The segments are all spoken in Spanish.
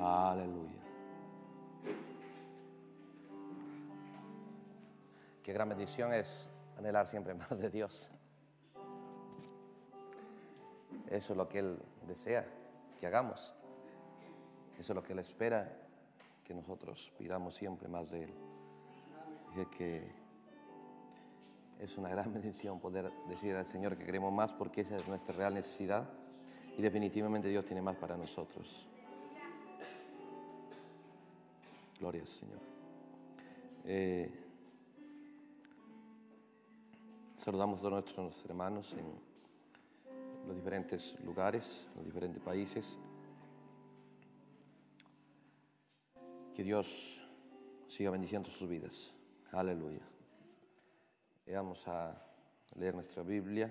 Aleluya. Qué gran bendición es anhelar siempre más de Dios. Eso es lo que Él desea que hagamos. Eso es lo que Él espera que nosotros pidamos siempre más de Él. Dije que es una gran bendición poder decir al Señor que queremos más porque esa es nuestra real necesidad y definitivamente Dios tiene más para nosotros. Gloria Señor. Eh, saludamos a nuestros hermanos en los diferentes lugares, en los diferentes países. Que Dios siga bendiciendo sus vidas. Aleluya. Eh, vamos a leer nuestra Biblia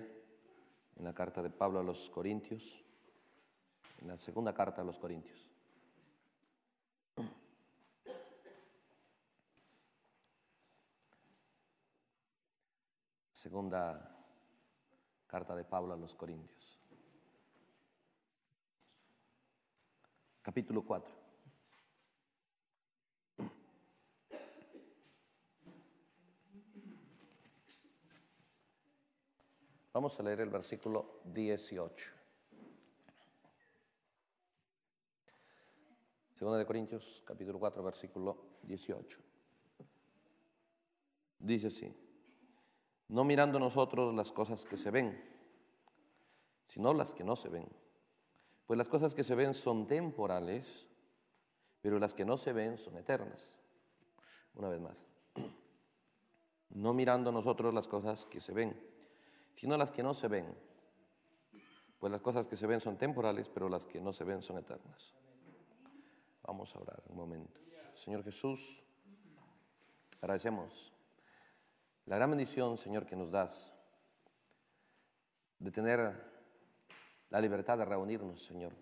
en la carta de Pablo a los Corintios, en la segunda carta a los Corintios. Segunda carta de Pablo a los Corintios. Capítulo 4. Vamos a leer el versículo 18. Segunda de Corintios, capítulo 4, versículo 18. Dice así no mirando nosotros las cosas que se ven, sino las que no se ven. Pues las cosas que se ven son temporales, pero las que no se ven son eternas. Una vez más, no mirando nosotros las cosas que se ven, sino las que no se ven. Pues las cosas que se ven son temporales, pero las que no se ven son eternas. Vamos a orar un momento. Señor Jesús, agradecemos la gran bendición, Señor, que nos das de tener la libertad de reunirnos, Señor.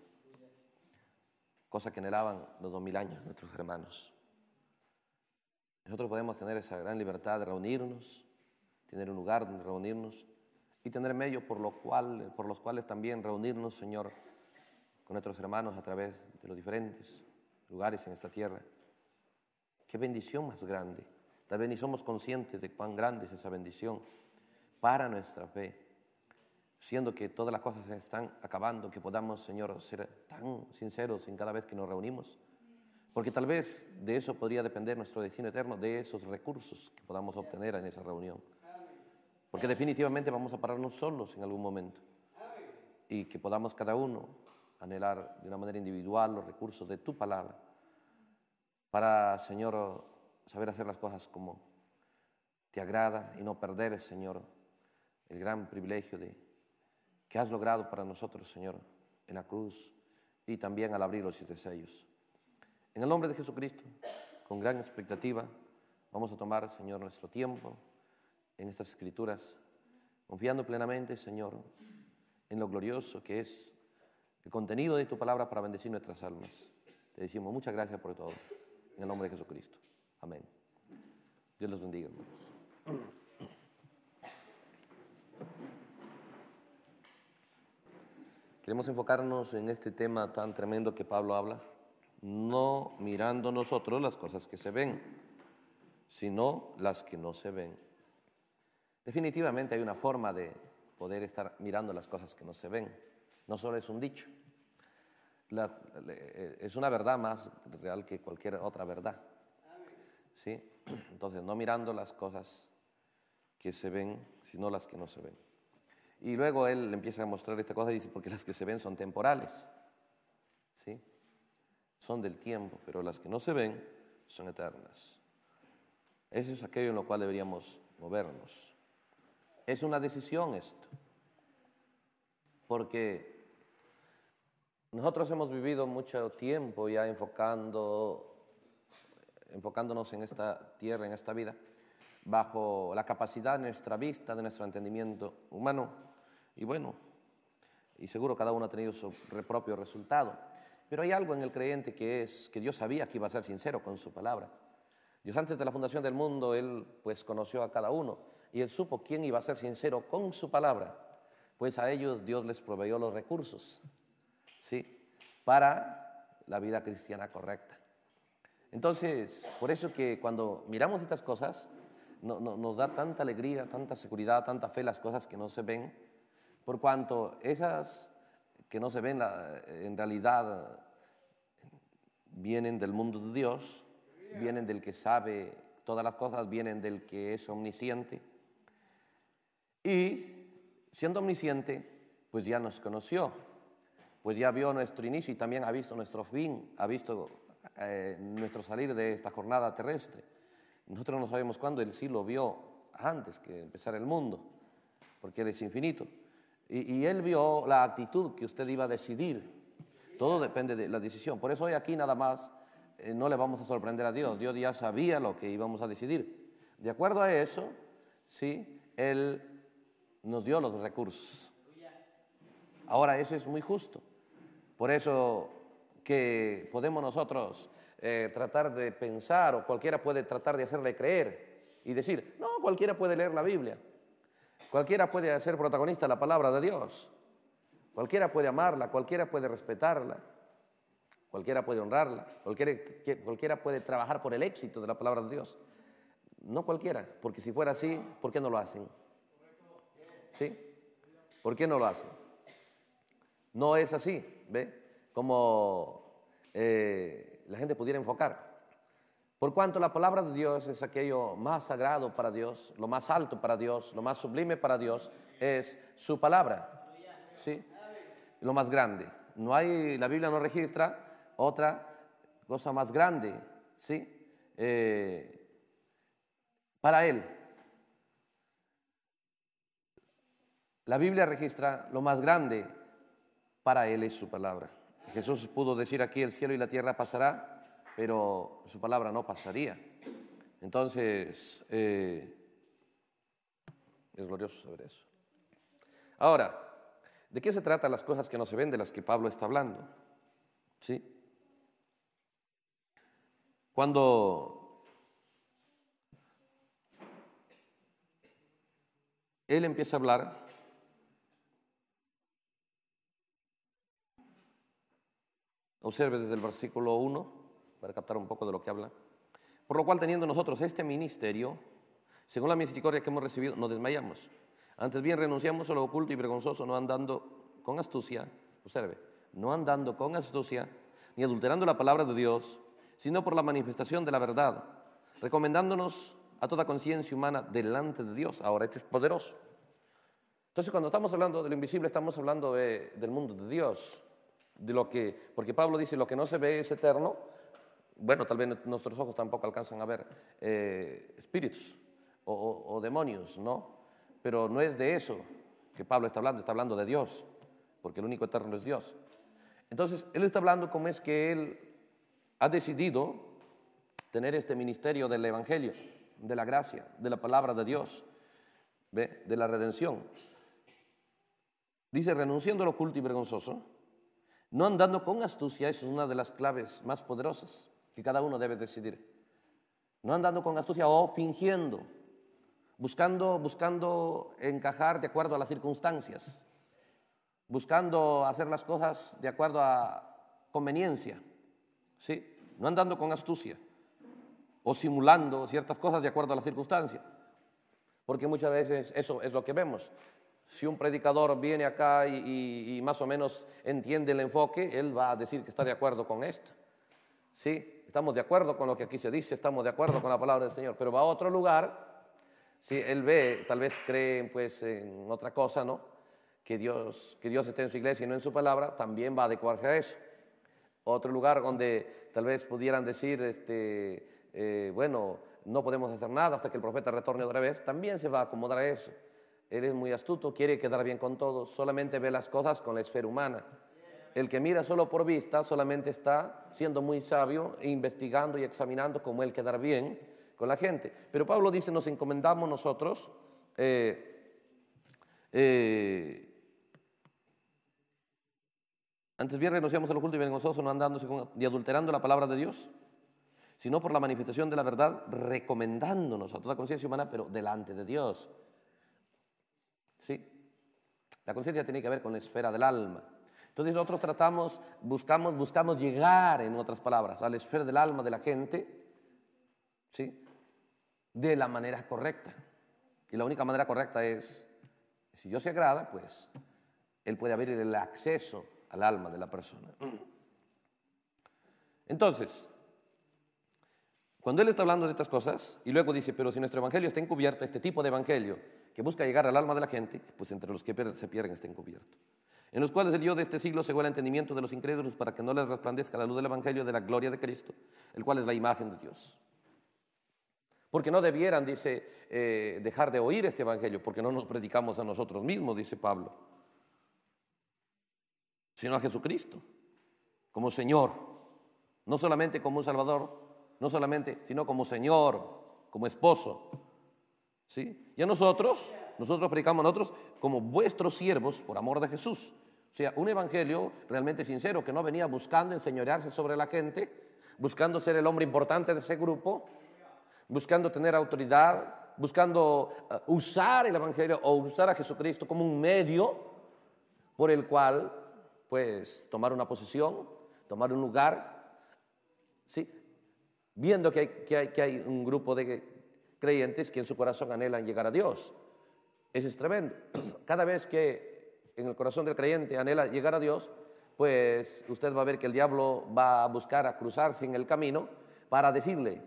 Cosa que anhelaban los dos mil años nuestros hermanos. Nosotros podemos tener esa gran libertad de reunirnos, tener un lugar donde reunirnos y tener medios por, lo cual, por los cuales también reunirnos, Señor, con nuestros hermanos a través de los diferentes lugares en esta tierra. Qué bendición más grande Tal vez ni somos conscientes de cuán grande es esa bendición para nuestra fe. Siendo que todas las cosas se están acabando, que podamos, Señor, ser tan sinceros en cada vez que nos reunimos. Porque tal vez de eso podría depender nuestro destino eterno, de esos recursos que podamos obtener en esa reunión. Porque definitivamente vamos a pararnos solos en algún momento. Y que podamos cada uno anhelar de una manera individual los recursos de tu palabra. Para, Señor, saber hacer las cosas como te agrada y no perder, Señor, el gran privilegio de, que has logrado para nosotros, Señor, en la cruz y también al abrir los siete sellos. En el nombre de Jesucristo, con gran expectativa, vamos a tomar, Señor, nuestro tiempo en estas escrituras, confiando plenamente, Señor, en lo glorioso que es el contenido de tu palabra para bendecir nuestras almas. Te decimos muchas gracias por todo. En el nombre de Jesucristo. Amén. Dios los bendiga, Queremos enfocarnos en este tema tan tremendo que Pablo habla, no mirando nosotros las cosas que se ven, sino las que no se ven. Definitivamente hay una forma de poder estar mirando las cosas que no se ven. No solo es un dicho, eh, es una verdad más real que cualquier otra verdad. Entonces, no mirando las cosas que se ven, sino las que no se ven. Y luego él le empieza a mostrar esta cosa y dice, porque las que se ven son temporales, Son del tiempo, pero las que no se ven son eternas. Eso es aquello en lo cual deberíamos movernos. Es una decisión esto, porque nosotros hemos vivido mucho tiempo ya enfocando enfocándonos en esta tierra, en esta vida, bajo la capacidad de nuestra vista, de nuestro entendimiento humano. Y bueno, y seguro cada uno ha tenido su propio resultado. Pero hay algo en el creyente que es que Dios sabía que iba a ser sincero con su palabra. Dios antes de la fundación del mundo, Él pues conoció a cada uno y Él supo quién iba a ser sincero con su palabra. Pues a ellos Dios les proveyó los recursos, ¿sí? Para la vida cristiana correcta. Entonces, por eso que cuando miramos estas cosas, nos da tanta alegría, tanta seguridad, tanta fe las cosas que no se ven, por cuanto esas que no se ven en realidad vienen del mundo de Dios, vienen del que sabe todas las cosas, vienen del que es omnisciente. Y siendo omnisciente, pues ya nos conoció, pues ya vio nuestro inicio y también ha visto nuestro fin, ha visto eh, nuestro salir de esta jornada terrestre. Nosotros no sabemos cuándo, Él sí lo vio antes que empezar el mundo, porque Él es infinito. Y, Él vio la actitud que usted iba a decidir. Todo depende de la decisión. Por eso hoy aquí nada más eh, no le vamos a sorprender a Dios. Dios ya sabía lo que íbamos a decidir. De acuerdo a eso, sí, Él nos dio los recursos. Ahora, eso es muy justo. Por eso que podemos nosotros eh, tratar de pensar o cualquiera puede tratar de hacerle creer y decir, no, cualquiera puede leer la Biblia, cualquiera puede ser protagonista de la palabra de Dios, cualquiera puede amarla, cualquiera puede respetarla, cualquiera puede honrarla, cualquiera, cualquiera puede trabajar por el éxito de la palabra de Dios. No cualquiera, porque si fuera así, ¿por qué no lo hacen? ¿Sí? ¿Por qué no lo hacen? No es así, ¿ve? Como eh, la gente pudiera enfocar. Por cuanto la palabra de Dios es aquello más sagrado para Dios, lo más alto para Dios, lo más sublime para Dios, es su palabra. ¿Sí? Lo más grande. No hay, la Biblia no registra otra cosa más grande, ¿sí? Eh, para Él. La Biblia registra lo más grande para Él es su palabra. Jesús pudo decir aquí el cielo y la tierra pasará, pero su palabra no pasaría. Entonces, eh, es glorioso sobre eso. Ahora, ¿de qué se trata las cosas que no se ven de las que Pablo está hablando? ¿Sí? Cuando él empieza a hablar Observe desde el versículo 1 para captar un poco de lo que habla. Por lo cual, teniendo nosotros este ministerio, según la misericordia que hemos recibido, no desmayamos. Antes bien renunciamos a lo oculto y vergonzoso, no andando con astucia, observe, no andando con astucia, ni adulterando la palabra de Dios, sino por la manifestación de la verdad, recomendándonos a toda conciencia humana delante de Dios. Ahora, este es poderoso. Entonces, cuando estamos hablando de lo invisible, estamos hablando del mundo de Dios, de lo que, porque Pablo dice, lo que no se ve es eterno. Bueno, tal vez nuestros ojos tampoco alcanzan a ver eh, espíritus o, demonios, ¿no? Pero no es de eso que Pablo está hablando, está hablando de Dios, porque el único eterno es Dios. Entonces, él está hablando como es que él ha decidido tener este ministerio del Evangelio, de la gracia, de la palabra de Dios, de la redención. Dice, renunciando al lo oculto y vergonzoso, no andando con astucia, eso es una de las claves más poderosas que cada uno debe decidir. No andando con astucia o fingiendo, buscando, buscando encajar de acuerdo a las circunstancias, buscando hacer las cosas de acuerdo a conveniencia, ¿sí? No andando con astucia o simulando ciertas cosas de acuerdo a las circunstancias, porque muchas veces eso es lo que vemos. Si un predicador viene acá y, más o menos entiende el enfoque, él va a decir que está de acuerdo con esto. ¿Sí? Estamos de acuerdo con lo que aquí se dice, estamos de acuerdo con la palabra del Señor, pero va a otro lugar, Si él ve, tal vez cree pues, en otra cosa, ¿no? Que Dios, que Dios esté en su iglesia y no en su palabra, también va a adecuarse a eso. Otro lugar donde tal vez pudieran decir, este, eh, bueno, no podemos hacer nada hasta que el profeta retorne otra vez, también se va a acomodar a eso eres muy astuto, quiere quedar bien con todo... solamente ve las cosas con la esfera humana. El que mira solo por vista solamente está siendo muy sabio, e investigando y examinando cómo él quedar bien con la gente. Pero Pablo dice, nos encomendamos nosotros eh, eh, antes bien renunciamos al oculto y vergonzoso, no andándose, ni adulterando la palabra de Dios, sino por la manifestación de la verdad, recomendándonos a toda conciencia humana, pero delante de Dios. ¿Sí? La conciencia tiene que ver con la esfera del alma. Entonces nosotros tratamos, buscamos, buscamos llegar, en otras palabras, a la esfera del alma de la gente, ¿sí? De la manera correcta. Y la única manera correcta es, si Dios se agrada, pues Él puede abrir el acceso al alma de la persona. Entonces, cuando él está hablando de estas cosas y luego dice, pero si nuestro evangelio está encubierto, este tipo de evangelio que busca llegar al alma de la gente, pues entre los que se pierden está encubierto. En los cuales el Dios de este siglo según el entendimiento de los incrédulos para que no les resplandezca la luz del evangelio de la gloria de Cristo, el cual es la imagen de Dios. Porque no debieran, dice, eh, dejar de oír este evangelio, porque no nos predicamos a nosotros mismos, dice Pablo, sino a Jesucristo como Señor, no solamente como un Salvador, no solamente, sino como Señor, como esposo. ¿Sí? Y a nosotros, nosotros predicamos a nosotros como vuestros siervos por amor de Jesús. O sea, un evangelio realmente sincero que no venía buscando enseñorearse sobre la gente, buscando ser el hombre importante de ese grupo, buscando tener autoridad, buscando uh, usar el evangelio o usar a Jesucristo como un medio por el cual, pues, tomar una posición, tomar un lugar, ¿sí? viendo que hay, que un grupo de creyentes que en su corazón anhelan llegar a Dios. Eso es tremendo. Cada vez que en el corazón del creyente anhela llegar a Dios, pues usted va a ver que el diablo va a buscar a cruzarse en el camino para decirle,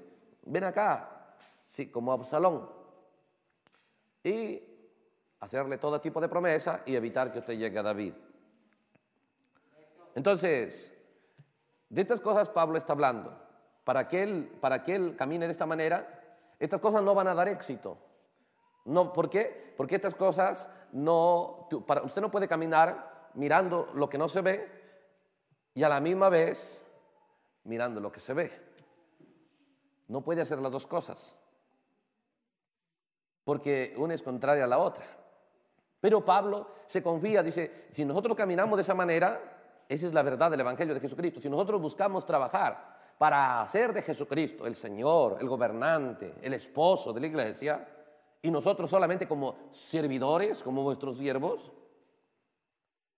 ven acá, sí, como Absalón, y hacerle todo tipo de promesa y evitar que usted llegue a David. Entonces, de estas cosas Pablo está hablando para que él, para que él camine de esta manera, estas cosas no van a dar éxito. No, ¿Por qué? Porque estas cosas no, para, usted no puede caminar mirando lo que no se ve y a la misma vez mirando lo que se ve. No puede hacer las dos cosas, porque una es contraria a la otra. Pero Pablo se confía, dice, si nosotros caminamos de esa manera, esa es la verdad del Evangelio de Jesucristo, si nosotros buscamos trabajar para hacer de Jesucristo el Señor, el gobernante, el esposo de la iglesia, y nosotros solamente como servidores, como vuestros siervos.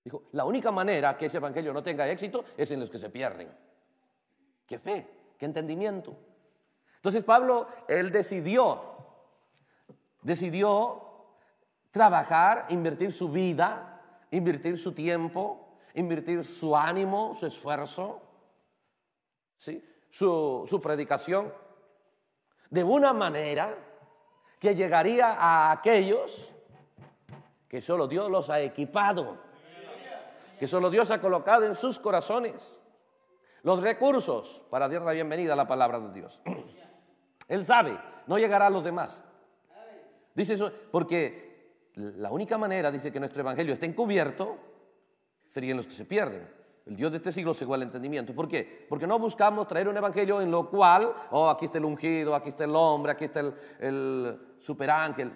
Dijo, la única manera que ese evangelio no tenga éxito es en los que se pierden. Qué fe, qué entendimiento. Entonces Pablo, él decidió, decidió trabajar, invertir su vida, invertir su tiempo, invertir su ánimo, su esfuerzo, ¿sí? su, predicación de una manera que llegaría a aquellos que solo Dios los ha equipado, que solo Dios ha colocado en sus corazones los recursos para dar la bienvenida a la palabra de Dios. Él sabe, no llegará a los demás. Dice eso porque la única manera, dice que nuestro evangelio está encubierto, serían los que se pierden. El Dios de este siglo según el entendimiento. ¿Por qué? Porque no buscamos traer un evangelio en lo cual, oh, aquí está el ungido, aquí está el hombre, aquí está el, superángel.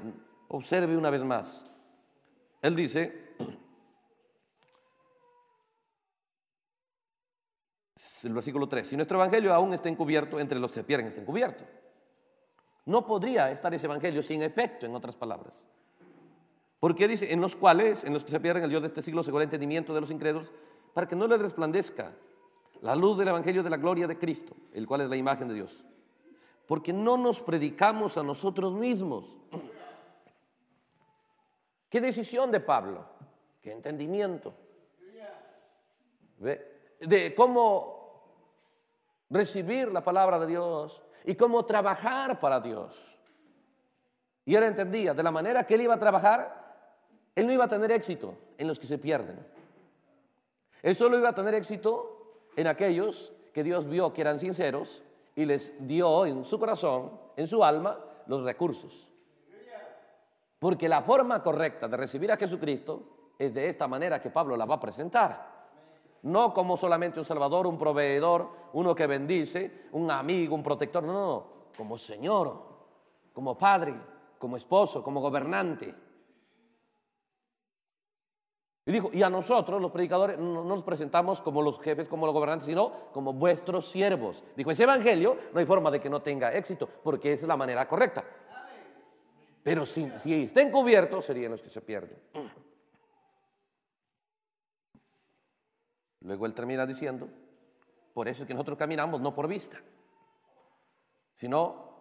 Observe una vez más. Él dice, el versículo 3, si nuestro evangelio aún está encubierto, entre los que pierden está encubierto. No podría estar ese evangelio sin efecto, en otras palabras. Porque dice, en los cuales, en los que se pierden el Dios de este siglo, según el entendimiento de los incrédulos, para que no les resplandezca la luz del Evangelio de la gloria de Cristo, el cual es la imagen de Dios. Porque no nos predicamos a nosotros mismos. ¿Qué decisión de Pablo? ¿Qué entendimiento? De cómo recibir la palabra de Dios y cómo trabajar para Dios. Y él entendía, de la manera que él iba a trabajar, él no iba a tener éxito en los que se pierden. Eso solo iba a tener éxito en aquellos que Dios vio que eran sinceros y les dio en su corazón, en su alma, los recursos. Porque la forma correcta de recibir a Jesucristo es de esta manera que Pablo la va a presentar. No como solamente un salvador, un proveedor, uno que bendice, un amigo, un protector. No, no, no. Como Señor, como Padre, como esposo, como gobernante y dijo, y a nosotros los predicadores no, nos presentamos como los jefes, como los gobernantes, sino como vuestros siervos. Dijo, ese evangelio no hay forma de que no tenga éxito, porque es la manera correcta. Pero si, si estén cubiertos, serían los que se pierden. Luego él termina diciendo, por eso es que nosotros caminamos no por vista, sino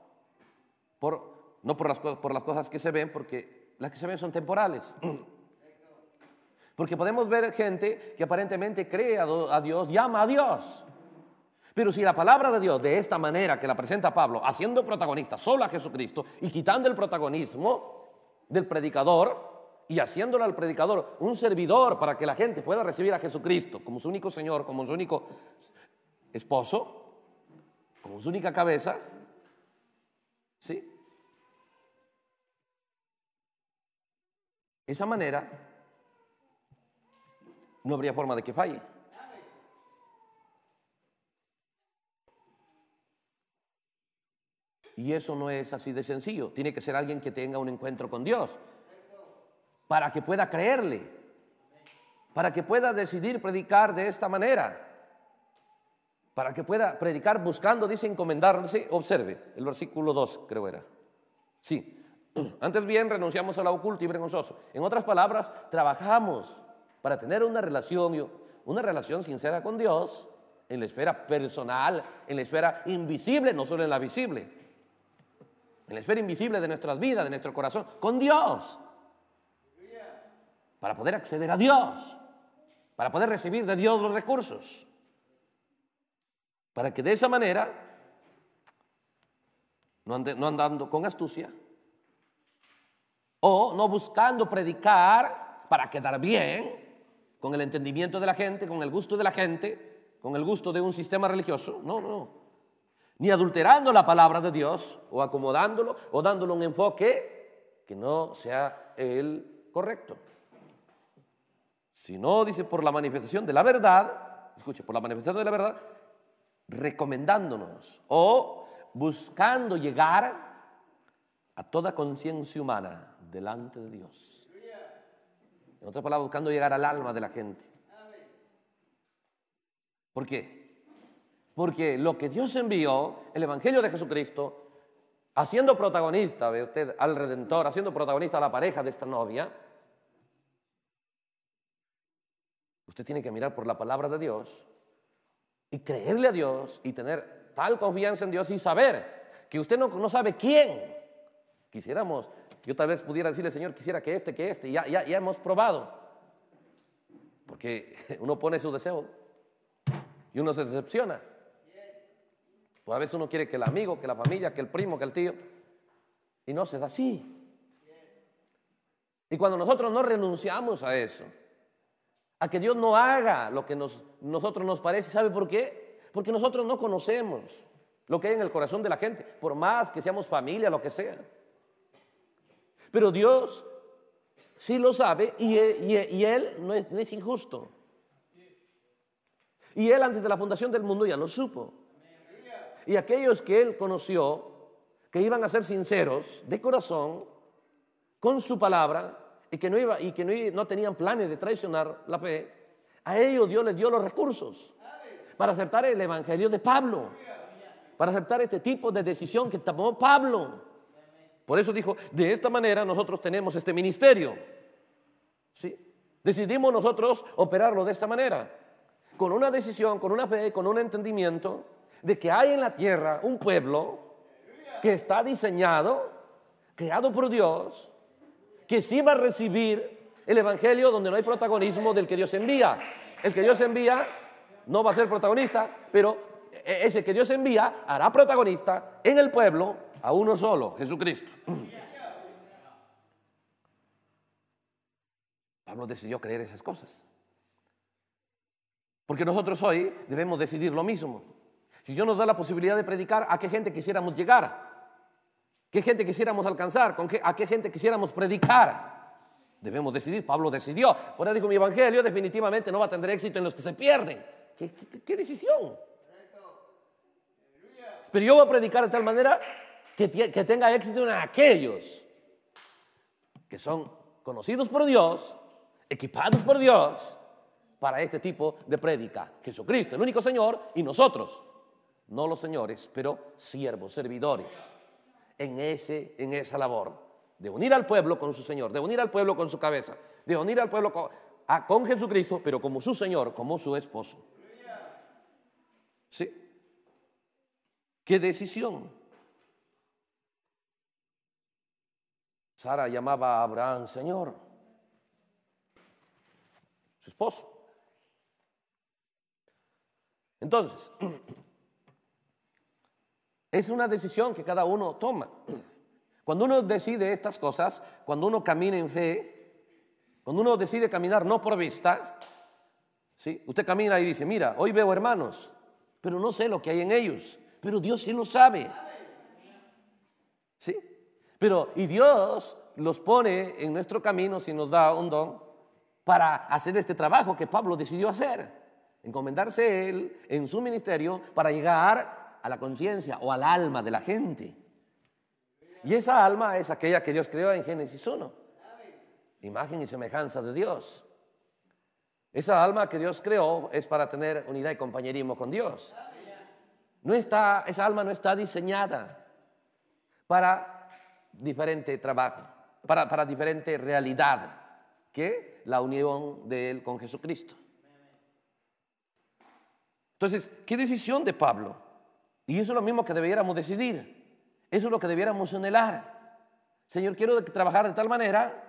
por, no por las, cosas por las cosas que se ven, porque las que se ven son temporales. Porque podemos ver gente que aparentemente cree a Dios, llama a Dios. Pero si la palabra de Dios, de esta manera que la presenta Pablo, haciendo protagonista solo a Jesucristo y quitando el protagonismo del predicador y haciéndolo al predicador un servidor para que la gente pueda recibir a Jesucristo como su único Señor, como su único esposo, como su única cabeza, ¿sí? Esa manera no habría forma de que falle. Y eso no es así de sencillo. Tiene que ser alguien que tenga un encuentro con Dios para que pueda creerle, para que pueda decidir predicar de esta manera, para que pueda predicar buscando, dice, encomendarse. Observe el versículo 2, creo era. Sí, antes bien renunciamos a lo oculto y vergonzoso. En otras palabras, trabajamos para tener una relación, una relación sincera con Dios, en la esfera personal, en la esfera invisible, no solo en la visible, en la esfera invisible de nuestras vidas, de nuestro corazón, con Dios, para poder acceder a Dios, para poder recibir de Dios los recursos, para que de esa manera no, no andando con astucia o no buscando predicar para quedar bien, con el entendimiento de la gente, con el gusto de la gente, con el gusto de un sistema religioso. No, no. Ni adulterando la palabra de Dios o acomodándolo o dándolo un enfoque que no sea el correcto. Si no, dice, por la manifestación de la verdad, escuche, por la manifestación de la verdad, recomendándonos o buscando llegar a toda conciencia humana delante de Dios. En otras palabras, buscando llegar al alma de la gente. ¿Por qué? Porque lo que Dios envió, el Evangelio de Jesucristo, haciendo protagonista, ve usted, al Redentor, haciendo protagonista a la pareja de esta novia, usted tiene que mirar por la palabra de Dios y creerle a Dios y tener tal confianza en Dios y saber que usted no, no sabe quién. Quisiéramos yo tal vez pudiera decirle, Señor, quisiera que este, que este, ya, ya, hemos probado. Porque uno pone su deseo y uno se decepciona. Pues a veces uno quiere que el amigo, que la familia, que el primo, que el tío. Y no se da así. Y cuando nosotros no renunciamos a eso, a que Dios no haga lo que nosotros nos parece, ¿sabe por qué? Porque nosotros no conocemos lo que hay en el corazón de la gente, por más que seamos familia, lo que sea. Pero Dios sí lo sabe y e, e, Él, no, es, injusto. Y Él antes de la fundación del mundo ya lo supo. Y aquellos que Él conoció, que iban a ser sinceros de corazón, con su palabra, y que no, iba, y que no, no tenían planes de traicionar la fe, a ellos Dios les dio los recursos para aceptar el Evangelio de Pablo, para aceptar este tipo de decisión que tomó Pablo. Por eso dijo, de esta manera nosotros tenemos este ministerio. ¿Sí? Decidimos nosotros operarlo de esta manera, con una decisión, con una fe, con un entendimiento de que hay en la tierra un pueblo que está diseñado, creado por Dios, que sí va a recibir el Evangelio donde no hay protagonismo del que Dios envía. El que Dios envía no va a ser protagonista, pero e-, ese que Dios envía hará protagonista en el pueblo a uno solo, Jesucristo. Pablo decidió creer esas cosas. Porque nosotros hoy debemos decidir lo mismo. Si Dios nos da la posibilidad de predicar, ¿a qué gente quisiéramos llegar? ¿Qué gente quisiéramos alcanzar? ¿Con qué, ¿A qué gente quisiéramos predicar? Debemos decidir. Pablo decidió. Ahora dijo, mi evangelio definitivamente no va a tener éxito en los que se pierden. ¿Qué, qué decisión? Pero yo voy a predicar de tal manera que, tenga éxito en aquellos que son conocidos por Dios, equipados por Dios para este tipo de prédica. Jesucristo, el único Señor, y nosotros, no los señores, pero siervos, servidores, en, ese, en esa labor de unir al pueblo con su Señor, de unir al pueblo con su cabeza, de unir al pueblo con, con Jesucristo, pero como su Señor, como su esposo. ¿Sí? ¿Qué decisión? Sara llamaba a Abraham, Señor, su esposo. Entonces, es una decisión que cada uno toma. Cuando uno decide estas cosas, cuando uno camina en fe, cuando uno decide caminar no por vista, ¿sí? usted camina y dice, mira, hoy veo hermanos, pero no sé lo que hay en ellos, pero Dios sí lo sabe. ¿Sí? Pero, y Dios los pone en nuestro camino si nos da un don para hacer este trabajo que Pablo decidió hacer, encomendarse él en su ministerio para llegar a la conciencia o al alma de la gente. Y esa alma es aquella que Dios creó en Génesis 1, imagen y semejanza de Dios. Esa alma que Dios creó es para tener unidad y compañerismo con Dios. No está, esa alma no está diseñada para diferente trabajo, para, diferente realidad que la unión de él con Jesucristo. Entonces, ¿qué decisión de Pablo? Y eso es lo mismo que debiéramos decidir. Eso es lo que debiéramos anhelar. Señor, quiero trabajar de tal manera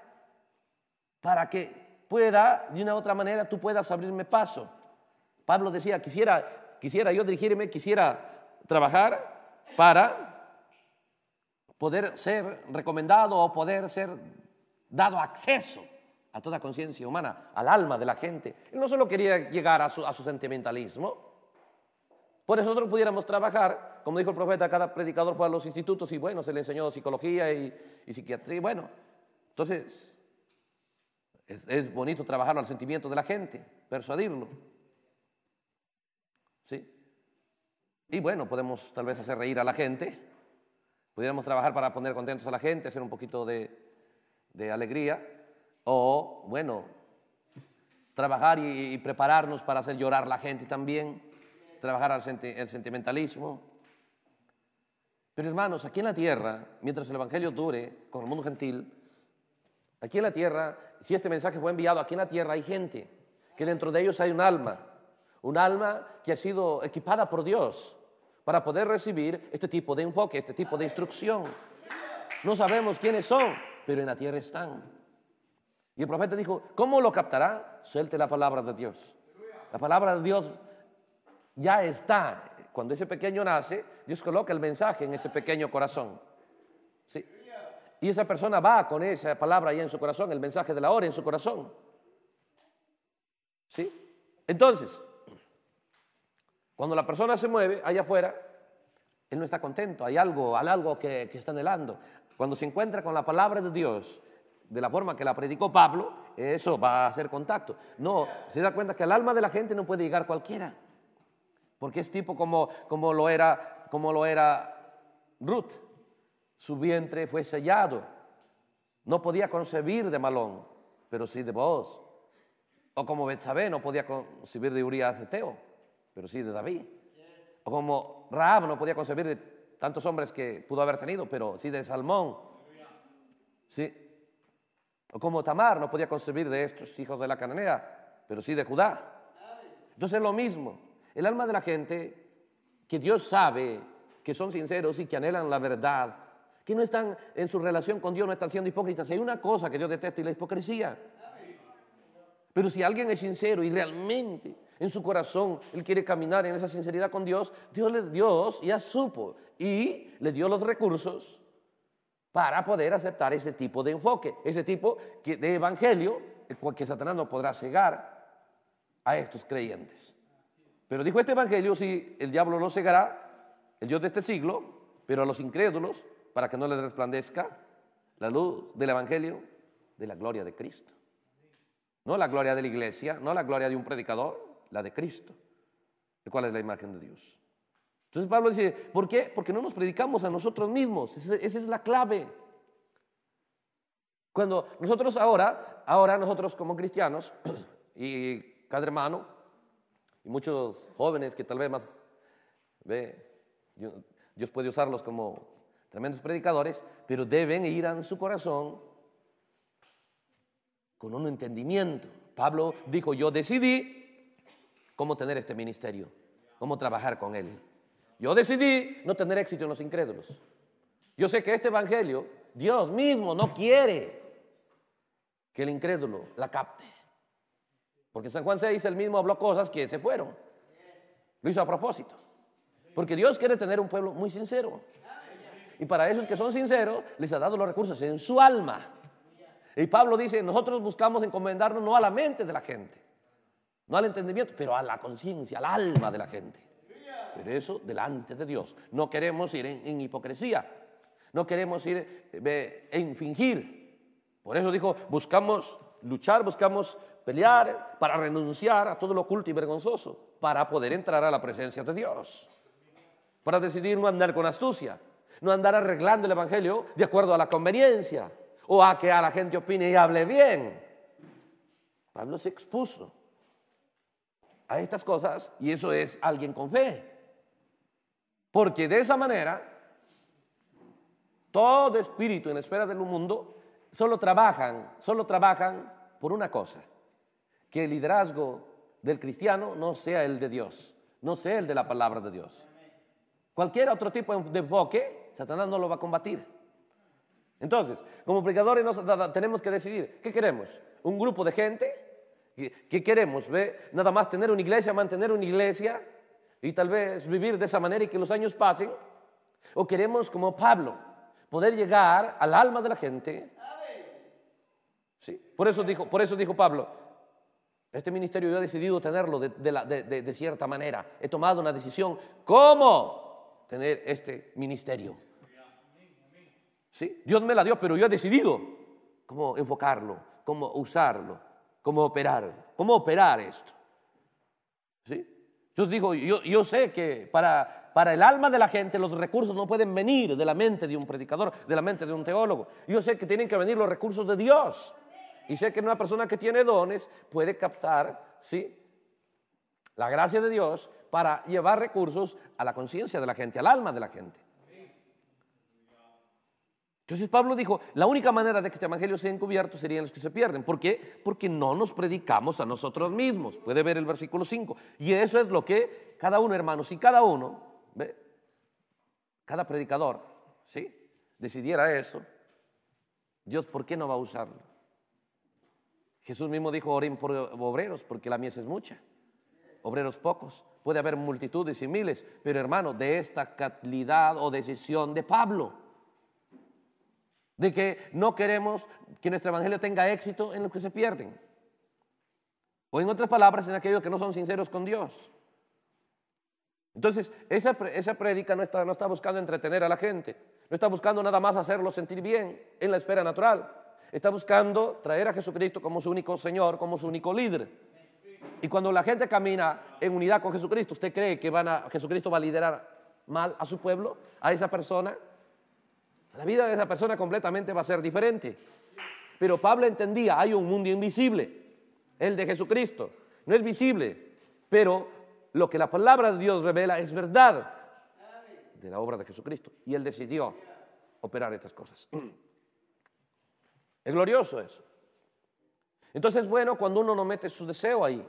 para que pueda, de una u otra manera, tú puedas abrirme paso. Pablo decía, quisiera, quisiera yo dirigirme, quisiera trabajar para poder ser recomendado o poder ser dado acceso a toda conciencia humana, al alma de la gente. Él no solo quería llegar a su, sentimentalismo, por eso nosotros pudiéramos trabajar, como dijo el profeta, cada predicador fue a los institutos y bueno, se le enseñó psicología y, psiquiatría. Bueno, entonces es, es bonito trabajar al sentimiento de la gente, persuadirlo. ¿Sí? Y bueno, podemos tal vez hacer reír a la gente, Pudiéramos trabajar para poner contentos a la gente, hacer un poquito de, alegría, o, bueno, trabajar y, prepararnos para hacer llorar la gente también, trabajar al el sentimentalismo. Pero hermanos, aquí en la tierra, mientras el Evangelio dure con el mundo gentil, aquí en la tierra, si este mensaje fue enviado, aquí en la tierra hay gente, que dentro de ellos hay un alma, un alma que ha sido equipada por Dios para poder recibir este tipo de enfoque, este tipo de instrucción. No sabemos quiénes son, pero en la tierra están. Y el profeta dijo, ¿cómo lo captará? Suelte la palabra de Dios. La palabra de Dios ya está. Cuando ese pequeño nace, Dios coloca el mensaje en ese pequeño corazón. ¿Sí? Y esa persona va con esa palabra ya en su corazón, el mensaje de la hora en su corazón. ¿Sí? Entonces, cuando la persona se mueve allá afuera, él no está contento, hay algo, hay algo que, está anhelando. Cuando se encuentra con la palabra de Dios, de la forma que la predicó Pablo, eso va a hacer contacto. No, se da cuenta que al alma de la gente no puede llegar cualquiera, porque es tipo como, como, lo, era, como lo era Ruth. Su vientre fue sellado, no podía concebir de Malón, pero sí de vos, O como Betsabé no podía concebir de Urias Eteo pero sí de David. O como Raab no podía concebir de tantos hombres que pudo haber tenido, pero sí de Salmón. Sí. O como Tamar no podía concebir de estos hijos de la cananea, pero sí de Judá. Entonces es lo mismo. El alma de la gente que Dios sabe que son sinceros y que anhelan la verdad, que no están en su relación con Dios, no están siendo hipócritas. hay una cosa que Dios detesta y la hipocresía. Pero si alguien es sincero y realmente en su corazón él quiere caminar en esa sinceridad con Dios, Dios le Dios ya supo y le dio los recursos para poder aceptar ese tipo de enfoque, ese tipo de evangelio que Satanás no podrá cegar a estos creyentes. Pero dijo este evangelio, si el diablo lo cegará, el Dios de este siglo, pero a los incrédulos, para que no les resplandezca la luz del evangelio de la gloria de Cristo. No la gloria de la iglesia, no la gloria de un predicador, la de Cristo, el cual es la imagen de Dios. Entonces Pablo dice, ¿por qué? Porque no nos predicamos a nosotros mismos, esa, es la clave. Cuando nosotros ahora, ahora nosotros como cristianos y cada hermano y muchos jóvenes que tal vez más ve, Dios puede usarlos como tremendos predicadores, pero deben ir a su corazón con un entendimiento. Pablo dijo, yo decidí cómo tener este ministerio, cómo trabajar con él. Yo decidí no tener éxito en los incrédulos. Yo sé que este evangelio, Dios mismo no quiere que el incrédulo la capte. Porque San Juan 6, el mismo habló cosas que se fueron. Lo hizo a propósito. Porque Dios quiere tener un pueblo muy sincero. Y para esos que son sinceros, les ha dado los recursos en su alma. Y Pablo dice, nosotros buscamos encomendarnos no a la mente de la gente, no al entendimiento, pero a la conciencia, al alma de la gente. Pero eso delante de Dios. No queremos ir en, hipocresía. No queremos ir en fingir. Por eso dijo, buscamos luchar, buscamos pelear para renunciar a todo lo oculto y vergonzoso, para poder entrar a la presencia de Dios. Para decidir no andar con astucia, no andar arreglando el Evangelio de acuerdo a la conveniencia o a que a la gente opine y hable bien. Pablo se expuso a estas cosas y eso es alguien con fe. Porque de esa manera, todo espíritu en espera del mundo solo trabajan, solo trabajan por una cosa, que el liderazgo del cristiano no sea el de Dios, no sea el de la palabra de Dios. Cualquier otro tipo de enfoque, Satanás no lo va a combatir. Entonces, como predicadores tenemos que decidir, ¿qué queremos? ¿Un grupo de gente ¿Qué queremos? ¿Ve? Nada más tener una iglesia, mantener una iglesia y tal vez vivir de esa manera y que los años pasen. ¿O queremos, como Pablo, poder llegar al alma de la gente? Sí, por eso dijo, por eso dijo Pablo, este ministerio yo he decidido tenerlo de, cierta manera. He tomado una decisión. ¿Cómo tener este ministerio? ¿Sí? Dios me la dio, pero yo he decidido cómo enfocarlo, cómo usarlo cómo operar, cómo operar esto. ¿Sí? digo yo, yo sé que para, para el alma de la gente los recursos no pueden venir de la mente de un predicador, de la mente de un teólogo. Yo sé que tienen que venir los recursos de Dios. Y sé que una persona que tiene dones puede captar, ¿sí? La gracia de Dios para llevar recursos a la conciencia de la gente, al alma de la gente. Entonces Pablo dijo, la única manera de que este evangelio sea encubierto serían los que se pierden. ¿Por qué? Porque no nos predicamos a nosotros mismos. Puede ver el versículo 5. Y eso es lo que cada uno, hermanos, si cada uno, cada predicador, ¿sí? Decidiera eso, Dios, ¿por qué no va a usarlo? Jesús mismo dijo, oren por obreros, porque la mies es mucha, obreros pocos. Puede haber multitudes y miles, pero hermano, de esta calidad o decisión de Pablo de que no queremos que nuestro evangelio tenga éxito en los que se pierden. O en otras palabras, en aquellos que no son sinceros con Dios. Entonces, esa, esa prédica no está, no está buscando entretener a la gente, no está buscando nada más hacerlo sentir bien en la esfera natural. Está buscando traer a Jesucristo como su único Señor, como su único líder. Y cuando la gente camina en unidad con Jesucristo, ¿usted cree que van a, Jesucristo va a liderar mal a su pueblo, a esa persona? La vida de esa persona completamente va a ser diferente. Pero Pablo entendía, hay un mundo invisible, el de Jesucristo. No es visible, pero lo que la palabra de Dios revela es verdad de la obra de Jesucristo. Y él decidió operar estas cosas. Es glorioso eso. Entonces es bueno cuando uno no mete su deseo ahí.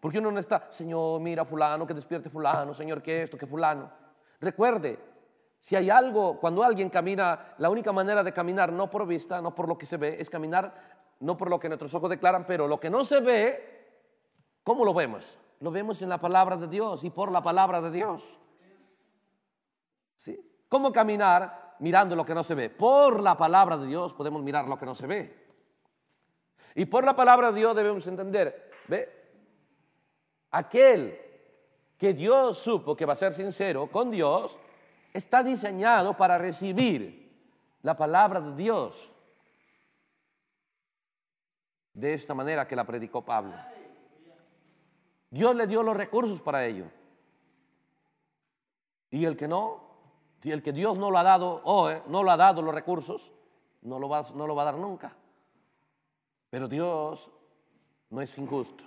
Porque uno no está, Señor, mira fulano, que despierte fulano, Señor, que esto, que fulano. Recuerde, si hay algo, cuando alguien camina, la única manera de caminar, no por vista, no por lo que se ve, es caminar, no por lo que nuestros ojos declaran, pero lo que no se ve, ¿cómo lo vemos? Lo vemos en la palabra de Dios y por la palabra de Dios. ¿Sí? ¿Cómo caminar mirando lo que no se ve? Por la palabra de Dios podemos mirar lo que no se ve. Y por la palabra de Dios debemos entender, ¿ve? Aquel que Dios supo que va a ser sincero con Dios, está diseñado para recibir la palabra de Dios de esta manera que la predicó Pablo. Dios le dio los recursos para ello. Y el que no, el que Dios no lo ha dado, hoy, eh, no lo ha dado los recursos, no lo, va, no lo va a dar nunca. Pero Dios no es injusto.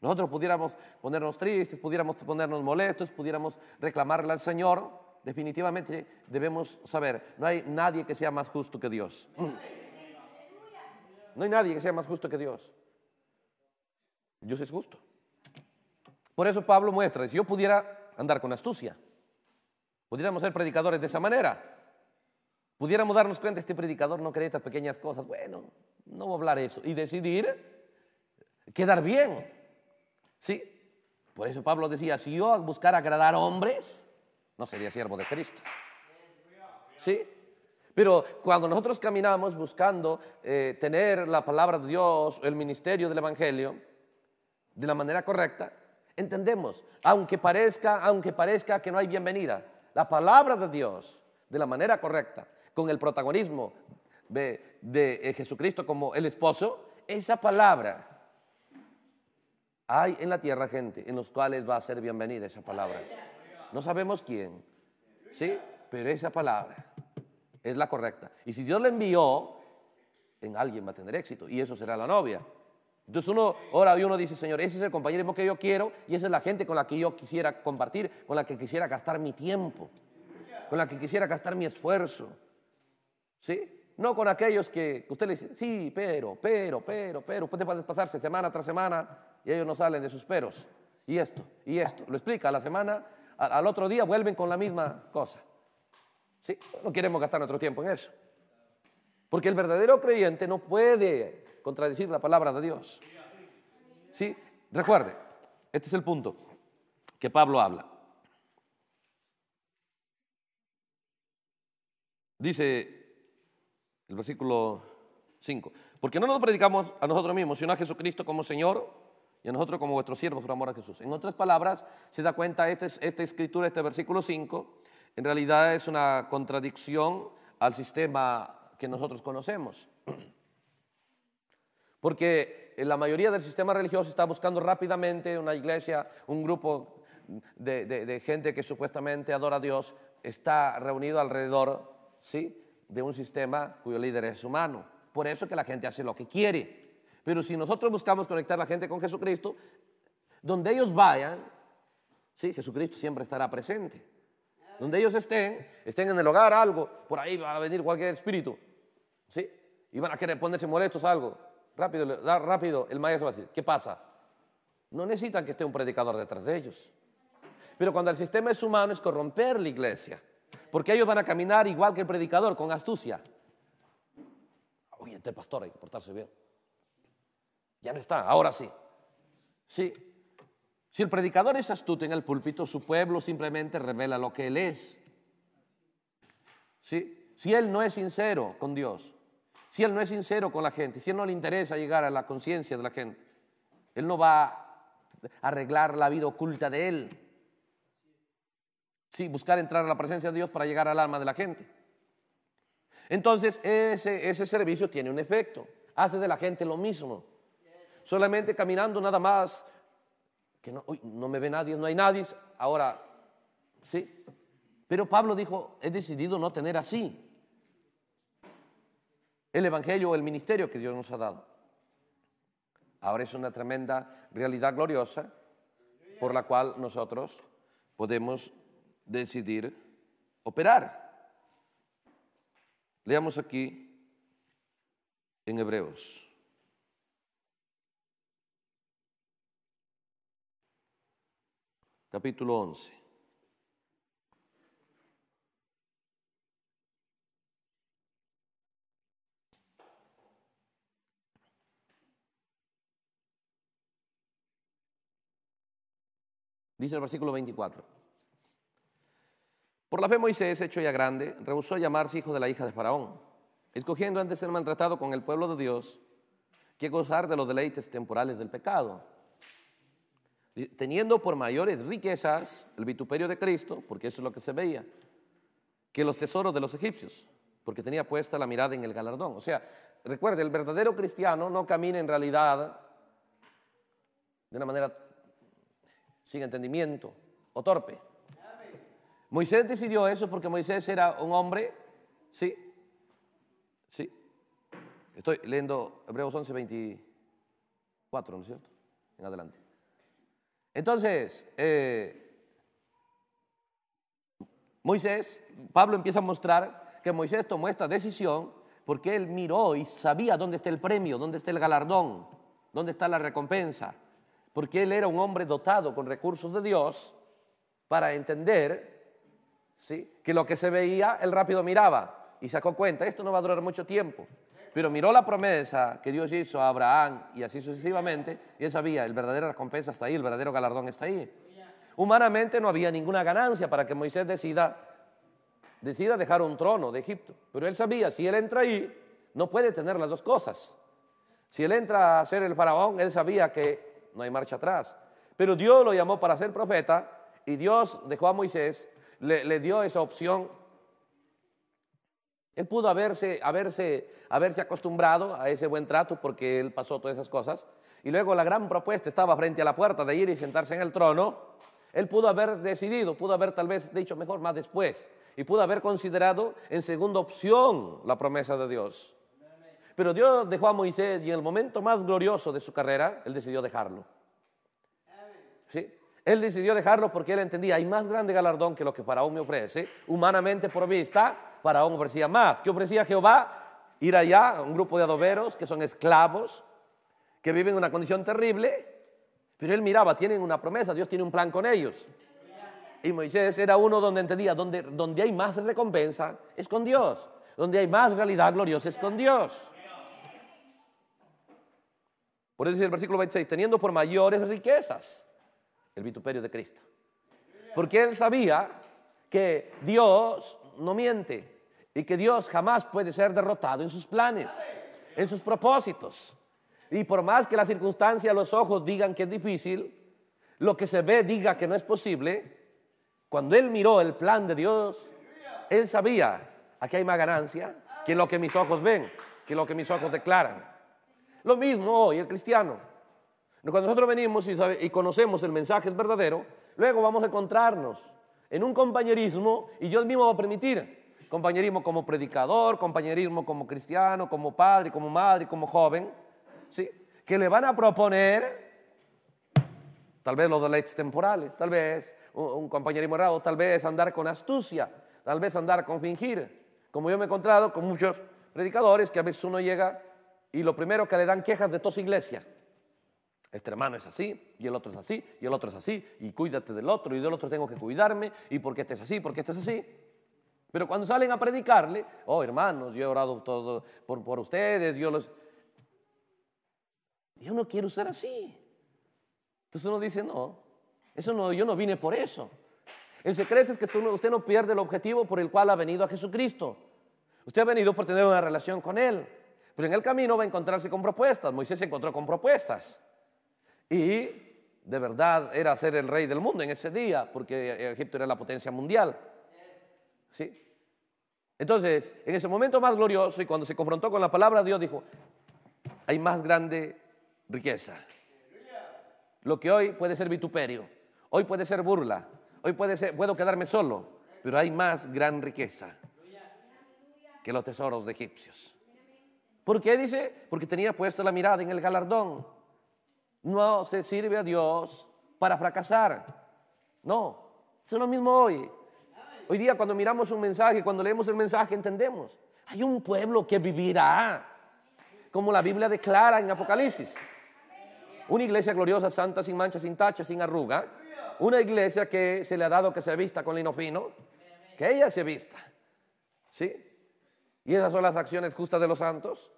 Nosotros pudiéramos ponernos tristes, pudiéramos ponernos molestos, pudiéramos reclamarle al Señor, definitivamente debemos saber, no hay nadie que sea más justo que Dios. No hay nadie que sea más justo que Dios. Dios es justo. Por eso Pablo muestra, si yo pudiera andar con astucia, pudiéramos ser predicadores de esa manera, pudiéramos darnos cuenta, este predicador no cree estas pequeñas cosas, bueno, no voy a hablar eso, y decidir quedar bien. ¿Sí? Por eso Pablo decía, si yo buscar agradar hombres, no sería siervo de Cristo. ¿Sí? Pero cuando nosotros caminamos buscando eh, tener la palabra de Dios, el ministerio del Evangelio, de la manera correcta, entendemos, aunque parezca, aunque parezca que no hay bienvenida, la palabra de Dios, de la manera correcta, con el protagonismo de, de eh, Jesucristo como el esposo, esa palabra hay en la tierra gente en los cuales va a ser bienvenida esa palabra. No sabemos quién. ¿Sí? Pero esa palabra es la correcta. Y si Dios la envió, en alguien va a tener éxito. Y eso será la novia. Entonces uno Ahora uno dice, Señor, ese es el compañerismo que yo quiero y esa es la gente con la que yo quisiera compartir, con la que quisiera gastar mi tiempo, con la que quisiera gastar mi esfuerzo. ¿Sí? No con aquellos que usted le dice, sí, pero, pero, pero, pero. Usted puede pasarse semana tras semana y ellos no salen de sus peros. Y esto, y esto. Lo explica la semana, al otro día vuelven con la misma cosa. ¿Sí? No queremos gastar nuestro tiempo en eso. Porque el verdadero creyente no puede contradecir la palabra de Dios. ¿Sí? Recuerde, este es el punto que Pablo habla. Dice el versículo 5, porque no nos predicamos a nosotros mismos, sino a Jesucristo como Señor y a nosotros como vuestros siervos por amor a Jesús. En otras palabras, se da cuenta, esta, escritura, este versículo 5, en realidad es una contradicción al sistema que nosotros conocemos. Porque eh, la mayoría del sistema religioso está buscando rápidamente una iglesia, un grupo de, de gente que supuestamente adora a Dios, está reunido alrededor ¿sí? de un sistema cuyo líder es humano. Por eso que la gente hace lo que quiere. Pero si nosotros buscamos conectar a la gente con Jesucristo, donde ellos vayan, sí, Jesucristo siempre estará presente. Donde ellos estén, estén en el hogar algo, por ahí va a venir cualquier espíritu, sí, y van a querer ponerse molestos algo. Rápido, rápido, el maestro va a decir, ¿qué pasa? No necesitan que esté un predicador detrás de ellos. Pero cuando el sistema es humano es corromper la iglesia. Porque ellos van a caminar igual que el predicador, con astucia. Oye, este pastor hay que portarse bien. Ya no está, ahora sí. Sí. Si el predicador es astuto en el púlpito, su pueblo simplemente revela lo que él es. Si él no es sincero con Dios, si él no es sincero con la gente, si él no le interesa llegar a la conciencia de la gente, él no va a arreglar la vida oculta de él. Sí, buscar entrar a la presencia de Dios para llegar al alma de la gente. Entonces, ese servicio tiene un efecto. Hace de la gente lo mismo solamente caminando nada más, que no, no me ve nadie, no hay nadie, ahora, ¿sí? Pero Pablo dijo, he decidido no tener así el Evangelio o el ministerio que Dios nos ha dado. Ahora es una tremenda realidad gloriosa por la cual nosotros podemos decidir operar. Leamos aquí en Hebreos capítulo 11. Dice el versículo 24. Por la fe Moisés, hecho ya grande, rehusó llamarse hijo de la hija de Faraón, escogiendo antes ser maltratado con el pueblo de Dios que gozar de los deleites temporales del pecado teniendo por mayores riquezas el vituperio de Cristo, porque eso es lo que se veía, que los tesoros de los egipcios, porque tenía puesta la mirada en el galardón. O sea, recuerde, el verdadero cristiano no camina en realidad de una manera sin entendimiento o torpe. Moisés decidió eso porque Moisés era un hombre, sí, sí. Estoy leyendo Hebreos 11, 24, ¿no es cierto? En adelante. Entonces, eh, Moisés, Pablo empieza a mostrar que Moisés tomó esta decisión porque él miró y sabía dónde está el premio, dónde está el galardón, dónde está la recompensa, porque él era un hombre dotado con recursos de Dios para entender ¿sí? que lo que se veía, él rápido miraba y sacó cuenta, esto no va a durar mucho tiempo, pero miró la promesa que Dios hizo a Abraham y así sucesivamente, y él sabía, el verdadero recompensa está ahí, el verdadero galardón está ahí. Humanamente no había ninguna ganancia para que Moisés decida, decida dejar un trono de Egipto. Pero él sabía, si él entra ahí, no puede tener las dos cosas. Si él entra a ser el faraón, él sabía que no hay marcha atrás. Pero Dios lo llamó para ser profeta y Dios dejó a Moisés, le, le dio esa opción él pudo haberse, haberse, haberse acostumbrado a ese buen trato porque él pasó todas esas cosas. Y luego la gran propuesta estaba frente a la puerta de ir y sentarse en el trono. Él pudo haber decidido, pudo haber tal vez dicho mejor más después. Y pudo haber considerado en segunda opción la promesa de Dios. Pero Dios dejó a Moisés y en el momento más glorioso de su carrera, él decidió dejarlo. ¿Sí? Él decidió dejarlo porque él entendía, hay más grande galardón que lo que Faraón me ofrece. Humanamente por vista, Faraón ofrecía más. ¿Qué ofrecía Jehová? Ir allá a un grupo de adoberos que son esclavos, que viven en una condición terrible, pero él miraba, tienen una promesa, Dios tiene un plan con ellos. Y Moisés era uno donde entendía, donde hay más recompensa es con Dios, donde hay más realidad gloriosa es con Dios. Por eso dice el versículo 26, teniendo por mayores riquezas el vituperio de Cristo. Porque él sabía que Dios no miente y que Dios jamás puede ser derrotado en sus planes, en sus propósitos. Y por más que las circunstancias, los ojos digan que es difícil, lo que se ve diga que no es posible, cuando él miró el plan de Dios, él sabía, aquí hay más ganancia que lo que mis ojos ven, que lo que mis ojos declaran. Lo mismo hoy el cristiano. Pero Cuando nosotros venimos y, y conocemos el mensaje es verdadero, luego vamos a encontrarnos en un compañerismo y yo mismo va a permitir compañerismo como predicador, compañerismo como cristiano, como padre, como madre, como joven, ¿sí? que le van a proponer tal vez los deleites temporales, tal vez un, un compañerismo errado, tal vez andar con astucia, tal vez andar con fingir. Como yo me he encontrado con muchos predicadores que a veces uno llega y lo primero que le dan quejas de toda su iglesia. Este hermano es así, y el otro es así, y el otro es así, y cuídate del otro, y del otro tengo que cuidarme, y porque este es así, porque este es así. Pero cuando salen a predicarle, oh hermanos, yo he orado todo por, por ustedes, yo los... Yo no quiero ser así. Entonces uno dice, no, eso no, yo no vine por eso. El secreto es que usted no pierde el objetivo por el cual ha venido a Jesucristo. Usted ha venido por tener una relación con Él. Pero en el camino va a encontrarse con propuestas. Moisés se encontró con propuestas. Y de verdad era ser el rey del mundo en ese día, porque Egipto era la potencia mundial. ¿Sí? Entonces, en ese momento más glorioso y cuando se confrontó con la palabra, Dios dijo, hay más grande riqueza. Lo que hoy puede ser vituperio, hoy puede ser burla, hoy puede ser, puedo quedarme solo, pero hay más gran riqueza que los tesoros de egipcios. ¿Por qué dice? Porque tenía puesta la mirada en el galardón no se sirve a Dios para fracasar. No, es lo mismo hoy. Hoy día cuando miramos un mensaje, cuando leemos el mensaje, entendemos. Hay un pueblo que vivirá, como la Biblia declara en Apocalipsis. Una iglesia gloriosa, santa, sin mancha, sin tacha, sin arruga. Una iglesia que se le ha dado que se vista con lino fino, que ella se vista. ¿Sí? Y esas son las acciones justas de los santos.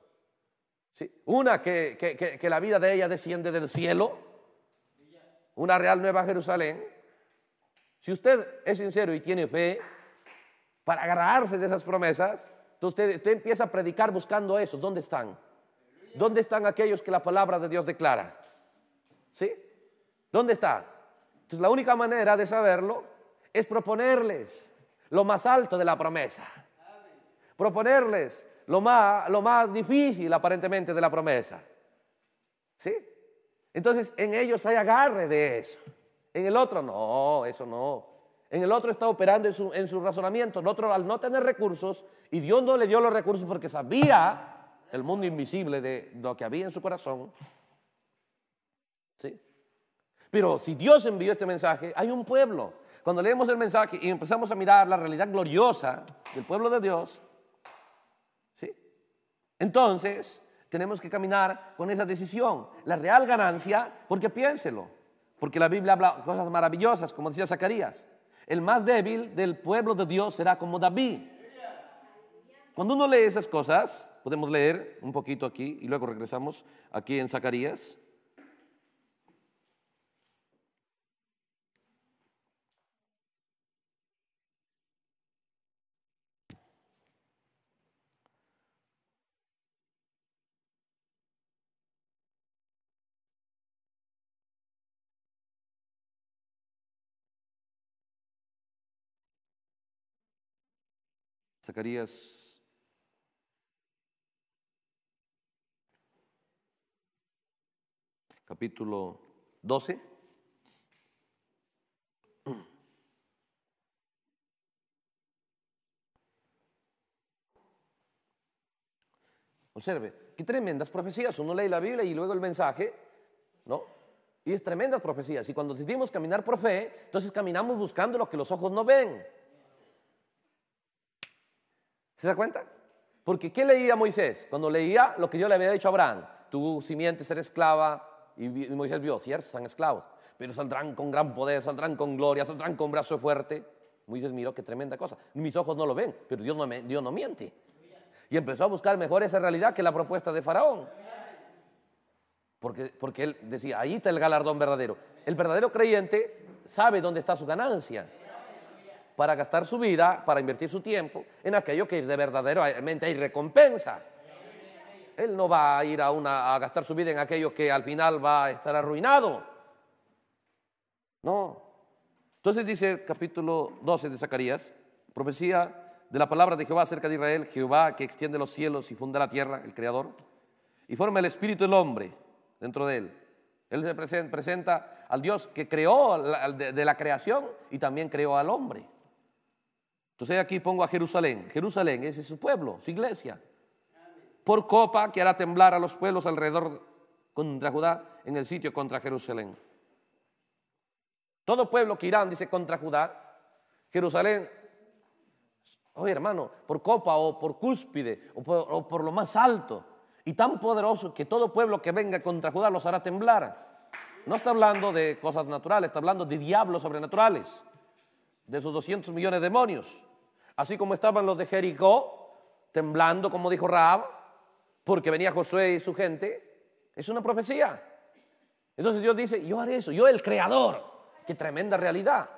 Una que, la vida de ella desciende del cielo, una real nueva Jerusalén. Si usted es sincero y tiene fe para agarrarse de esas promesas, usted, empieza a predicar buscando esos ¿Dónde están? ¿Dónde están aquellos que la palabra de Dios declara? ¿Sí? ¿Dónde está? Entonces la única manera de saberlo es proponerles lo más alto de la promesa. Proponerles lo más, más difícil aparentemente de la promesa. ¿Sí? Entonces en ellos hay agarre de eso. En el otro no, eso no. En el otro está operando en su, en su razonamiento. El otro al no tener recursos, y Dios no le dio los recursos porque sabía el mundo invisible de lo que había en su corazón. ¿Sí? Pero si Dios envió este mensaje, hay un pueblo. Cuando leemos el mensaje y empezamos a mirar la realidad gloriosa del pueblo de Dios, entonces, tenemos que caminar con esa decisión. La real ganancia, porque piénselo, porque la Biblia habla cosas maravillosas, como decía Zacarías. El más débil del pueblo de Dios será como David. Cuando uno lee esas cosas, podemos leer un poquito aquí y luego regresamos aquí en Zacarías. Zacarías capítulo 12. Observe, qué tremendas profecías. Uno lee la Biblia y luego el mensaje, ¿no? Y es tremendas profecías. Y cuando decidimos caminar por fe, entonces caminamos buscando lo que los ojos no ven. ¿Se da cuenta? Porque ¿qué leía Moisés? Cuando leía lo que yo le había dicho a Abraham, tu simiente será esclava, y Moisés vio, cierto, están esclavos, pero saldrán con gran poder, saldrán con gloria, saldrán con brazo fuerte. Moisés miró qué tremenda cosa. Mis ojos no lo ven, pero Dios no, miente. Y empezó a buscar mejor esa realidad que la propuesta de Faraón. porque él decía, ahí está el galardón verdadero. El verdadero creyente sabe dónde está su ganancia para gastar su vida, para invertir su tiempo en aquello que de verdaderamente hay recompensa. Él no va a ir a, una, a gastar su vida en aquello que al final va a estar arruinado. No. Entonces dice el capítulo 12 de Zacarías, profecía de la palabra de Jehová acerca de Israel, Jehová que extiende los cielos y funda la tierra, el Creador, y forma el espíritu del hombre dentro de él. Él se presenta, al Dios que creó de la creación y también creó al hombre. Entonces aquí pongo a Jerusalén. Jerusalén, ese es su pueblo, su iglesia. Por copa que hará temblar a los pueblos alrededor contra Judá en el sitio contra Jerusalén. Todo pueblo que irán, dice contra Judá, Jerusalén, oye hermano, por copa o por cúspide o por, lo más alto y tan poderoso que todo pueblo que venga contra Judá los hará temblar. No está hablando de cosas naturales, está hablando de diablos sobrenaturales, de esos 200 millones de demonios. Así como estaban los de Jericó, temblando, como dijo Raab, porque venía Josué y su gente, es una profecía. Entonces Dios dice, yo haré eso, yo el creador, qué tremenda realidad.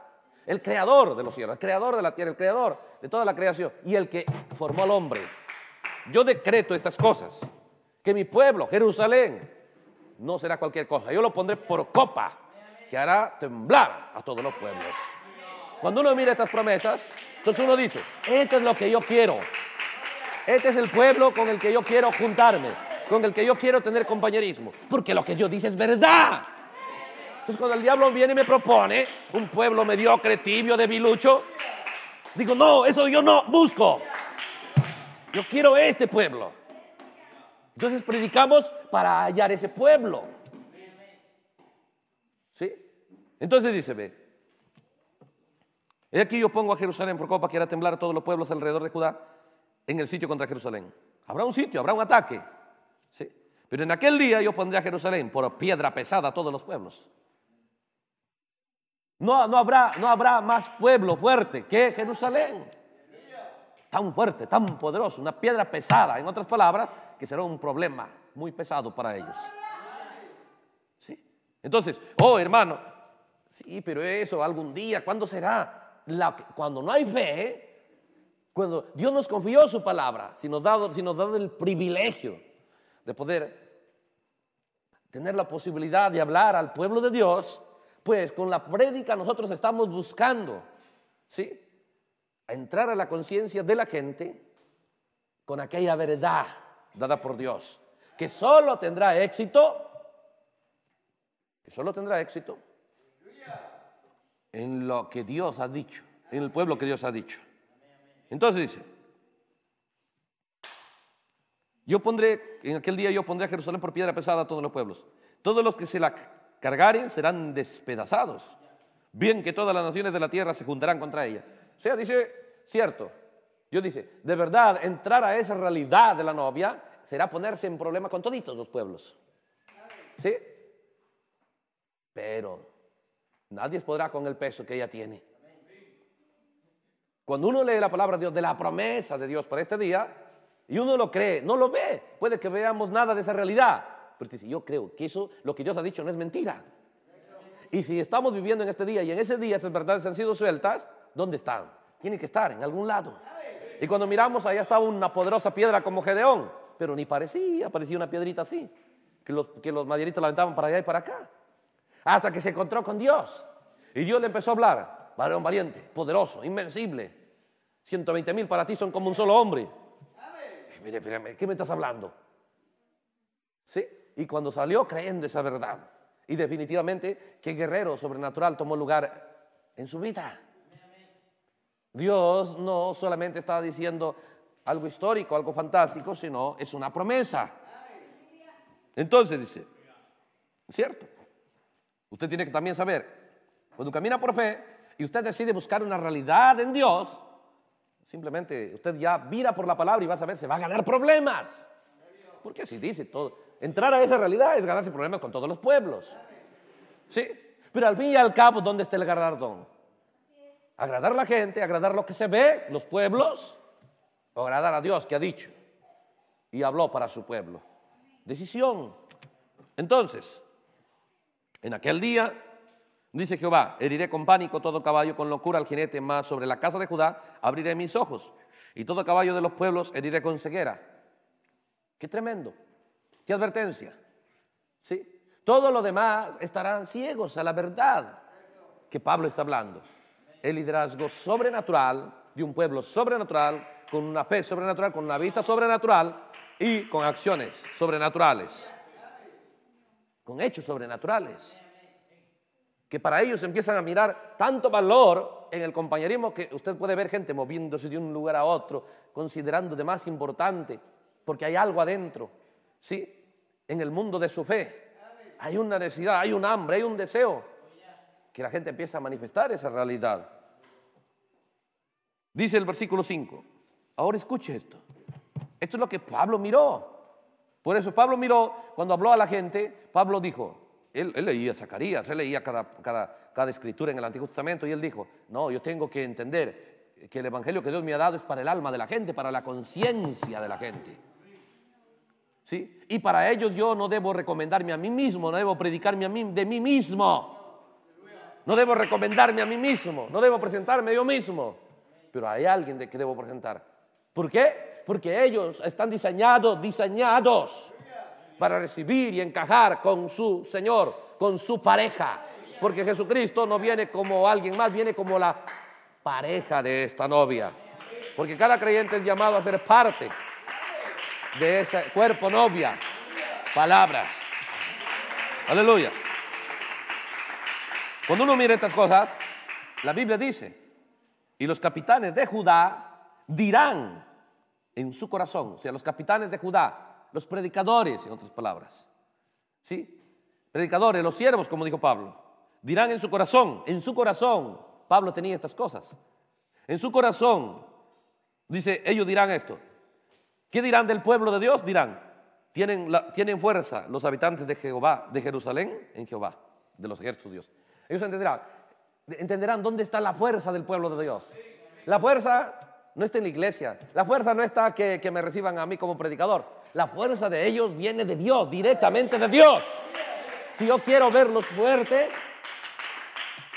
El creador de los cielos, el creador de la tierra, el creador de toda la creación y el que formó al hombre. Yo decreto estas cosas, que mi pueblo, Jerusalén, no será cualquier cosa. Yo lo pondré por copa, que hará temblar a todos los pueblos. Cuando uno mira estas promesas, entonces uno dice, esto es lo que yo quiero. Este es el pueblo con el que yo quiero juntarme, con el que yo quiero tener compañerismo, porque lo que Dios dice es verdad. Entonces cuando el diablo viene y me propone un pueblo mediocre, tibio, debilucho, digo, no, eso yo no busco. Yo quiero este pueblo. Entonces predicamos para hallar ese pueblo. ¿Sí? Entonces dice, ve, y aquí yo pongo a Jerusalén por copa que hará temblar a todos los pueblos alrededor de Judá en el sitio contra Jerusalén. Habrá un sitio, habrá un ataque. Pero en aquel día yo pondré a Jerusalén por piedra pesada a todos los pueblos. No, no, habrá, no habrá más pueblo fuerte que Jerusalén. Tan fuerte, tan poderoso, una piedra pesada, en otras palabras, que será un problema muy pesado para ellos. Entonces, oh hermano, sí, pero eso algún día, ¿cuándo será? cuando no hay fe, cuando Dios nos confió su palabra, si nos, da, si nos el privilegio de poder tener la posibilidad de hablar al pueblo de Dios, pues con la prédica nosotros estamos buscando, ¿sí? entrar a la conciencia de la gente con aquella verdad dada por Dios, que solo tendrá éxito, que solo tendrá éxito en lo que Dios ha dicho, en el pueblo que Dios ha dicho. Entonces dice, yo pondré, en aquel día yo pondré a Jerusalén por piedra pesada a todos los pueblos. Todos los que se la cargaren serán despedazados. Bien que todas las naciones de la tierra se juntarán contra ella. O sea, dice, cierto. Yo dice, de verdad, entrar a esa realidad de la novia será ponerse en problema con toditos los pueblos. ¿Sí? Pero Nadie podrá con el peso que ella tiene. Cuando uno lee la palabra de Dios, de la promesa de Dios para este día, y uno lo cree, no lo ve, puede que veamos nada de esa realidad. Pero si yo creo que eso, lo que Dios ha dicho, no es mentira. Y si estamos viviendo en este día y en ese día esas verdades han sido sueltas, ¿dónde están? Tienen que estar en algún lado. Y cuando miramos, allá estaba una poderosa piedra como Gedeón, pero ni parecía, parecía una piedrita así, que los, que los la aventaban para allá y para acá hasta que se encontró con Dios. Y Dios le empezó a hablar, varón valiente, poderoso, invencible. 120 mil para ti son como un solo hombre. Mire, ¿qué me estás hablando? ¿Sí? Y cuando salió creyendo esa verdad, y definitivamente que guerrero sobrenatural tomó lugar en su vida. Dios no solamente estaba diciendo algo histórico, algo fantástico, sino es una promesa. Entonces dice, ¿cierto? Usted tiene que también saber, cuando camina por fe y usted decide buscar una realidad en Dios, simplemente usted ya vira por la palabra y va a saber, se va a ganar problemas. Porque si dice todo, entrar a esa realidad es ganarse problemas con todos los pueblos. ¿Sí? Pero al fin y al cabo, ¿dónde está el galardón? Agradar a la gente, agradar lo que se ve, los pueblos, o agradar a Dios que ha dicho y habló para su pueblo. Decisión. Entonces, en aquel día, dice Jehová, heriré con pánico todo caballo, con locura al jinete, más sobre la casa de Judá abriré mis ojos, y todo caballo de los pueblos heriré con ceguera. Qué tremendo, qué advertencia. ¿Sí? Todos los demás estarán ciegos a la verdad que Pablo está hablando. El liderazgo sobrenatural de un pueblo sobrenatural, con una fe sobrenatural, con una vista sobrenatural y con acciones sobrenaturales hechos sobrenaturales. Que para ellos empiezan a mirar tanto valor en el compañerismo que usted puede ver gente moviéndose de un lugar a otro, considerando de más importante, porque hay algo adentro, ¿sí? En el mundo de su fe. Hay una necesidad, hay un hambre, hay un deseo que la gente empieza a manifestar esa realidad. Dice el versículo 5. Ahora escuche esto. Esto es lo que Pablo miró. Por eso Pablo miró, cuando habló a la gente, Pablo dijo, él, leía Zacarías, él leía cada, cada, cada escritura en el Antiguo Testamento y él dijo, no, yo tengo que entender que el Evangelio que Dios me ha dado es para el alma de la gente, para la conciencia de la gente. ¿Sí? Y para ellos yo no debo recomendarme a mí mismo, no debo predicarme a mí, de mí mismo. No debo recomendarme a mí mismo, no debo presentarme yo mismo. Pero hay alguien de que debo presentar. ¿Por qué? Porque ellos están diseñados, diseñados para recibir y encajar con su Señor, con su pareja. Porque Jesucristo no viene como alguien más, viene como la pareja de esta novia. Porque cada creyente es llamado a ser parte de ese cuerpo novia. Palabra. Aleluya. Cuando uno mira estas cosas, la Biblia dice, y los capitanes de Judá dirán en su corazón, o sea, los capitanes de Judá, los predicadores, en otras palabras. ¿Sí? Predicadores, los siervos, como dijo Pablo, dirán en su corazón, en su corazón, Pablo tenía estas cosas. En su corazón, dice, ellos dirán esto. ¿Qué dirán del pueblo de Dios? Dirán, tienen, tienen fuerza los habitantes de Jehová, de Jerusalén, en Jehová, de los ejércitos de Dios. Ellos entenderán, entenderán dónde está la fuerza del pueblo de Dios. La fuerza no está en la iglesia. La fuerza no está que, me reciban a mí como predicador. La fuerza de ellos viene de Dios, directamente de Dios. Si yo quiero verlos fuertes,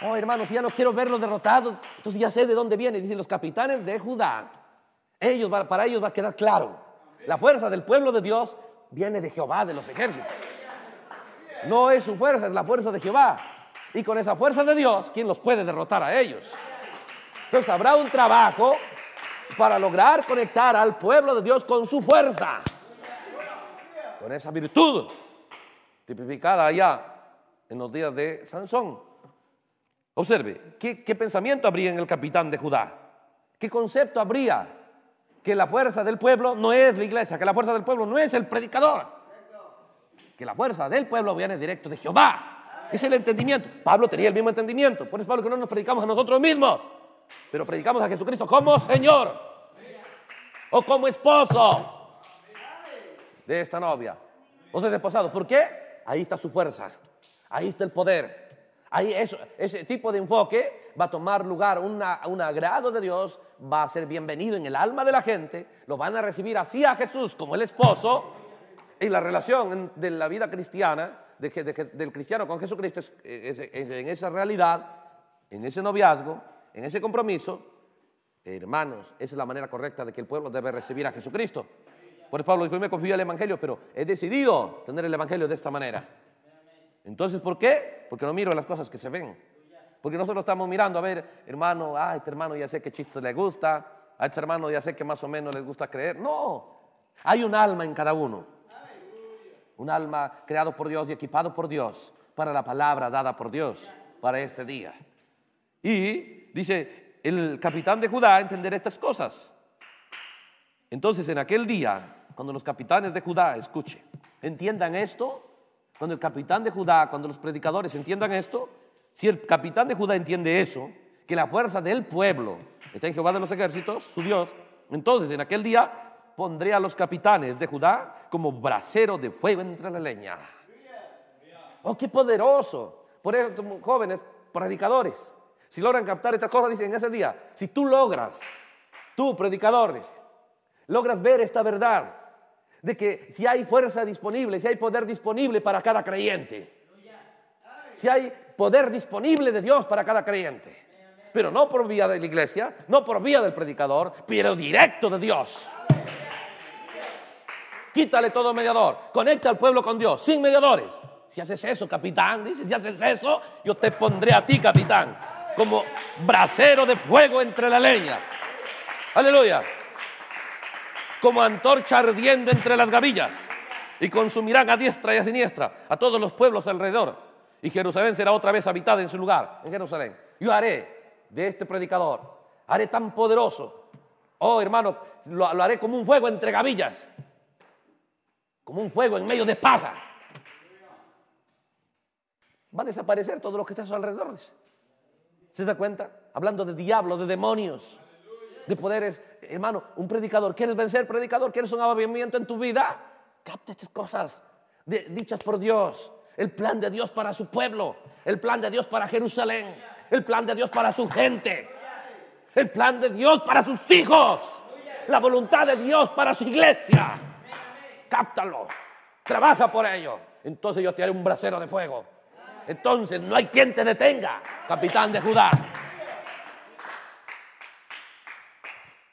oh hermanos, si ya no quiero verlos derrotados, entonces ya sé de dónde viene. Dicen los capitanes de Judá, ellos, para ellos va a quedar claro. La fuerza del pueblo de Dios viene de Jehová, de los ejércitos. No es su fuerza, es la fuerza de Jehová. Y con esa fuerza de Dios, ¿quién los puede derrotar a ellos? Entonces habrá un trabajo para lograr conectar al pueblo de Dios con su fuerza, con esa virtud tipificada allá en los días de Sansón. Observe, ¿qué, pensamiento habría en el capitán de Judá? ¿Qué concepto habría? Que la fuerza del pueblo no es la iglesia, que la fuerza del pueblo no es el predicador, que la fuerza del pueblo viene directo de Jehová. Es el entendimiento. Pablo tenía el mismo entendimiento. Por eso Pablo que no nos predicamos a nosotros mismos pero predicamos a Jesucristo como Señor o como esposo de esta novia. O de esposado. ¿Por qué? Ahí está su fuerza, ahí está el poder. Ahí ese tipo de enfoque va a tomar lugar, una, un agrado de Dios va a ser bienvenido en el alma de la gente, lo van a recibir así a Jesús como el esposo y la relación de la vida cristiana, del cristiano con Jesucristo en esa realidad, en ese noviazgo, en ese compromiso, hermanos, esa es la manera correcta de que el pueblo debe recibir a Jesucristo. Por eso Pablo dijo, yo me confío el Evangelio, pero he decidido tener el Evangelio de esta manera. Entonces, ¿por qué? Porque no miro las cosas que se ven. Porque nosotros estamos mirando, a ver, hermano, a ah, este hermano ya sé qué chiste le gusta, a este hermano ya sé que más o menos le gusta creer. No, hay un alma en cada uno. Un alma creado por Dios y equipado por Dios para la palabra dada por Dios para este día. Y dice el capitán de Judá, entender estas cosas. Entonces, en aquel día, cuando los capitanes de Judá, escuche, entiendan esto, cuando el capitán de Judá, cuando los predicadores entiendan esto, si el capitán de Judá entiende eso, que la fuerza del pueblo está en Jehová de los ejércitos, su Dios, entonces en aquel día pondré a los capitanes de Judá como brasero de fuego entre la leña. ¡Oh, qué poderoso! Por eso, jóvenes predicadores, si logran captar esta cosa, dicen, en ese día, si tú logras, tú predicador, logras ver esta verdad de que si hay fuerza disponible, si hay poder disponible para cada creyente, si hay poder disponible de Dios para cada creyente, pero no por vía de la iglesia, no por vía del predicador, pero directo de Dios. Quítale todo mediador, conecta al pueblo con Dios, sin mediadores. Si haces eso, capitán, dice, si haces eso, yo te pondré a ti, capitán como brasero de fuego entre la leña. Aleluya. Como antorcha ardiendo entre las gavillas. Y consumirán a diestra y a siniestra a todos los pueblos alrededor. Y Jerusalén será otra vez habitada en su lugar, en Jerusalén. Yo haré de este predicador, haré tan poderoso. Oh hermano, lo, haré como un fuego entre gavillas. Como un fuego en medio de paja. Va a desaparecer todo lo que está a su alrededor. ¿Se da cuenta? Hablando de diablos, de demonios, de poderes. Hermano, un predicador, ¿quieres vencer, predicador? ¿Quieres un avivamiento en tu vida? Capta estas cosas dichas por Dios. El plan de Dios para su pueblo. El plan de Dios para Jerusalén. El plan de Dios para su gente. El plan de Dios para sus hijos. La voluntad de Dios para su iglesia. Cáptalo. Trabaja por ello. Entonces yo te haré un brasero de fuego entonces no hay quien te detenga, capitán de Judá.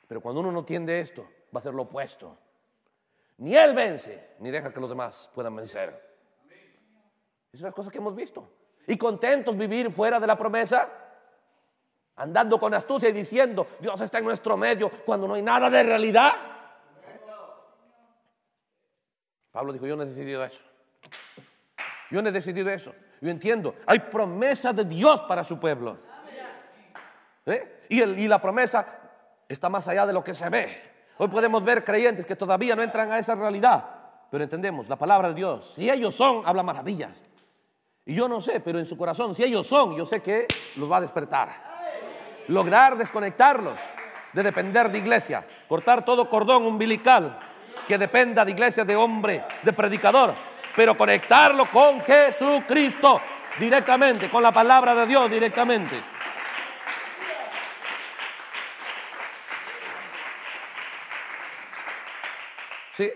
Pero cuando uno no entiende esto, va a ser lo opuesto. Ni él vence, ni deja que los demás puedan vencer. es una cosa que hemos visto. Y contentos vivir fuera de la promesa, andando con astucia y diciendo, Dios está en nuestro medio cuando no hay nada de realidad. Pablo dijo, yo no he decidido eso. Yo no he decidido eso. Yo entiendo, hay promesa de Dios para su pueblo. ¿Eh? Y, y la promesa está más allá de lo que se ve. Hoy podemos ver creyentes que todavía no entran a esa realidad, pero entendemos la palabra de Dios. Si ellos son, habla maravillas. Y yo no sé, pero en su corazón, si ellos son, yo sé que los va a despertar. Lograr desconectarlos de depender de iglesia, cortar todo cordón umbilical que dependa de iglesia, de hombre, de predicador, pero conectarlo con Jesucristo directamente, con la palabra de Dios directamente. Sí,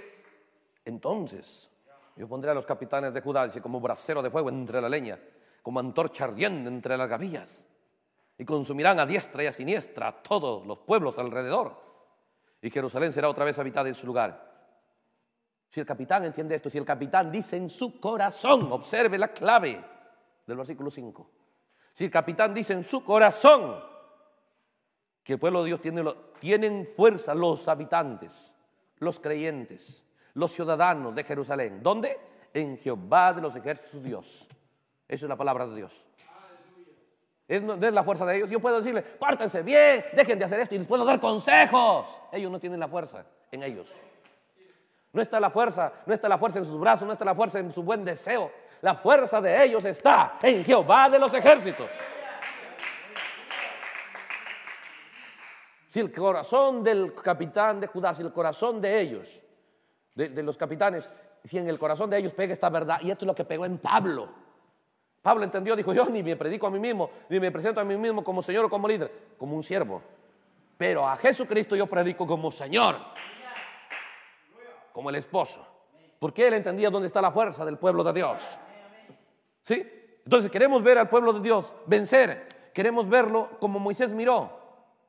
entonces yo pondré a los capitanes de Judá, como brasero de fuego entre la leña, como antorcha ardiendo entre las gavillas, y consumirán a diestra y a siniestra a todos los pueblos alrededor, y Jerusalén será otra vez habitada en su lugar si el capitán entiende esto, si el capitán dice en su corazón, observe la clave del versículo 5. Si el capitán dice en su corazón que el pueblo de Dios tiene, tienen fuerza los habitantes, los creyentes, los ciudadanos de Jerusalén. ¿Dónde? En Jehová de los ejércitos Dios. Esa es la palabra de Dios. Es, la fuerza de ellos. Yo puedo decirle, pártense bien, dejen de hacer esto y les puedo dar consejos. Ellos no tienen la fuerza en ellos. No está la fuerza, no está la fuerza en sus brazos, no está la fuerza en su buen deseo. La fuerza de ellos está en Jehová de los ejércitos. Si el corazón del capitán de Judá, si el corazón de ellos, de, los capitanes, si en el corazón de ellos pega esta verdad, y esto es lo que pegó en Pablo. Pablo entendió, dijo, yo ni me predico a mí mismo, ni me presento a mí mismo como Señor o como líder, como un siervo. Pero a Jesucristo yo predico como Señor como el esposo, porque él entendía dónde está la fuerza del pueblo de Dios. ¿Sí? Entonces queremos ver al pueblo de Dios vencer, queremos verlo como Moisés miró.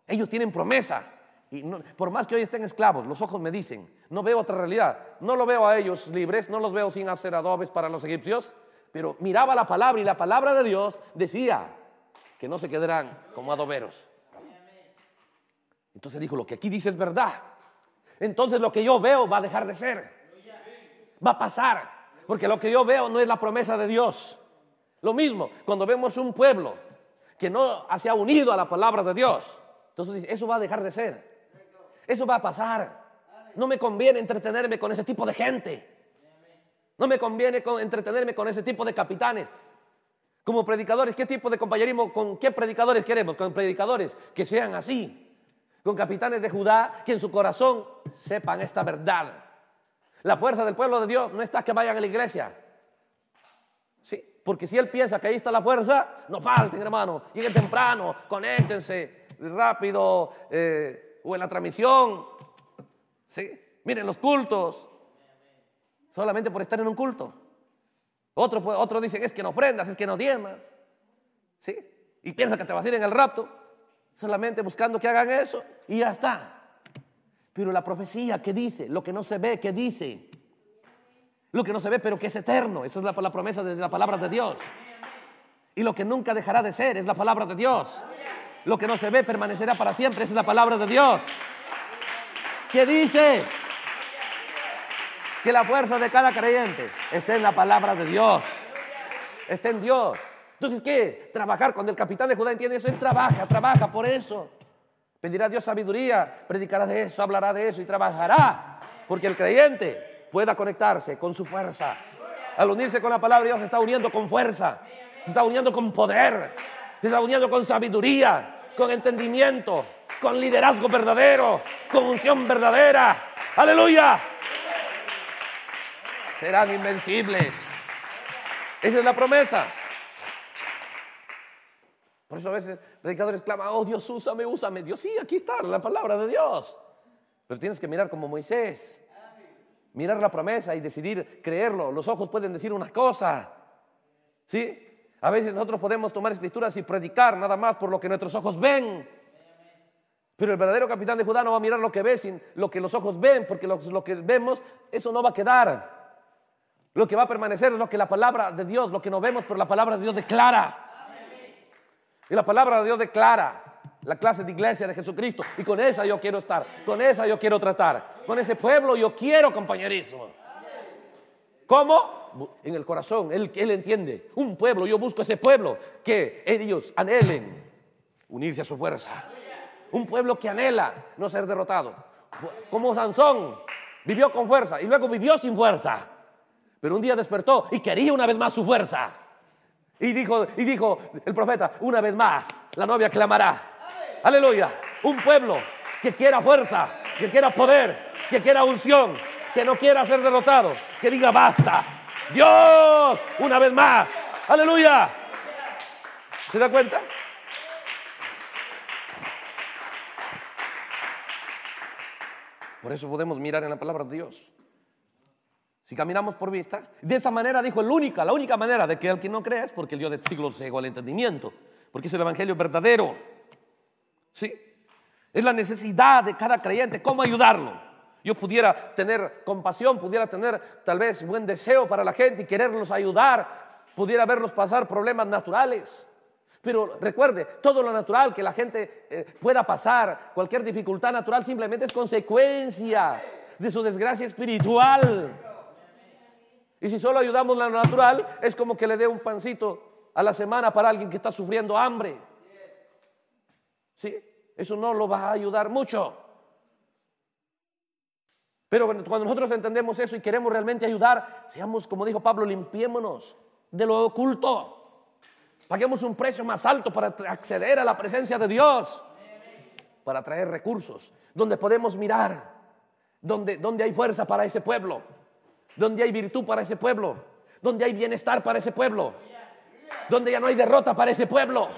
Ellos tienen promesa. Y por más que hoy estén esclavos, los ojos me dicen, no veo otra realidad. No lo veo a ellos libres, no los veo sin hacer adobes para los egipcios, pero miraba la palabra y la palabra de Dios decía que no se quedarán como adoberos. Entonces dijo, lo que aquí dice es verdad entonces lo que yo veo va a dejar de ser. Va a pasar. Porque lo que yo veo no es la promesa de Dios. Lo mismo, cuando vemos un pueblo que no se ha unido a la palabra de Dios, entonces eso va a dejar de ser. Eso va a pasar. No me conviene entretenerme con ese tipo de gente. No me conviene entretenerme con ese tipo de capitanes. Como predicadores, ¿qué tipo de compañerismo con qué predicadores queremos? Con predicadores que sean así con capitanes de Judá, que en su corazón sepan esta verdad. La fuerza del pueblo de Dios no está que vayan a la iglesia. Sí, porque si él piensa que ahí está la fuerza, no falten, hermano. Lleguen temprano, conéctense rápido eh, o en la transmisión. Sí, miren los cultos. Solamente por estar en un culto. Otros otro dicen, es que no ofrendas, es que no diemas, ¿Sí? Y piensa que te vas a ir en el rapto solamente buscando que hagan eso y ya está. Pero la profecía, ¿qué dice? Lo que no se ve, ¿qué dice? Lo que no se ve, pero que es eterno. Esa es la, promesa de la palabra de Dios. Y lo que nunca dejará de ser es la palabra de Dios. Lo que no se ve permanecerá para siempre. Esa es la palabra de Dios. ¿Qué dice? Que la fuerza de cada creyente esté en la palabra de Dios. Esté en Dios. Entonces, ¿qué? Trabajar. Cuando el capitán de Judá entiende eso, él trabaja, trabaja por eso. Pedirá a Dios sabiduría, predicará de eso, hablará de eso y trabajará. Porque el creyente pueda conectarse con su fuerza. Al unirse con la palabra de Dios se está uniendo con fuerza, se está uniendo con poder, se está uniendo con sabiduría, con entendimiento, con liderazgo verdadero, con unción verdadera. Aleluya. Serán invencibles. Esa es la promesa. Por eso a veces predicadores predicador oh Dios, úsame, úsame. Dios, sí, aquí está la palabra de Dios. Pero tienes que mirar como Moisés. Mirar la promesa y decidir creerlo. Los ojos pueden decir una cosa. ¿Sí? A veces nosotros podemos tomar escrituras y predicar nada más por lo que nuestros ojos ven. Pero el verdadero capitán de Judá no va a mirar lo que ve, sin lo que los ojos ven, porque lo, lo que vemos, eso no va a quedar. Lo que va a permanecer es lo que la palabra de Dios, lo que no vemos, pero la palabra de Dios declara. Y la palabra de Dios declara la clase de iglesia de Jesucristo. Y con esa yo quiero estar, con esa yo quiero tratar, con ese pueblo yo quiero compañerismo. ¿Cómo? En el corazón, él, él entiende. Un pueblo, yo busco ese pueblo que ellos anhelen unirse a su fuerza. Un pueblo que anhela no ser derrotado. Como Sansón vivió con fuerza y luego vivió sin fuerza. Pero un día despertó y quería una vez más su fuerza. Y dijo, y dijo el profeta, una vez más, la novia clamará. Aleluya. Un pueblo que quiera fuerza, que quiera poder, que quiera unción, que no quiera ser derrotado, que diga basta. Dios, una vez más. Aleluya. ¿Se da cuenta? Por eso podemos mirar en la palabra de Dios si caminamos por vista, de esta manera dijo el única, la única manera de que el que no crea es porque el Dios de siglos llegó al entendimiento, porque es el evangelio verdadero. Sí. Es la necesidad de cada creyente cómo ayudarlo. Yo pudiera tener compasión, pudiera tener tal vez buen deseo para la gente y quererlos ayudar, pudiera verlos pasar problemas naturales. Pero recuerde, todo lo natural que la gente eh, pueda pasar, cualquier dificultad natural simplemente es consecuencia de su desgracia espiritual. Y si solo ayudamos la natural, es como que le dé un pancito a la semana para alguien que está sufriendo hambre. ¿Sí? Eso no lo va a ayudar mucho. Pero cuando nosotros entendemos eso y queremos realmente ayudar, seamos, como dijo Pablo, limpiémonos de lo oculto. Paguemos un precio más alto para acceder a la presencia de Dios, para traer recursos, donde podemos mirar, donde, donde hay fuerza para ese pueblo donde hay virtud para ese pueblo, donde hay bienestar para ese pueblo, donde ya no hay derrota para ese pueblo.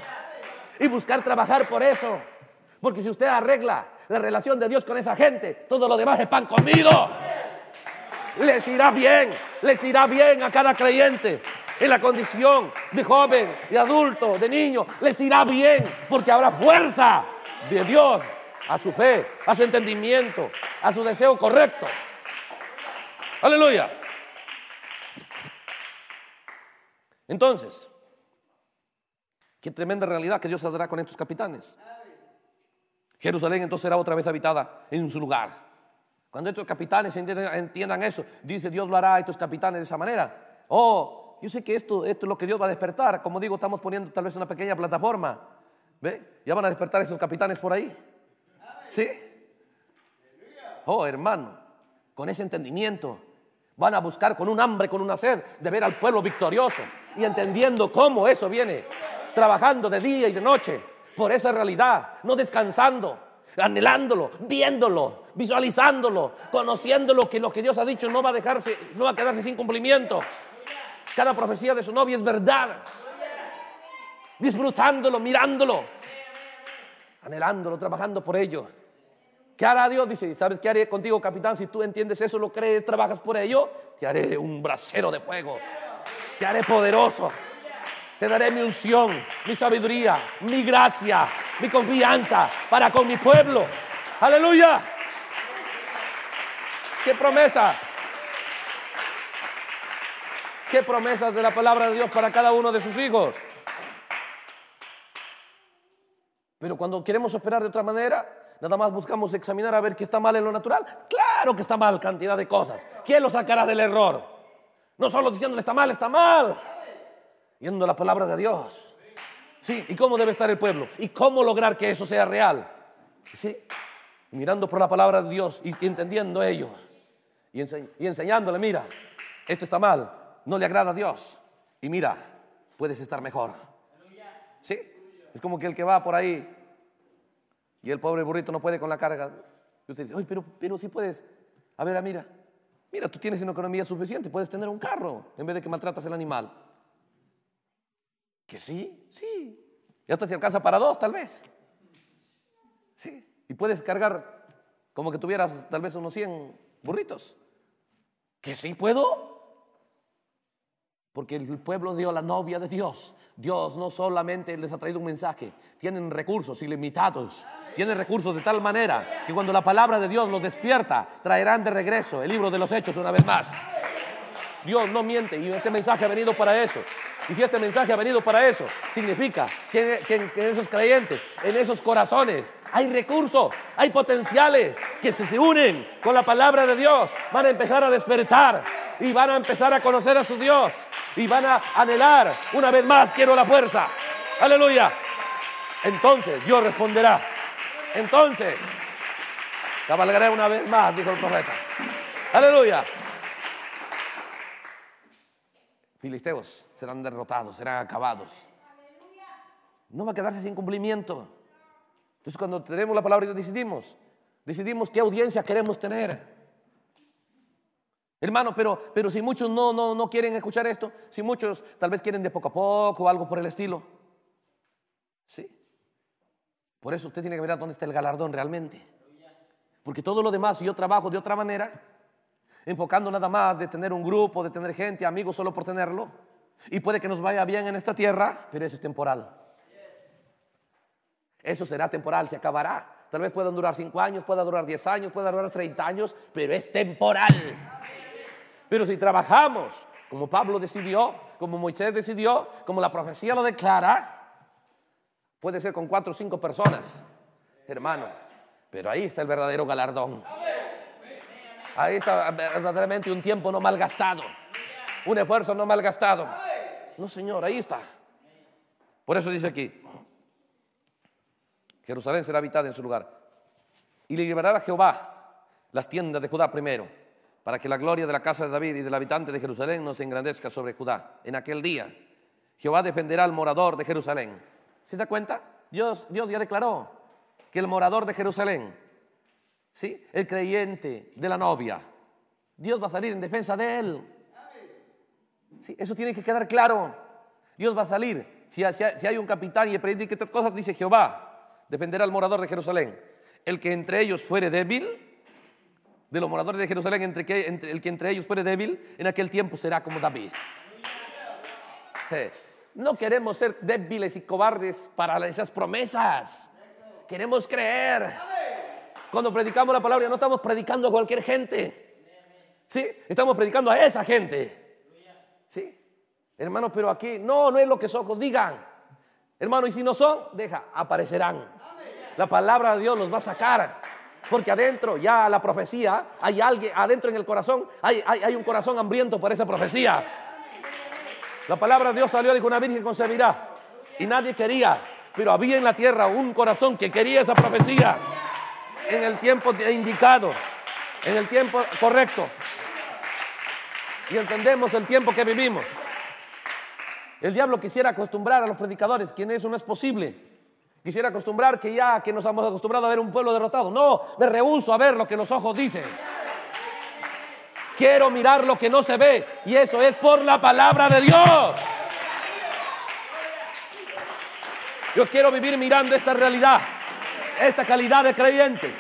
Y buscar trabajar por eso. Porque si usted arregla la relación de Dios con esa gente, todo lo demás es pan comido. Les irá bien, les irá bien a cada creyente. En la condición de joven, de adulto, de niño, les irá bien porque habrá fuerza de Dios a su fe, a su entendimiento, a su deseo correcto. Aleluya. Entonces, qué tremenda realidad que Dios saldrá con estos capitanes. Jerusalén entonces será otra vez habitada en su lugar. Cuando estos capitanes entiendan, eso, dice Dios lo hará a estos capitanes de esa manera. Oh, yo sé que esto, esto es lo que Dios va a despertar. Como digo, estamos poniendo tal vez una pequeña plataforma. ¿Ve? Ya van a despertar esos capitanes por ahí. ¿Sí? Oh, hermano, con ese entendimiento Van a buscar con un hambre, con una sed de ver al pueblo victorioso y entendiendo cómo eso viene, trabajando de día y de noche por esa realidad, no descansando, anhelándolo, viéndolo, visualizándolo, lo que lo que Dios ha dicho no va a dejarse, no va a quedarse sin cumplimiento. Cada profecía de su novia es verdad. Disfrutándolo, mirándolo, anhelándolo, trabajando por ello. ¿Qué hará Dios? Dice, ¿sabes qué haré contigo, capitán? Si tú entiendes eso, lo crees, trabajas por ello, te haré un brasero de fuego. Te haré poderoso. Te daré mi unción, mi sabiduría, mi gracia, mi confianza para con mi pueblo. Aleluya. ¿Qué promesas? ¿Qué promesas de la palabra de Dios para cada uno de sus hijos? Pero cuando queremos operar de otra manera, Nada más buscamos examinar a ver qué está mal en lo natural. Claro que está mal cantidad de cosas. ¿Quién lo sacará del error? No solo diciéndole está mal, está mal. Yendo a la palabra de Dios. Sí, ¿y cómo debe estar el pueblo? ¿Y cómo lograr que eso sea real? Sí, mirando por la palabra de Dios y entendiendo ello. Y, enseñándole, mira, esto está mal, no le agrada a Dios. Y mira, puedes estar mejor. ¿Sí? Es como que el que va por ahí y el pobre burrito no puede con la carga. Y usted dice, oye, pero, pero sí puedes. A ver, ah, mira, mira, tú tienes una economía suficiente, puedes tener un carro en vez de que maltratas el animal. Que sí, sí. Y hasta se alcanza para dos, tal vez. Sí. Y puedes cargar como que tuvieras tal vez unos 100 burritos. Que sí puedo. Porque el pueblo dio la novia de Dios. Dios no solamente les ha traído un mensaje, tienen recursos ilimitados. Tienen recursos de tal manera que cuando la palabra de Dios los despierta, traerán de regreso el libro de los hechos una vez más. Dios no miente y este mensaje ha venido para eso. Y si este mensaje ha venido para eso, significa que, en esos creyentes, en esos corazones, hay recursos, hay potenciales que si se unen con la palabra de Dios, van a empezar a despertar y van a empezar a conocer a su Dios y van a anhelar, una vez más, quiero la fuerza. Aleluya. Entonces Dios responderá. Entonces, cabalgaré una vez más, dijo el profeta. Aleluya filisteos serán derrotados, serán acabados. No va a quedarse sin cumplimiento. Entonces cuando tenemos la palabra y decidimos, decidimos qué audiencia queremos tener. Hermano, pero, pero si muchos no, no, no quieren escuchar esto, si muchos tal vez quieren de poco a poco o algo por el estilo. Sí. Por eso usted tiene que mirar dónde está el galardón realmente. Porque todo lo demás, si yo trabajo de otra manera, enfocando nada más de tener un grupo, de tener gente, amigos solo por tenerlo. Y puede que nos vaya bien en esta tierra, pero eso es temporal. Eso será temporal, se acabará. Tal vez puedan durar cinco años, pueda durar 10 años, pueda durar 30 años, pero es temporal. Pero si trabajamos como Pablo decidió, como Moisés decidió, como la profecía lo declara, puede ser con cuatro o cinco personas, hermano. Pero ahí está el verdadero galardón. Ahí está verdaderamente un tiempo no malgastado, un esfuerzo no malgastado. No, Señor, ahí está. Por eso dice aquí, Jerusalén será habitada en su lugar. Y le a Jehová las tiendas de Judá primero, para que la gloria de la casa de David y del habitante de Jerusalén no se engrandezca sobre Judá. En aquel día, Jehová defenderá al morador de Jerusalén. ¿Se da cuenta? Dios, Dios ya declaró que el morador de Jerusalén ¿sí? El creyente de la novia. Dios va a salir en defensa de él. ¿Sí? Eso tiene que quedar claro. Dios va a salir. Si, hay un capitán y el predica estas cosas, dice Jehová, Defenderá al morador de Jerusalén. El que entre ellos fuere débil, de los moradores de Jerusalén, entre que, el que entre ellos fuere débil, en aquel tiempo será como David. No queremos ser débiles y cobardes para esas promesas. Queremos creer. Cuando predicamos la palabra no estamos predicando a cualquier gente. ¿Sí? Estamos predicando a esa gente. ¿Sí? Hermanos, pero aquí no, no es lo que ojos digan. Hermano, y si no son, deja, aparecerán. La palabra de Dios los va a sacar. Porque adentro ya la profecía, hay alguien, adentro en el corazón, hay, hay un corazón hambriento por esa profecía. La palabra de Dios salió, dijo, una virgen concebirá. Y nadie quería, pero había en la tierra un corazón que quería esa profecía en el tiempo indicado, en el tiempo correcto. Y entendemos el tiempo que vivimos. El diablo quisiera acostumbrar a los predicadores, quien eso no es posible. Quisiera acostumbrar que ya que nos hemos acostumbrado a ver un pueblo derrotado. No, me rehúso a ver lo que los ojos dicen. Quiero mirar lo que no se ve. Y eso es por la palabra de Dios. Yo quiero vivir mirando esta realidad esta calidad de creyentes.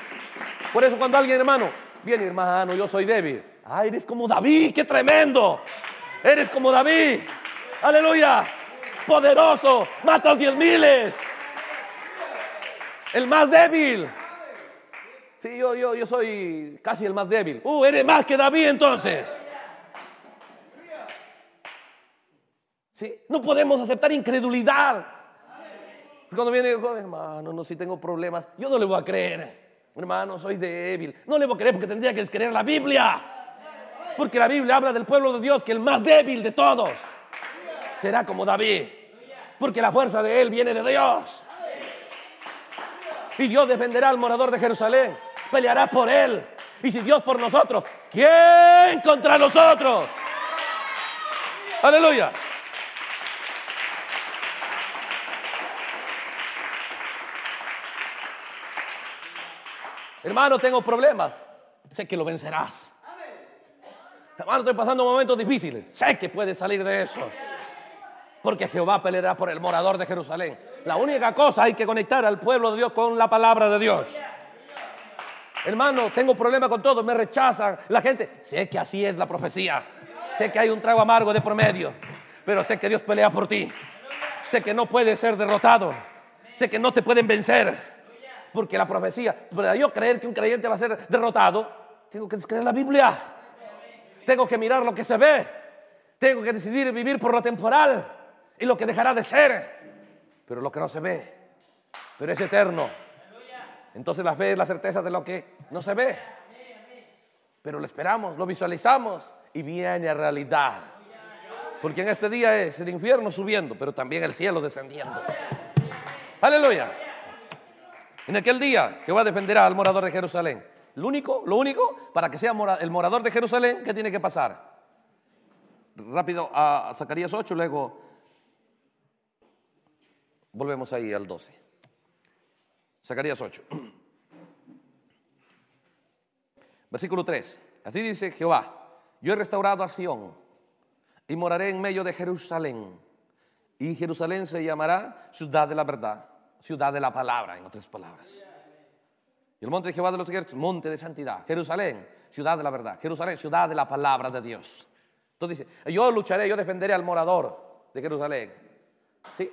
Por eso cuando alguien, hermano, viene, hermano, yo soy débil. Ah, eres como David, qué tremendo. Eres como David. Aleluya. Poderoso. Mata a miles. El más débil. Sí, yo, yo, yo soy casi el más débil. Uh, eres más que David entonces. Sí, no podemos aceptar incredulidad. Cuando viene, dijo, hermano, no, si tengo problemas, yo no le voy a creer. Hermano, soy débil. No le voy a creer porque tendría que creer la Biblia. Porque la Biblia habla del pueblo de Dios que el más débil de todos será como David. Porque la fuerza de él viene de Dios. Y Dios defenderá al morador de Jerusalén. Peleará por él. Y si Dios por nosotros, ¿quién contra nosotros? Aleluya. Hermano, tengo problemas. Sé que lo vencerás. Hermano, estoy pasando momentos difíciles. Sé que puedes salir de eso. Porque Jehová peleará por el morador de Jerusalén. La única cosa hay que conectar al pueblo de Dios con la palabra de Dios. Hermano, tengo problemas con todo, me rechazan la gente. Sé que así es la profecía. Sé que hay un trago amargo de promedio, pero sé que Dios pelea por ti. Sé que no puedes ser derrotado. Sé que no te pueden vencer porque la profecía, para yo creer que un creyente va a ser derrotado, tengo que creer la Biblia. Tengo que mirar lo que se ve. Tengo que decidir vivir por lo temporal y lo que dejará de ser. Pero lo que no se ve, pero es eterno. Entonces la fe es la certeza de lo que no se ve. Pero lo esperamos, lo visualizamos y viene a realidad. Porque en este día es el infierno subiendo, pero también el cielo descendiendo. Aleluya. En aquel día Jehová defenderá al morador de Jerusalén. Lo único, lo único, para que sea el morador de Jerusalén, ¿qué tiene que pasar? Rápido a Zacarías 8, luego volvemos ahí al 12. Zacarías 8. Versículo 3. Así dice Jehová, yo he restaurado a Sión y moraré en medio de Jerusalén. Y Jerusalén se llamará ciudad de la verdad ciudad de la palabra, en otras palabras. Y el monte de Jehová de los ejércitos, monte de santidad. Jerusalén, ciudad de la verdad. Jerusalén, ciudad de la palabra de Dios. Entonces dice, yo lucharé, yo defenderé al morador de Jerusalén. ¿Sí?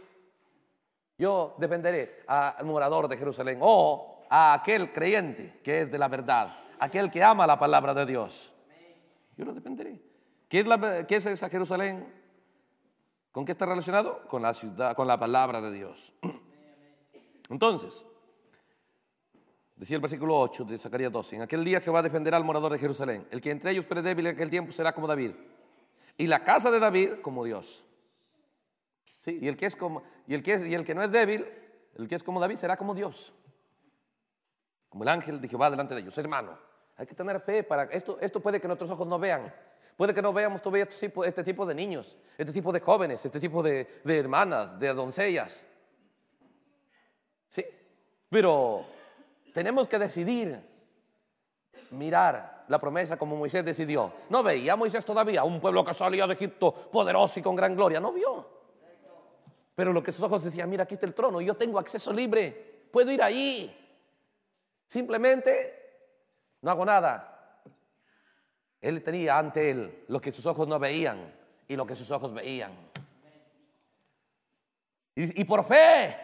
Yo defenderé al morador de Jerusalén o a aquel creyente que es de la verdad, aquel que ama la palabra de Dios. Yo lo defenderé. ¿Qué es, qué es esa Jerusalén? ¿Con qué está relacionado? Con la ciudad, con la palabra de Dios. Entonces, decía el versículo 8 de Zacarías 12, en aquel día Jehová defenderá al morador de Jerusalén, el que entre ellos pere débil en aquel tiempo será como David, y la casa de David como Dios. Sí, y, el que es como, y, el que es, y el que no es débil, el que es como David será como Dios, como el ángel de Jehová delante de ellos, hermano. Hay que tener fe para esto. Esto puede que nuestros ojos no vean. Puede que no veamos todavía este tipo, este tipo de niños, este tipo de jóvenes, este tipo de, de hermanas, de doncellas. Sí, pero tenemos que decidir mirar la promesa como Moisés decidió. No veía Moisés todavía, un pueblo que salía de Egipto poderoso y con gran gloria. No vio. Pero lo que sus ojos decían, mira, aquí está el trono, yo tengo acceso libre, puedo ir ahí. Simplemente no hago nada. Él tenía ante él lo que sus ojos no veían y lo que sus ojos veían. Y, y por fe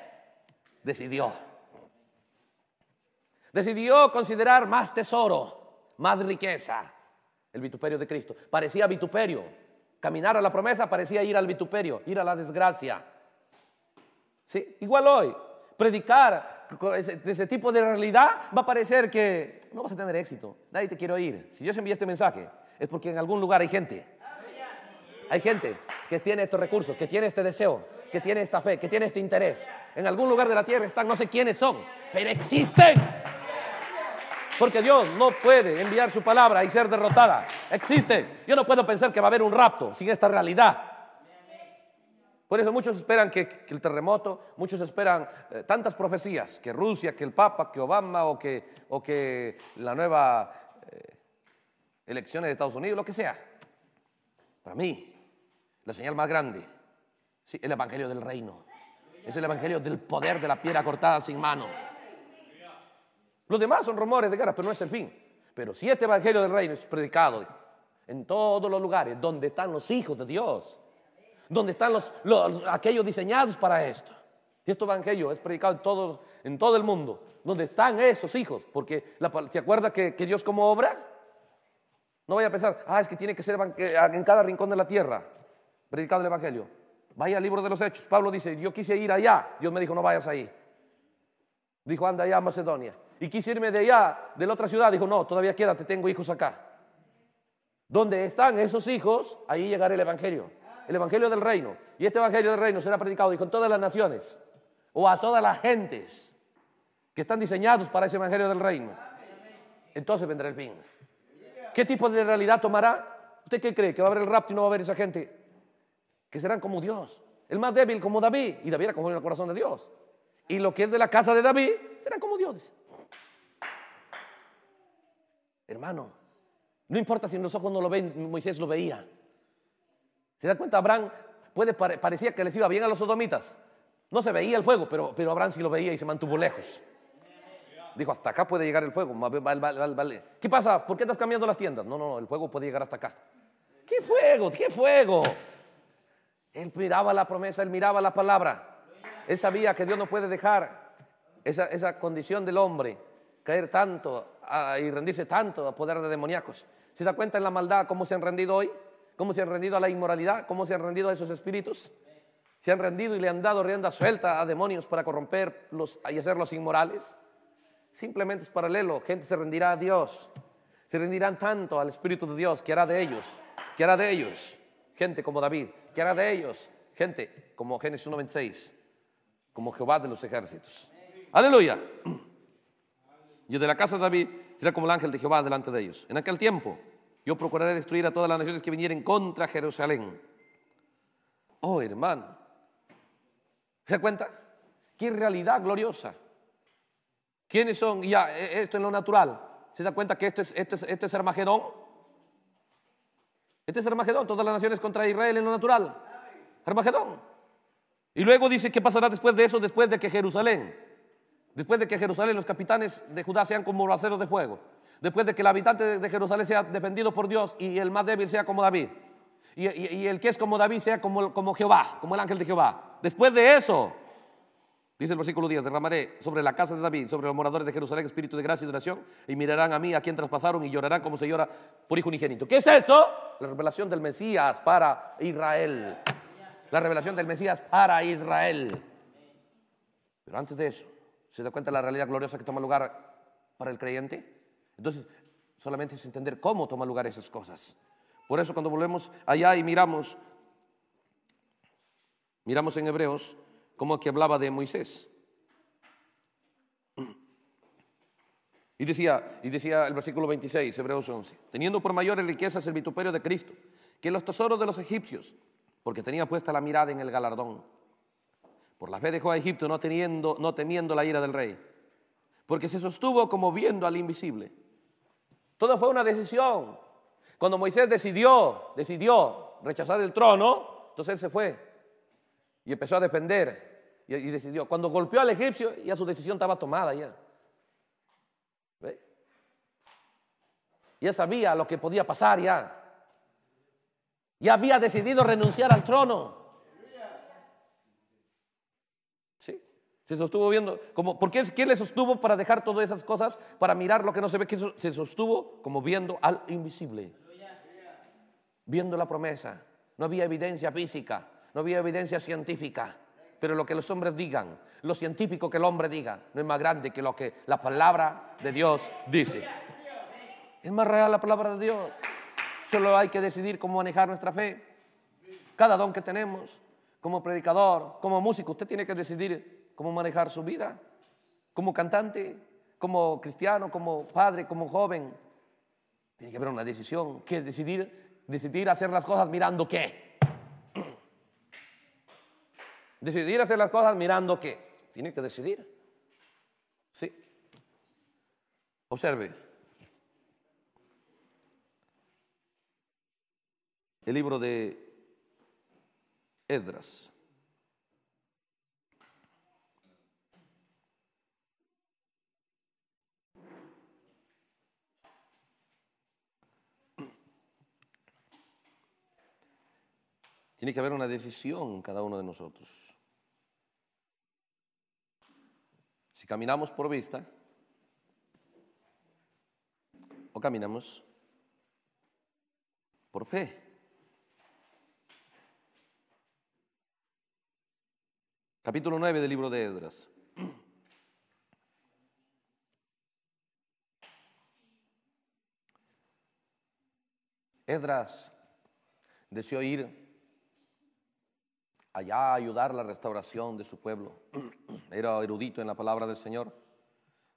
decidió. Decidió considerar más tesoro, más riqueza, el vituperio de Cristo. Parecía vituperio. Caminar a la promesa parecía ir al vituperio, ir a la desgracia. Sí, igual hoy, predicar de ese tipo de realidad va a parecer que no vas a tener éxito. Nadie te quiere oír. Si yo se envié este mensaje es porque en algún lugar hay gente hay gente que tiene estos recursos, que tiene este deseo, que tiene esta fe, que tiene este interés. En algún lugar de la tierra están, no sé quiénes son, pero existen. Porque Dios no puede enviar su palabra y ser derrotada. Existen. Yo no puedo pensar que va a haber un rapto sin esta realidad. Por eso muchos esperan que, el terremoto, muchos esperan eh, tantas profecías, que Rusia, que el Papa, que Obama o que, o que la nueva eh, elecciones de Estados Unidos, lo que sea. Para mí, la señal más grande. el Evangelio del Reino. Es el Evangelio del poder de la piedra cortada sin manos. Los demás son rumores de guerra, pero no es el fin. Pero si este Evangelio del Reino es predicado en todos los lugares donde están los hijos de Dios, donde están los, aquellos diseñados para esto, y este Evangelio es predicado en todo, el mundo, donde están esos hijos, porque la, acuerda que, que Dios como obra? No vaya a pensar, ah, es que tiene que ser en cada rincón de la tierra predicado el Evangelio. Vaya al libro de los Hechos. Pablo dice, yo quise ir allá. Dios me dijo, no vayas ahí. Dijo, anda allá a Macedonia. Y quise irme de allá, de la otra ciudad. Dijo, no, todavía quédate, tengo hijos acá. Donde están esos hijos, ahí llegará el Evangelio. El Evangelio del Reino. Y este Evangelio del Reino será predicado, dijo, en todas las naciones. O a todas las gentes que están diseñados para ese Evangelio del Reino. Entonces vendrá el fin. ¿Qué tipo de realidad tomará? ¿Usted qué cree? ¿Que va a haber el rapto y no va a haber esa gente? que serán como Dios. El más débil como David, y David era como el corazón de Dios. Y lo que es de la casa de David, serán como Dios. Hermano, no importa si en los ojos no lo ven, Moisés lo veía. ¿Se da cuenta? Abraham puede, parecía que les iba bien a los sodomitas. No se veía el fuego, pero, pero Abraham sí lo veía y se mantuvo lejos. Dijo, hasta acá puede llegar el fuego. ¿Qué pasa? ¿Por qué estás cambiando las tiendas? No, no, no, el fuego puede llegar hasta acá. ¿Qué fuego? ¿Qué fuego? Él miraba la promesa, él miraba la palabra. Él sabía que Dios no puede dejar esa, condición del hombre caer tanto y rendirse tanto a poder de demoníacos. ¿Se da cuenta en la maldad cómo se han rendido hoy? ¿Cómo se han rendido a la inmoralidad? ¿Cómo se han rendido a esos espíritus? Se han rendido y le han dado rienda suelta a demonios para corromperlos y hacerlos inmorales. Simplemente es paralelo. Gente se rendirá a Dios. Se rendirán tanto al Espíritu de Dios que hará de ellos, que hará de ellos gente como David que hará de ellos? Gente, como Génesis 1.26, como Jehová de los ejércitos. Aleluya. Y de la casa de David será como el ángel de Jehová delante de ellos. En aquel tiempo yo procuraré destruir a todas las naciones que vinieren contra Jerusalén. Oh, hermano. ¿Se da cuenta? Qué realidad gloriosa. ¿Quiénes son? Ya, e-, esto es lo natural. ¿Se da cuenta que este es, esto es, es Armagedón? Este es Armagedón, todas las naciones contra Israel en lo natural. Armagedón. Y luego dice, ¿qué pasará después de eso? Después de que Jerusalén, después de que Jerusalén, los capitanes de Judá sean como braceros de fuego, después de que el habitante de Jerusalén sea defendido por Dios y el más débil sea como David, y, el que es como David sea como, como Jehová, como el ángel de Jehová. Después de eso, Dice el versículo 10, derramaré sobre la casa de David, sobre los moradores de Jerusalén, espíritu de gracia y de y mirarán a mí, a quien traspasaron, y llorarán como se llora por hijo unigénito. ¿Qué es eso? La revelación del Mesías para Israel. La revelación del Mesías para Israel. Pero antes de eso, ¿se da cuenta de la realidad gloriosa que toma lugar para el creyente? Entonces, solamente es entender cómo toma lugar esas cosas. Por eso cuando volvemos allá y miramos, miramos en Hebreos como que hablaba de Moisés. Y decía, y decía el versículo 26, Hebreos 11, teniendo por mayores riquezas el vituperio de Cristo que los tesoros de los egipcios, porque tenía puesta la mirada en el galardón. Por la fe dejó a Egipto no, teniendo, no temiendo la ira del rey, porque se sostuvo como viendo al invisible. Todo fue una decisión. Cuando Moisés decidió, decidió rechazar el trono, entonces él se fue. Y empezó a defender y, decidió. Cuando golpeó al egipcio, ya su decisión estaba tomada ya. Ya sabía lo que podía pasar ya. Ya había decidido renunciar al trono. Sí, se sostuvo viendo. Como, ¿Por qué quién le sostuvo para dejar todas esas cosas? Para mirar lo que no se ve, que se sostuvo como viendo al invisible. Viendo la promesa. No había evidencia física no había evidencia científica. Pero lo que los hombres digan, lo científico que el hombre diga, no es más grande que lo que la palabra de Dios dice. Es más real la palabra de Dios. Solo hay que decidir cómo manejar nuestra fe. Cada don que tenemos, como predicador, como músico, usted tiene que decidir cómo manejar su vida. Como cantante, como cristiano, como padre, como joven. Tiene que haber una decisión. Que decidir, decidir hacer las cosas mirando qué. Decidir hacer las cosas mirando qué. Tiene que decidir. Sí. Observe. El libro de Esdras. Tiene que haber una decisión cada uno de nosotros. Si caminamos por vista o caminamos por fe. Capítulo 9 del libro de Edras. Edras deseó ir allá a ayudar la restauración de su pueblo. Era erudito en la palabra del Señor.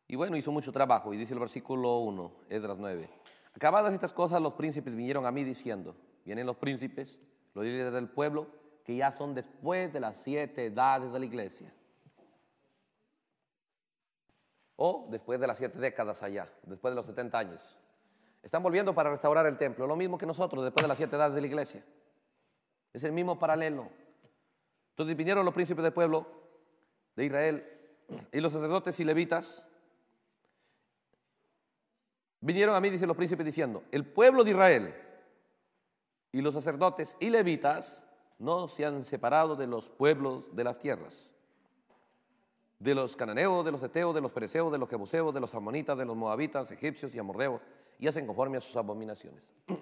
Y bueno, hizo mucho trabajo. Y dice el versículo 1, Esdras 9. Acabadas estas cosas, los príncipes vinieron a mí diciendo, vienen los príncipes, los líderes del pueblo, que ya son después de las siete edades de la iglesia. O después de las siete décadas allá, después de los 70 años. Están volviendo para restaurar el templo, lo mismo que nosotros, después de las siete edades de la iglesia. Es el mismo paralelo. Entonces vinieron los príncipes del pueblo de Israel y los sacerdotes y levitas. Vinieron a mí, dicen los príncipes, diciendo, el pueblo de Israel y los sacerdotes y levitas no se han separado de los pueblos de las tierras, de los cananeos, de los eteos, de los pereceos, de los jebuseos, de los amonitas, de los moabitas, egipcios y amorreos, y hacen conforme a sus abominaciones.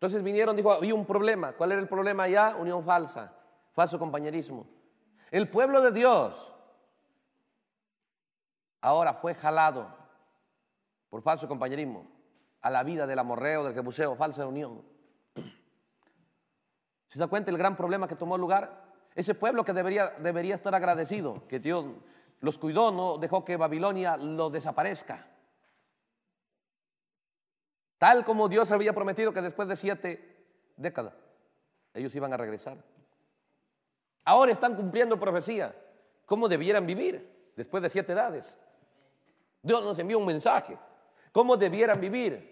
Entonces vinieron, dijo, había un problema. ¿Cuál era el problema allá? Unión falsa, falso compañerismo. El pueblo de Dios ahora fue jalado por falso compañerismo a la vida del amorreo, del jebuseo, falsa unión. ¿Se da cuenta el gran problema que tomó lugar? Ese pueblo que debería, debería estar agradecido, que Dios los cuidó, no dejó que Babilonia lo desaparezca. Tal como Dios había prometido que después de siete décadas ellos iban a regresar. Ahora están cumpliendo profecía. ¿Cómo debieran vivir después de siete edades? Dios nos envió un mensaje. ¿Cómo debieran vivir?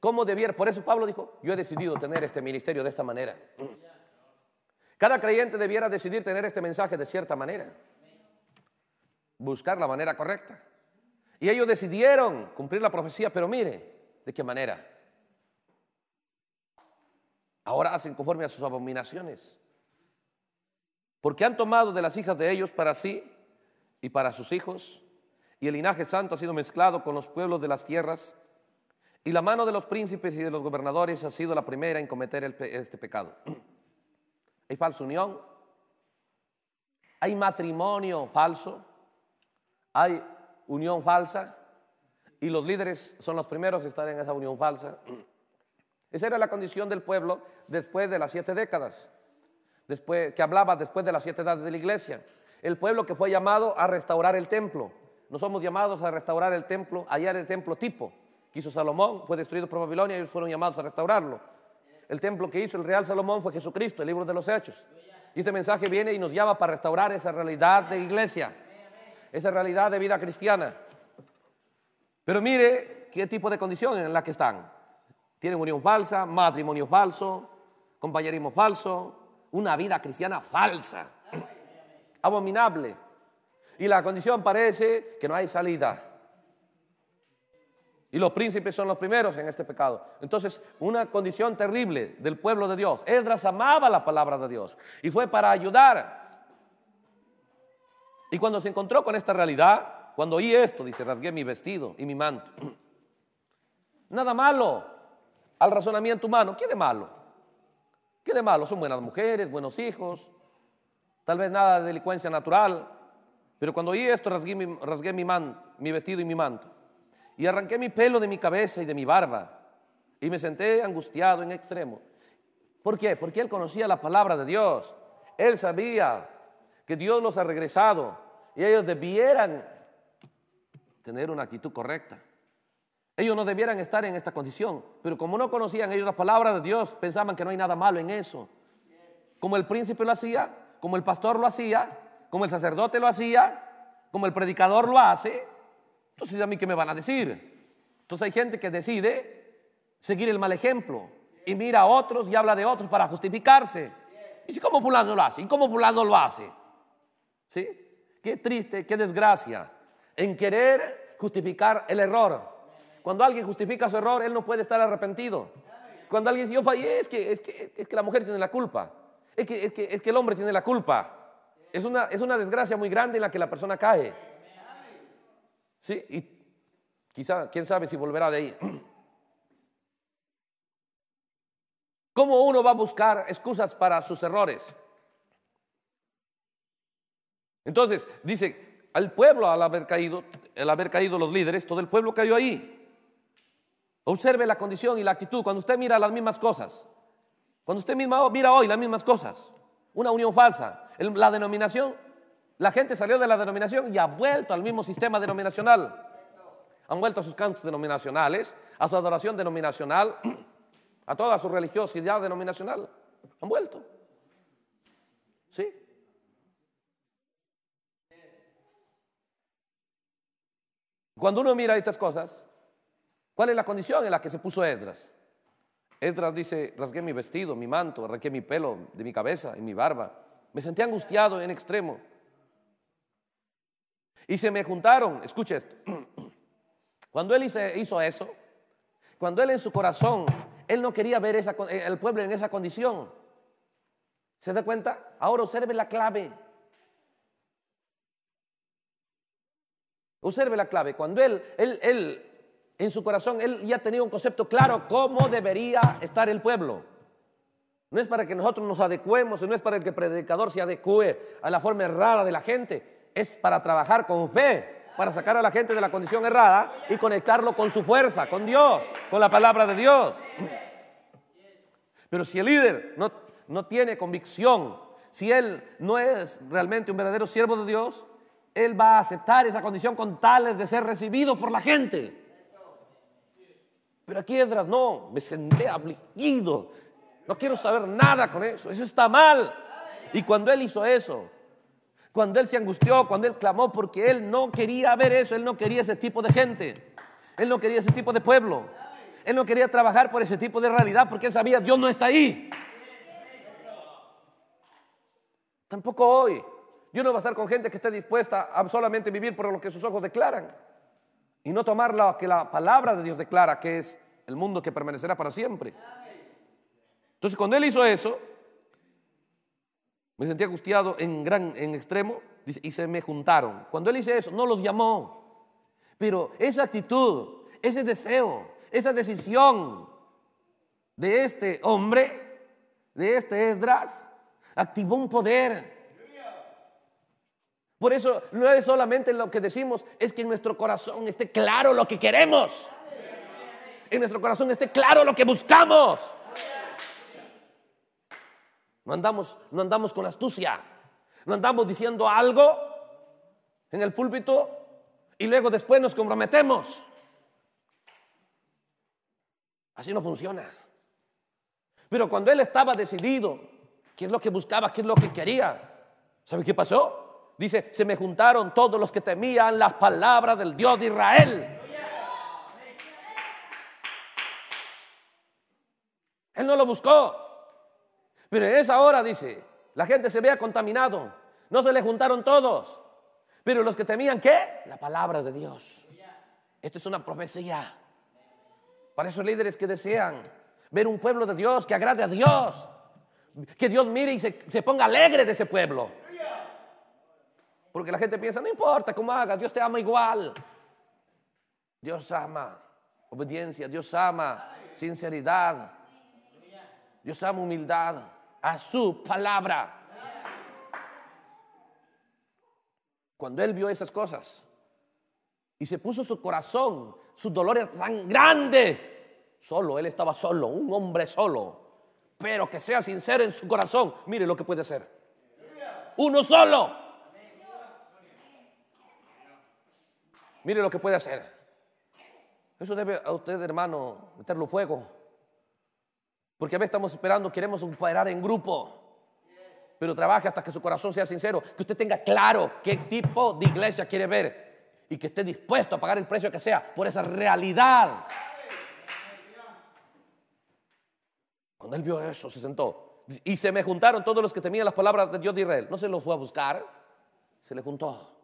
¿Cómo debieran? Por eso Pablo dijo, yo he decidido tener este ministerio de esta manera. Cada creyente debiera decidir tener este mensaje de cierta manera. Buscar la manera correcta. Y ellos decidieron cumplir la profecía, pero mire, ¿De qué manera? Ahora hacen conforme a sus abominaciones. Porque han tomado de las hijas de ellos para sí y para sus hijos, y el linaje santo ha sido mezclado con los pueblos de las tierras, y la mano de los príncipes y de los gobernadores ha sido la primera en cometer este pecado. Hay falsa unión, hay matrimonio falso, hay unión falsa, y los líderes son los primeros a estar en esa unión falsa. Esa era la condición del pueblo después de las siete décadas, después, que hablaba después de las siete edades de la iglesia. El pueblo que fue llamado a restaurar el templo. No somos llamados a restaurar el templo, hallar el templo tipo que hizo Salomón, fue destruido por Babilonia y ellos fueron llamados a restaurarlo. El templo que hizo el real Salomón fue Jesucristo, el libro de los Hechos. Y este mensaje viene y nos llama para restaurar esa realidad de iglesia, esa realidad de vida cristiana. Pero mire qué tipo de condición en la que están. Tienen unión falsa, matrimonio falso, compañerismo falso, una vida cristiana falsa, abominable. Y la condición parece que no hay salida. Y los príncipes son los primeros en este pecado. Entonces, una condición terrible del pueblo de Dios. Edras amaba la palabra de Dios y fue para ayudar. Y cuando se encontró con esta realidad, cuando oí esto, dice, rasgué mi vestido y mi manto. Nada malo al razonamiento humano. ¿Qué de malo? ¿Qué de malo? Son buenas mujeres, buenos hijos, tal vez nada de delincuencia natural. Pero cuando oí esto, rasgué, mi, rasgué mi, mi vestido y mi manto. Y arranqué mi pelo de mi cabeza y de mi barba. Y me senté angustiado en extremo. ¿Por qué? Porque él conocía la palabra de Dios. Él sabía que Dios los ha regresado y ellos debieran tener una actitud correcta. Ellos no debieran estar en esta condición, pero como no conocían ellos las palabras de Dios, pensaban que no hay nada malo en eso. Como el príncipe lo hacía, como el pastor lo hacía, como el sacerdote lo hacía, como el predicador lo hace, entonces a mí qué me van a decir. Entonces hay gente que decide seguir el mal ejemplo y mira a otros y habla de otros para justificarse. ¿Y si cómo fulano lo hace? ¿Y cómo fulano lo hace? ¿Sí? Qué triste, qué desgracia en querer justificar el error. Cuando alguien justifica su error, él no puede estar arrepentido. Cuando alguien dice, yo fallé, es que, es que, la mujer tiene la culpa. Es que, el hombre tiene la culpa. Es una, es una desgracia muy grande en la que la persona cae. Sí, y quizá, quién sabe si volverá de ahí. ¿Cómo uno va a buscar excusas para sus errores? Entonces, dice, al pueblo al haber caído, El haber caído los líderes, todo el pueblo cayó ahí. Observe la condición y la actitud. Cuando usted mira las mismas cosas, cuando usted misma mira hoy las mismas cosas, una unión falsa, la denominación, la gente salió de la denominación y ha vuelto al mismo sistema denominacional. Han vuelto a sus cantos denominacionales, a su adoración denominacional, a toda su religiosidad denominacional. Han vuelto. ¿Sí? Cuando uno mira estas cosas, ¿cuál es la condición en la que se puso Esdras? Esdras dice, rasgué mi vestido, mi manto, arranqué mi pelo de mi cabeza y mi barba. Me sentí angustiado en extremo. Y se me juntaron, escuche esto, cuando él hizo eso, cuando él en su corazón, él no quería ver el pueblo en esa condición. ¿Se da cuenta? Ahora observe la clave. Observe la clave. Cuando él, él, él, en su corazón, él ya tenía un concepto claro cómo debería estar el pueblo. No es para que nosotros nos adecuemos, no es para que el predicador se adecue a la forma errada de la gente. Es para trabajar con fe, para sacar a la gente de la condición errada y conectarlo con su fuerza, con Dios, con la palabra de Dios. Pero si el líder no, no tiene convicción, si él no es realmente un verdadero siervo de Dios, él va a aceptar esa condición con tales de ser recibido por la gente. Pero aquí Esdras no, me senté abligido No quiero saber nada con eso, eso está mal. Y cuando él hizo eso, cuando él se angustió, cuando él clamó, porque él no quería ver eso, él no quería ese tipo de gente, él no quería ese tipo de pueblo, él no quería trabajar por ese tipo de realidad porque él sabía Dios no está ahí. Tampoco hoy. Dios no va a estar con gente que esté dispuesta a solamente vivir por lo que sus ojos declaran y no tomar lo que la palabra de Dios declara, que es el mundo que permanecerá para siempre. Entonces, cuando él hizo eso, me sentí angustiado en gran en extremo, y se me juntaron. Cuando él hizo eso, no los llamó. Pero esa actitud, ese deseo, esa decisión de este hombre, de este Esdras, activó un poder por eso no es solamente lo que decimos, es que en nuestro corazón esté claro lo que queremos. En nuestro corazón esté claro lo que buscamos. No andamos, no andamos con astucia. No andamos diciendo algo en el púlpito y luego después nos comprometemos. Así no funciona. Pero cuando él estaba decidido, qué es lo que buscaba, qué es lo que quería, ¿sabe qué pasó? Dice, se me juntaron todos los que temían las palabras del Dios de Israel. Él no lo buscó. Pero en esa hora, dice, la gente se vea contaminado. No se le juntaron todos. Pero los que temían, ¿qué? La palabra de Dios. Esto es una profecía. Para esos líderes que desean ver un pueblo de Dios que agrade a Dios. Que Dios mire y se ponga alegre de ese pueblo. Porque la gente piensa, no importa cómo hagas, Dios te ama igual. Dios ama obediencia, Dios ama sinceridad, Dios ama humildad a su palabra. Cuando él vio esas cosas y se puso su corazón, su dolor era tan grande, solo, él estaba solo, un hombre solo, pero que sea sincero en su corazón, mire lo que puede hacer. Uno solo. Mire lo que puede hacer. Eso debe a usted, hermano, meterlo fuego. Porque a veces estamos esperando, queremos operar en grupo. Pero trabaje hasta que su corazón sea sincero, que usted tenga claro qué tipo de iglesia quiere ver y que esté dispuesto a pagar el precio que sea por esa realidad. Cuando él vio eso, se sentó. Y se me juntaron todos los que temían las palabras de Dios de Israel. No se los fue a buscar, se le juntó.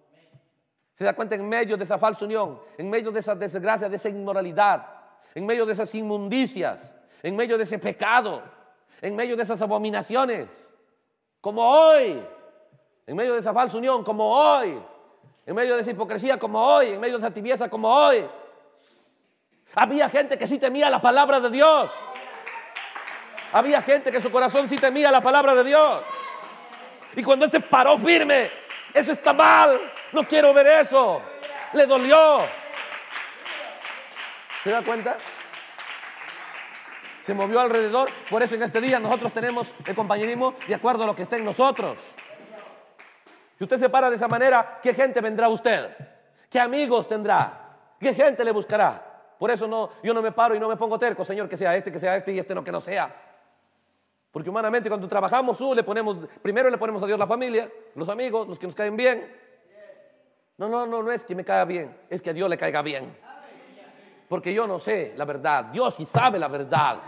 Se da cuenta en medio de esa falsa unión, en medio de esa desgracia, de esa inmoralidad, en medio de esas inmundicias, en medio de ese pecado, en medio de esas abominaciones, como hoy, en medio de esa falsa unión, como hoy, en medio de esa hipocresía, como hoy, en medio de esa tibieza, como hoy. Había gente que sí temía la palabra de Dios. Había gente que su corazón sí temía la palabra de Dios. Y cuando él se paró firme, eso está mal. No quiero ver eso. Le dolió. ¿Se da cuenta? Se movió alrededor. Por eso en este día nosotros tenemos el compañerismo de acuerdo a lo que está en nosotros. Si usted se para de esa manera, ¿qué gente vendrá a usted? ¿Qué amigos tendrá? ¿Qué gente le buscará? Por eso no, yo no me paro y no me pongo terco, Señor, que sea este, que sea este y este no, que no sea. Porque humanamente cuando trabajamos, uh, le ponemos, primero le ponemos a Dios la familia, los amigos, los que nos caen bien, no, no, no, no es que me caiga bien, es que a Dios le caiga bien. Porque yo no sé la verdad, Dios sí sabe la verdad.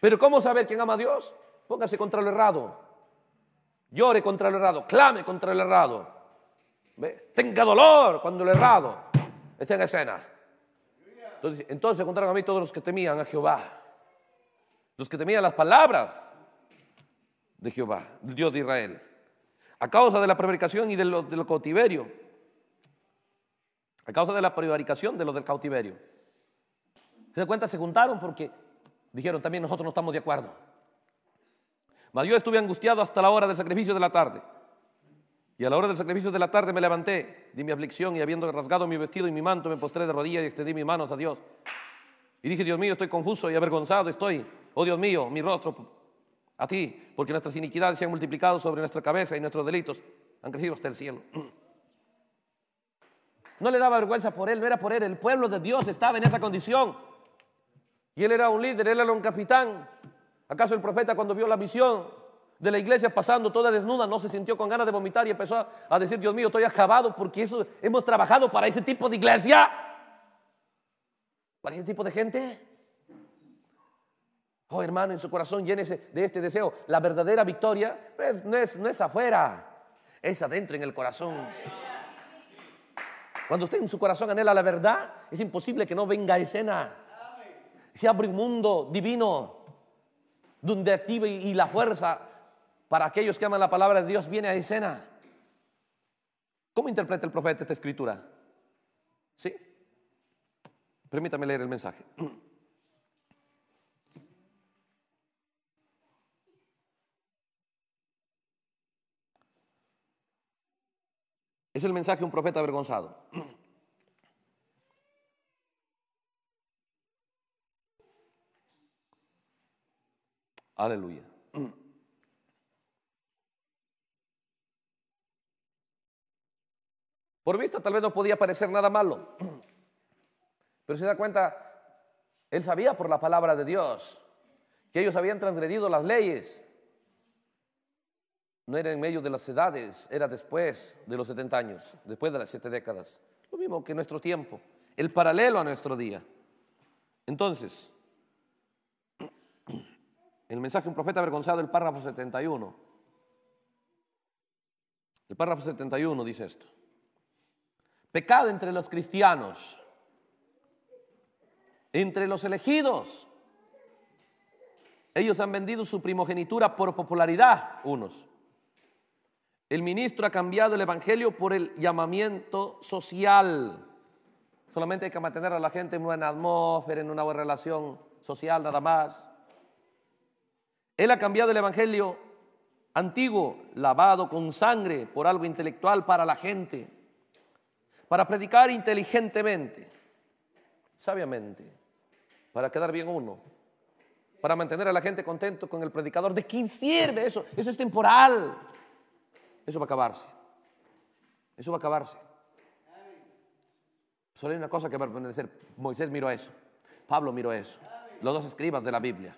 Pero ¿cómo saber quién ama a Dios? Póngase contra el errado. Llore contra el errado, clame contra el errado. Tenga dolor cuando el errado está en escena. Entonces, entonces se encontraron a mí todos los que temían a Jehová. Los que temían las palabras de Jehová, Dios de Israel a causa de la prevaricación y de los del cautiverio. A causa de la prevaricación de los del cautiverio. Se dan cuenta, se juntaron porque dijeron también nosotros no estamos de acuerdo. Mas yo estuve angustiado hasta la hora del sacrificio de la tarde. Y a la hora del sacrificio de la tarde me levanté de mi aflicción y habiendo rasgado mi vestido y mi manto me postré de rodillas y extendí mis manos a Dios. Y dije, Dios mío, estoy confuso y avergonzado estoy. Oh Dios mío, mi rostro a ti, porque nuestras iniquidades se han multiplicado sobre nuestra cabeza y nuestros delitos han crecido hasta el cielo. No le daba vergüenza por él, no era por él, el pueblo de Dios estaba en esa condición. Y él era un líder, él era un capitán. ¿Acaso el profeta cuando vio la visión de la iglesia pasando toda desnuda no se sintió con ganas de vomitar y empezó a decir, Dios mío, estoy acabado porque eso, hemos trabajado para ese tipo de iglesia? ¿Para ese tipo de gente? Oh, hermano, en su corazón llénese de este deseo. La verdadera victoria pues, no es, no es, afuera, es adentro en el corazón. Cuando usted en su corazón anhela la verdad, es imposible que no venga a escena. Se abre un mundo divino donde activa y, la fuerza para aquellos que aman la palabra de Dios viene a escena. ¿Cómo interpreta el profeta esta escritura? ¿Sí? Permítame leer el mensaje. Es el mensaje de un profeta avergonzado. Aleluya. Por vista tal vez no podía parecer nada malo, pero se da cuenta, él sabía por la palabra de Dios que ellos habían transgredido las leyes no era en medio de las edades, era después de los 70 años, después de las siete décadas. Lo mismo que nuestro tiempo, el paralelo a nuestro día. Entonces, el mensaje de un profeta avergonzado, el párrafo 71. El párrafo 71 dice esto. Pecado entre los cristianos, entre los elegidos. Ellos han vendido su primogenitura por popularidad, unos el ministro ha cambiado el Evangelio por el llamamiento social. Solamente hay que mantener a la gente en una atmósfera, en una buena relación social, nada más. Él ha cambiado el Evangelio antiguo, lavado con sangre, por algo intelectual para la gente, para predicar inteligentemente, sabiamente, para quedar bien uno, para mantener a la gente contento con el predicador. ¿De quién sirve eso? Eso es temporal eso va a acabarse. Eso va a acabarse. Solo hay una cosa que va a pertenecer. Moisés miró eso. Pablo miró eso. Los dos escribas de la Biblia.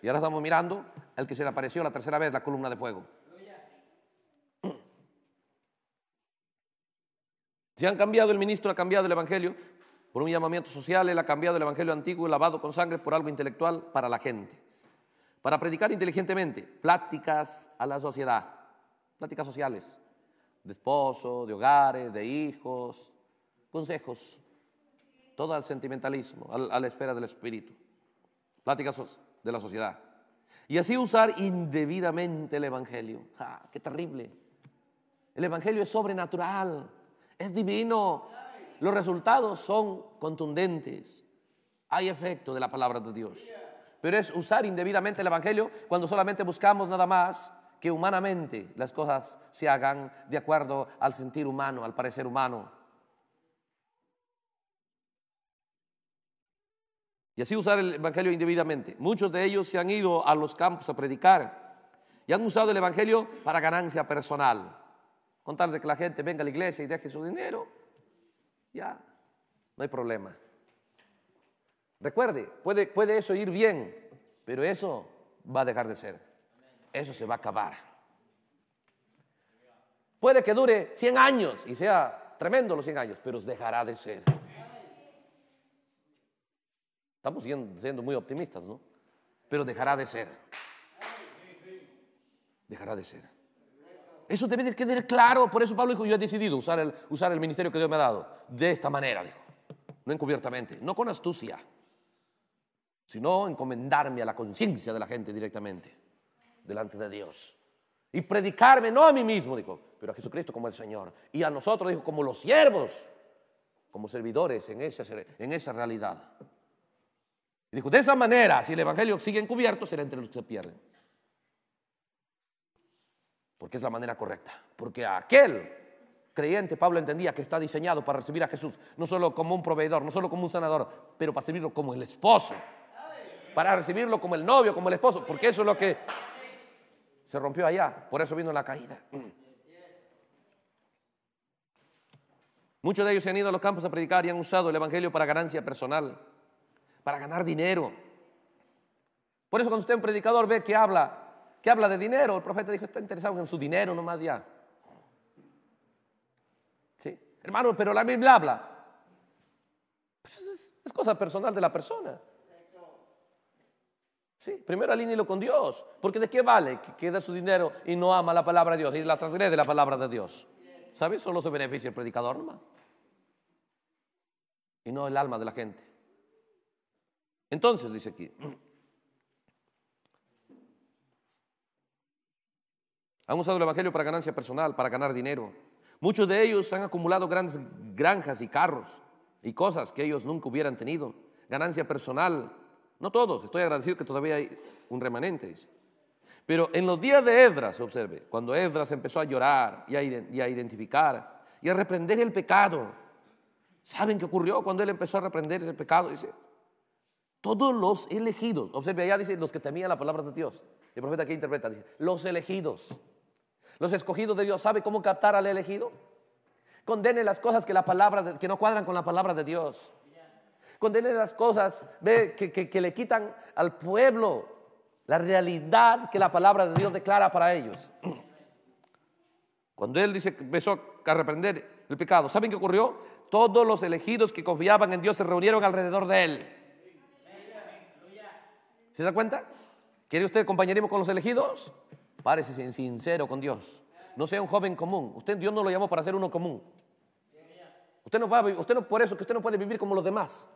Y ahora estamos mirando el que se le apareció la tercera vez, la columna de fuego. Se han cambiado, el ministro ha cambiado el Evangelio por un llamamiento social, él ha cambiado el Evangelio antiguo, lavado con sangre, por algo intelectual para la gente. Para predicar inteligentemente, pláticas a la sociedad pláticas sociales, de esposo, de hogares, de hijos, consejos, todo al sentimentalismo, a la espera del espíritu, pláticas de la sociedad. Y así usar indebidamente el Evangelio. ¡Qué terrible! El Evangelio es sobrenatural, es divino. Los resultados son contundentes. Hay efecto de la palabra de Dios. Pero es usar indebidamente el Evangelio cuando solamente buscamos nada más que humanamente las cosas se hagan de acuerdo al sentir humano, al parecer humano. Y así usar el Evangelio indebidamente. Muchos de ellos se han ido a los campos a predicar y han usado el Evangelio para ganancia personal. Con tal de que la gente venga a la iglesia y deje su dinero, ya, no hay problema. Recuerde, puede, puede eso ir bien, pero eso va a dejar de ser eso se va a acabar. Puede que dure 100 años y sea tremendo los 100 años, pero dejará de ser. Estamos siendo, muy optimistas, ¿no? Pero dejará de ser. Dejará de ser. Eso debe de quedar claro. Por eso Pablo dijo, yo he decidido usar el, usar el ministerio que Dios me ha dado. De esta manera, dijo. No encubiertamente, no con astucia, sino encomendarme a la conciencia de la gente directamente delante de Dios. Y predicarme, no a mí mismo, dijo, pero a Jesucristo como el Señor. Y a nosotros, dijo, como los siervos, como servidores en esa, en esa realidad. dijo, de esa manera, si el Evangelio sigue encubierto, será entre los que se pierden. Porque es la manera correcta. Porque aquel creyente, Pablo entendía que está diseñado para recibir a Jesús, no solo como un proveedor, no solo como un sanador, pero para servirlo como el esposo. Para recibirlo como el novio, como el esposo. Porque eso es lo que se rompió allá, por eso vino la caída. Mm. Muchos de ellos se han ido a los campos a predicar y han usado el Evangelio para ganancia personal, para ganar dinero. Por eso cuando usted es un predicador ve que habla, que habla de dinero, el profeta dijo, está interesado en su dinero nomás ya. ¿Sí? Hermano, pero la Biblia habla. Pues es cosa personal de la persona primero lo con Dios, porque de qué vale que queda su dinero y no ama la palabra de Dios y la transgrede la palabra de Dios. ¿Sabes? Solo se beneficia el predicador nomás. Y no el alma de la gente. Entonces dice aquí, han usado el Evangelio para ganancia personal, para ganar dinero. Muchos de ellos han acumulado grandes granjas y carros y cosas que ellos nunca hubieran tenido. Ganancia personal, no todos, estoy agradecido que todavía hay un remanente. Pero en los días de Esdras, observe, cuando Esdras empezó a llorar y a, identificar y a reprender el pecado, ¿saben qué ocurrió cuando él empezó a reprender ese pecado? Dice, todos los elegidos, observe, allá dice los que temían la palabra de Dios. El profeta que interpreta, dice, los elegidos, los escogidos de Dios, ¿sabe cómo captar al elegido? Condene las cosas que, la palabra que no cuadran con la palabra de Dios condenen las cosas ve, que, le quitan al pueblo la realidad que la palabra de Dios declara para ellos. Cuando él dice que empezó a reprender el pecado, ¿saben qué ocurrió? Todos los elegidos que confiaban en Dios se reunieron alrededor de él. ¿Se da cuenta? ¿Quiere usted compañerismo con los elegidos? Párese sincero con Dios. No sea un joven común. Usted Dios no lo llamó para ser uno común. Usted no, va, usted no por eso que usted no puede vivir como los demás.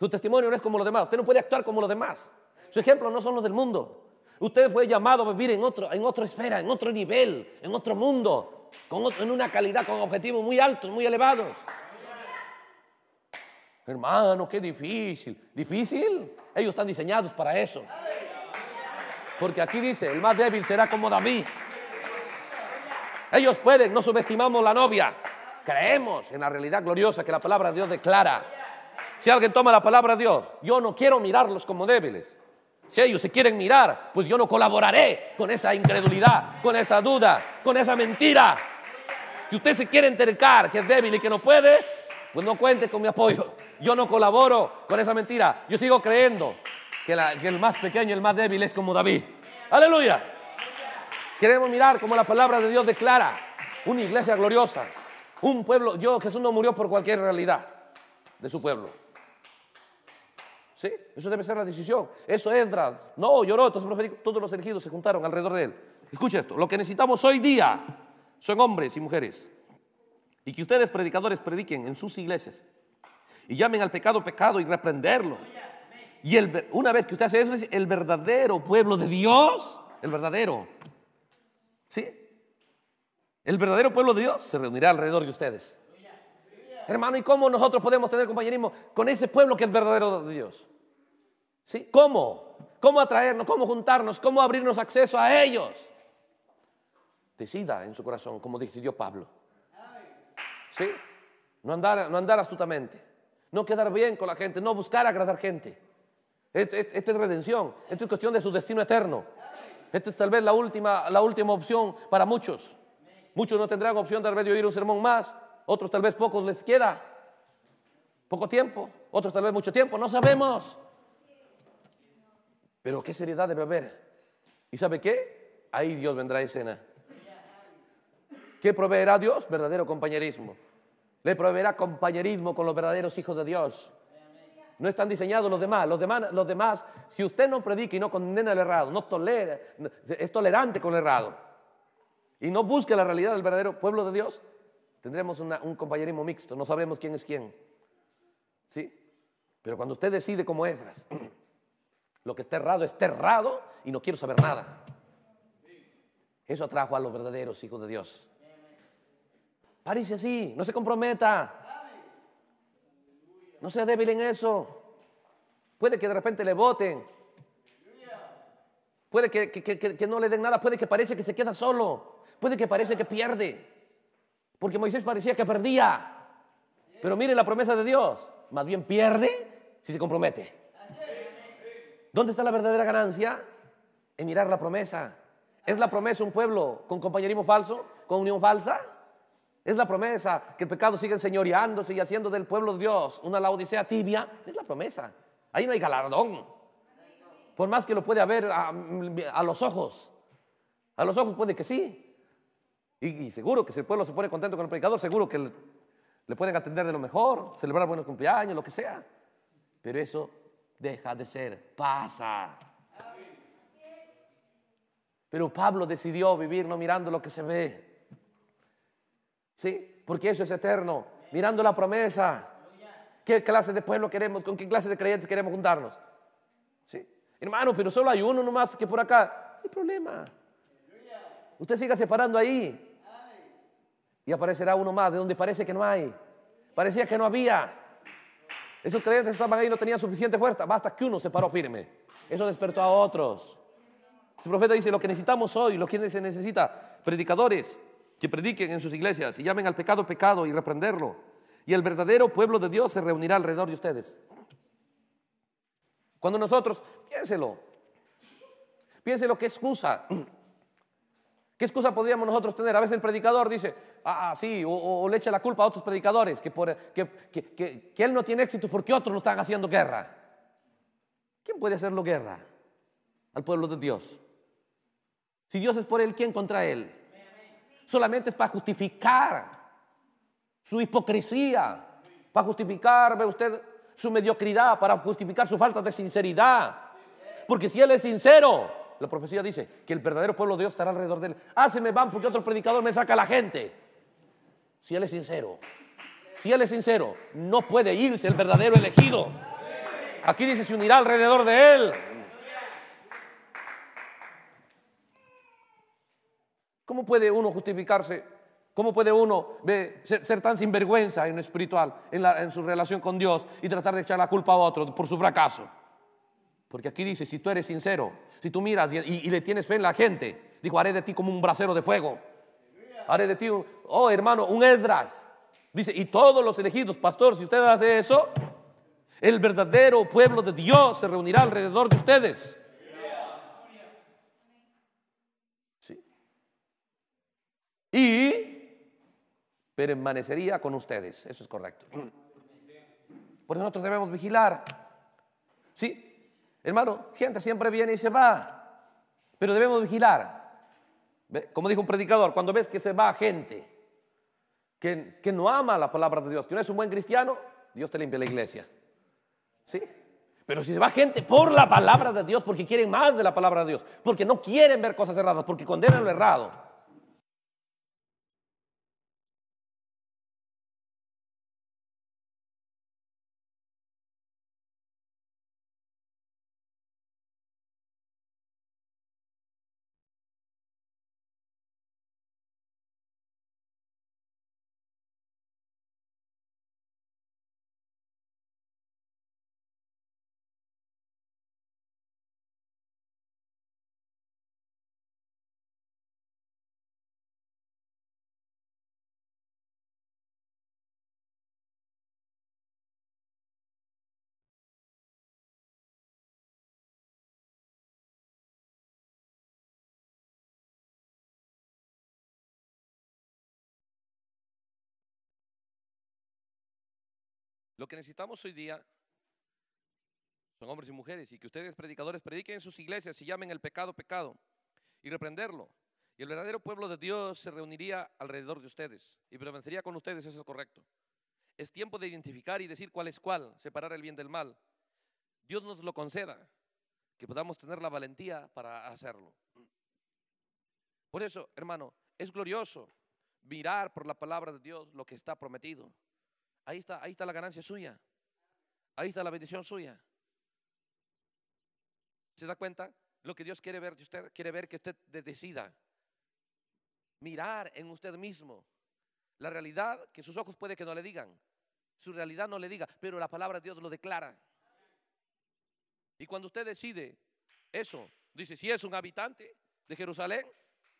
Su testimonio no es como los demás. Usted no puede actuar como los demás. Su ejemplo no son los del mundo. Usted fue llamado a vivir en, en otra esfera, en otro nivel, en otro mundo, con, en una calidad, con objetivos muy altos, muy elevados. Hermano, qué difícil. ¿Difícil? Ellos están diseñados para eso. Porque aquí dice, el más débil será como David. Ellos pueden, no subestimamos la novia. Creemos en la realidad gloriosa que la palabra de Dios declara. Si alguien toma la palabra de Dios, yo no quiero mirarlos como débiles. Si ellos se quieren mirar, pues yo no colaboraré con esa incredulidad, con esa duda, con esa mentira. Si usted se quiere entercar que es débil y que no puede, pues no cuente con mi apoyo. Yo no colaboro con esa mentira. Yo sigo creyendo que, el más pequeño, el más débil es como David. Aleluya. Queremos mirar como la palabra de Dios declara una iglesia gloriosa, un pueblo. Jesús no murió por cualquier realidad de su pueblo. Eso debe ser la decisión. Eso es Dras. No, lloró. todos los elegidos se juntaron alrededor de él. Escucha esto. Lo que necesitamos hoy día son hombres y mujeres. Y que ustedes, predicadores, prediquen en sus iglesias. Y llamen al pecado pecado y reprenderlo. Y el, una vez que usted hace eso, es el verdadero pueblo de Dios. El verdadero. ¿Sí? El verdadero pueblo de Dios se reunirá alrededor de ustedes. Hermano, ¿y cómo nosotros podemos tener compañerismo con ese pueblo que es verdadero de Dios? ¿Sí? ¿Cómo? ¿Cómo atraernos? ¿Cómo juntarnos? ¿Cómo abrirnos acceso a ellos? Decida en su corazón, como decidió Pablo. ¿Sí? No andar, no andar astutamente. No quedar bien con la gente. No buscar agradar gente. Esto, es redención. Esto es cuestión de su destino eterno. Esto es tal vez la última, la última opción para muchos. Muchos no tendrán opción tal vez de oír un sermón más otros tal vez pocos les queda poco tiempo, otros tal vez mucho tiempo, no sabemos. Pero qué seriedad debe haber. ¿Y sabe qué? Ahí Dios vendrá a escena. ¿Qué proveerá Dios? Verdadero compañerismo. Le proveerá compañerismo con los verdaderos hijos de Dios. No están diseñados los demás. Los demás, los demás si usted no predica y no condena al errado, no tolera, es tolerante con el errado y no busca la realidad del verdadero pueblo de Dios, Tendremos un compañerismo mixto, no sabremos quién es quién. ¿Sí? Pero cuando usted decide como esas, lo que está errado está errado y no quiero saber nada. Eso atrajo a los verdaderos hijos de Dios. Parece así, no se comprometa. No sea débil en eso. Puede que de repente le voten. Puede que, que no le den nada. Puede que parece que se queda solo. Puede que parece que pierde. Porque Moisés parecía que perdía. Pero mire la promesa de Dios. Más bien pierde si se compromete. ¿Dónde está la verdadera ganancia? En mirar la promesa. ¿Es la promesa un pueblo con compañerismo falso? ¿Con unión falsa? Es la promesa que el pecado sigue enseñoreándose y haciendo del pueblo de Dios una laodicea tibia. Es la promesa. Ahí no hay galardón. Por más que lo puede haber a los ojos. A los ojos puede que sí, y, seguro que si el pueblo se pone contento con el predicador, seguro que le, pueden atender de lo mejor, celebrar buenos cumpleaños, lo que sea. Pero eso deja de ser, pasa. Pero Pablo decidió vivir no mirando lo que se ve. ¿Sí? Porque eso es eterno. Mirando la promesa. ¿Qué clase de pueblo queremos? ¿Con qué clase de creyentes queremos juntarnos? ¿Sí? Hermano, pero solo hay uno nomás que por acá. No hay problema. Usted siga separando ahí. Y aparecerá uno más de donde parece que no hay. Parecía que no había. Esos creyentes estaban ahí y no tenían suficiente fuerza. Basta que uno se paró firme. Eso despertó a otros. El profeta dice, lo que necesitamos hoy, lo que se necesita, predicadores que prediquen en sus iglesias y llamen al pecado pecado y reprenderlo. Y el verdadero pueblo de Dios se reunirá alrededor de ustedes. Cuando nosotros, piénselo, piénselo que excusa ¿Qué excusa podríamos nosotros tener? A veces el predicador dice, ah, ah sí, o, le echa la culpa a otros predicadores, que, por, que, él no tiene éxito porque otros lo están haciendo guerra. ¿Quién puede hacerlo guerra al pueblo de Dios? Si Dios es por él, ¿quién contra él? Solamente es para justificar su hipocresía, para justificar, ve usted, su mediocridad, para justificar su falta de sinceridad. Porque si él es sincero, la profecía dice que el verdadero pueblo de Dios estará alrededor de él. Ah, se me van porque otro predicador me saca a la gente. Si él es sincero, si él es sincero, no puede irse el verdadero elegido. Aquí dice, se unirá alrededor de él. ¿Cómo puede uno justificarse? ¿Cómo puede uno ser, tan sinvergüenza en lo espiritual, en su relación con Dios y tratar de echar la culpa a otro por su fracaso? Porque aquí dice, si tú eres sincero, si tú miras y, le tienes fe en la gente, dijo, haré de ti como un brasero de fuego. Haré de ti, oh hermano, un Edras. Dice, y todos los elegidos, pastor, si usted hace eso, el verdadero pueblo de Dios se reunirá alrededor de ustedes. Sí. Y permanecería con ustedes. Eso es correcto. Por eso nosotros debemos vigilar. Sí. Hermano, gente siempre viene y se va, pero debemos vigilar. Como dijo un predicador, cuando ves que se va gente que, no ama la palabra de Dios, que no es un buen cristiano, Dios te limpia la iglesia. ¿Sí? Pero si se va gente por la palabra de Dios, porque quieren más de la palabra de Dios, porque no quieren ver cosas erradas, porque condenan lo errado, Lo que necesitamos hoy día son hombres y mujeres y que ustedes predicadores prediquen en sus iglesias y llamen el pecado pecado y reprenderlo. Y el verdadero pueblo de Dios se reuniría alrededor de ustedes y permanecería con ustedes, eso es correcto. Es tiempo de identificar y decir cuál es cuál, separar el bien del mal. Dios nos lo conceda, que podamos tener la valentía para hacerlo. Por eso, hermano, es glorioso mirar por la palabra de Dios lo que está prometido. Ahí está, ahí está la ganancia suya. Ahí está la bendición suya. ¿Se da cuenta? Lo que Dios quiere ver usted, quiere ver que usted decida mirar en usted mismo la realidad que sus ojos puede que no le digan, su realidad no le diga, pero la palabra de Dios lo declara. Y cuando usted decide eso, dice, si es un habitante de Jerusalén,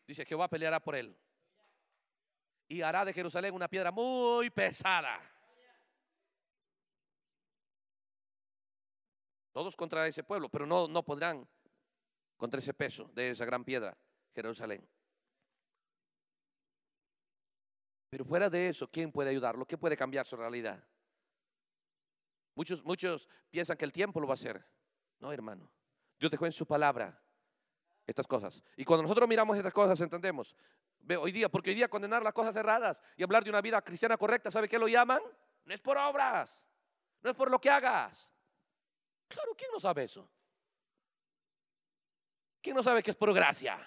dice, Jehová peleará por él. Y hará de Jerusalén una piedra muy pesada. todos contra ese pueblo, pero no, no podrán contra ese peso de esa gran piedra, Jerusalén. Pero fuera de eso, ¿quién puede ayudarlo? ¿Qué puede cambiar su realidad? Muchos, muchos piensan que el tiempo lo va a hacer. No, hermano. Dios dejó en su palabra estas cosas. Y cuando nosotros miramos estas cosas, entendemos. Hoy día, porque hoy día condenar las cosas erradas y hablar de una vida cristiana correcta, ¿sabe qué lo llaman? No es por obras, no es por lo que hagas, Claro, ¿quién no sabe eso? ¿Quién no sabe que es por gracia?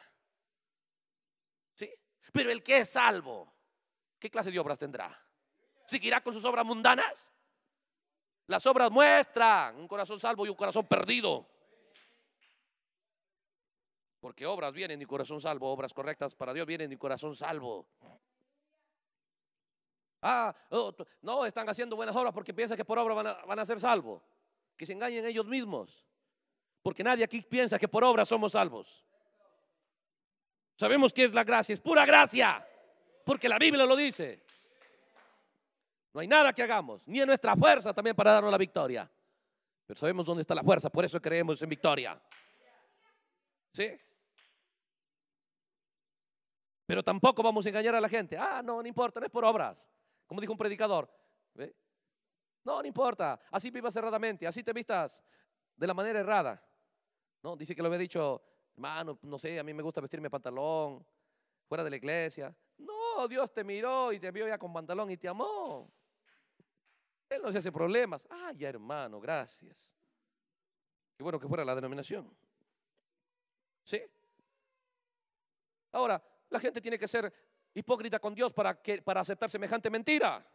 ¿Sí? Pero el que es salvo, ¿qué clase de obras tendrá? ¿Seguirá con sus obras mundanas? Las obras muestran un corazón salvo y un corazón perdido. Porque obras vienen y corazón salvo, obras correctas para Dios vienen y corazón salvo. Ah, oh, no, están haciendo buenas obras porque piensan que por obra van a, van a ser salvos que se engañen ellos mismos, porque nadie aquí piensa que por obras somos salvos. Sabemos que es la gracia, es pura gracia, porque la Biblia lo dice. No hay nada que hagamos, ni en nuestra fuerza también para darnos la victoria. Pero sabemos dónde está la fuerza, por eso creemos en victoria. ¿Sí? Pero tampoco vamos a engañar a la gente. Ah, no, no importa, no es por obras. Como dijo un predicador, ¿ve? No, no importa. Así vivas erradamente, así te vistas de la manera errada. No, dice que lo había dicho, hermano, no sé, a mí me gusta vestirme pantalón, fuera de la iglesia. No, Dios te miró y te vio ya con pantalón y te amó. Él no se hace problemas. Ay, hermano, gracias. Qué bueno que fuera la denominación. ¿Sí? Ahora, la gente tiene que ser hipócrita con Dios para, que, para aceptar semejante mentira.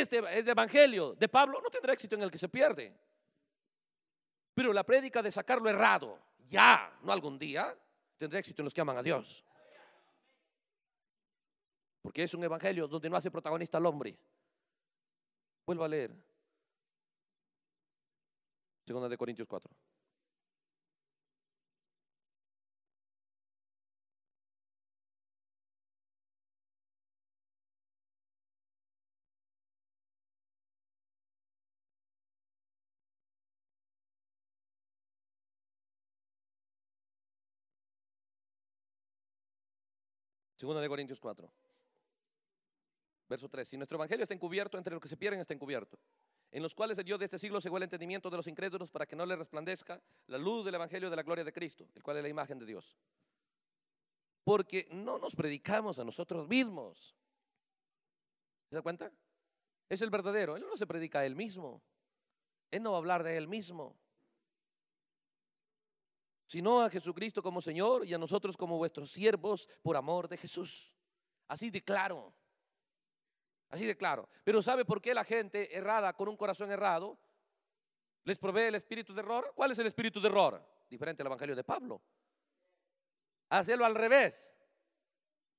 Este, este, evangelio de Pablo no tendrá éxito en el que se pierde. Pero la prédica de sacarlo errado, ya, no algún día, tendrá éxito en los que aman a Dios. Porque es un evangelio donde no hace protagonista al hombre. Vuelvo a leer. Segunda de Corintios 4. Segunda de Corintios 4. Verso 3. Si nuestro evangelio está encubierto, entre los que se pierden está encubierto. En los cuales el Dios de este siglo cegó el entendimiento de los incrédulos para que no le resplandezca la luz del evangelio de la gloria de Cristo, el cual es la imagen de Dios. Porque no nos predicamos a nosotros mismos. ¿Se da cuenta? Es el verdadero. Él no se predica a él mismo. Él no va a hablar de él mismo sino a Jesucristo como Señor y a nosotros como vuestros siervos por amor de Jesús. Así declaro Así declaro Pero ¿sabe por qué la gente errada, con un corazón errado, les provee el espíritu de error? ¿Cuál es el espíritu de error? Diferente al Evangelio de Pablo. Hacerlo al revés.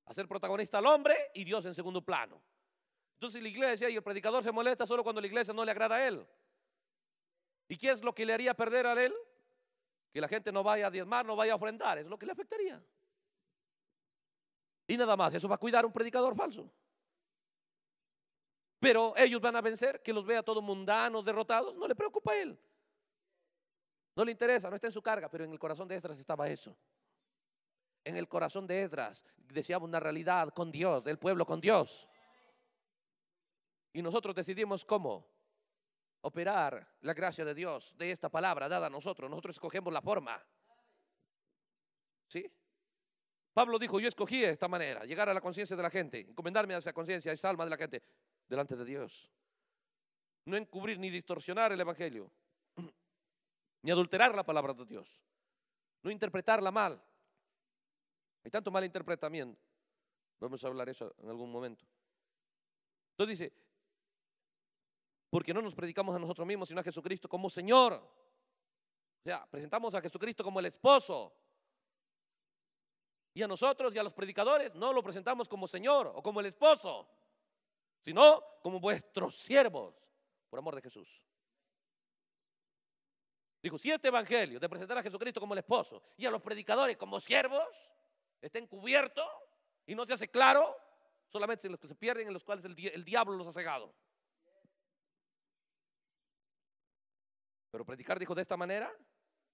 Hacer protagonista al hombre y Dios en segundo plano. Entonces la iglesia y el predicador se molesta solo cuando la iglesia no le agrada a él. ¿Y qué es lo que le haría perder a él? que la gente no vaya a diezmar, no vaya a ofrendar, es lo que le afectaría. Y nada más, eso va a cuidar un predicador falso. Pero ellos van a vencer, que los vea todos mundanos, derrotados, no le preocupa a él. No le interesa, no está en su carga, pero en el corazón de Esdras estaba eso. En el corazón de Esdras deseaba una realidad con Dios, del pueblo con Dios. Y nosotros decidimos cómo operar la gracia de Dios de esta palabra dada a nosotros. Nosotros escogemos la forma. ¿Sí? Pablo dijo, yo escogí esta manera, llegar a la conciencia de la gente, encomendarme a esa conciencia, y esa alma de la gente, delante de Dios. No encubrir ni distorsionar el Evangelio, ni adulterar la palabra de Dios, no interpretarla mal. Hay tanto mal interpretamiento. Vamos a hablar eso en algún momento. Entonces dice, porque no nos predicamos a nosotros mismos, sino a Jesucristo como Señor. O sea, presentamos a Jesucristo como el esposo. Y a nosotros y a los predicadores no lo presentamos como Señor o como el esposo, sino como vuestros siervos, por amor de Jesús. Dijo, si este evangelio de presentar a Jesucristo como el esposo y a los predicadores como siervos está encubierto y no se hace claro, solamente en los que se pierden, en los cuales el, el diablo los ha cegado. Pero predicar dijo de esta manera,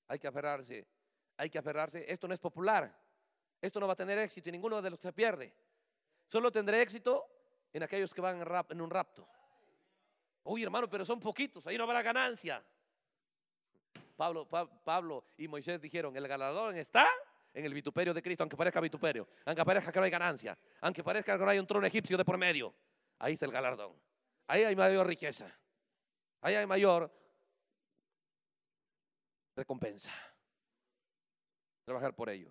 hay que aferrarse, hay que aferrarse. Esto no es popular, esto no va a tener éxito y ninguno de los se pierde. Solo tendré éxito en aquellos que van en, un rapto. Uy, hermano, pero son poquitos, ahí no va la ganancia. Pablo, y Moisés dijeron, el galardón está en el vituperio de Cristo, aunque parezca vituperio, aunque parezca que no hay ganancia, aunque parezca que no hay un trono egipcio de por medio, ahí está el galardón. Ahí hay mayor riqueza, ahí hay mayor recompensa. Trabajar por ello.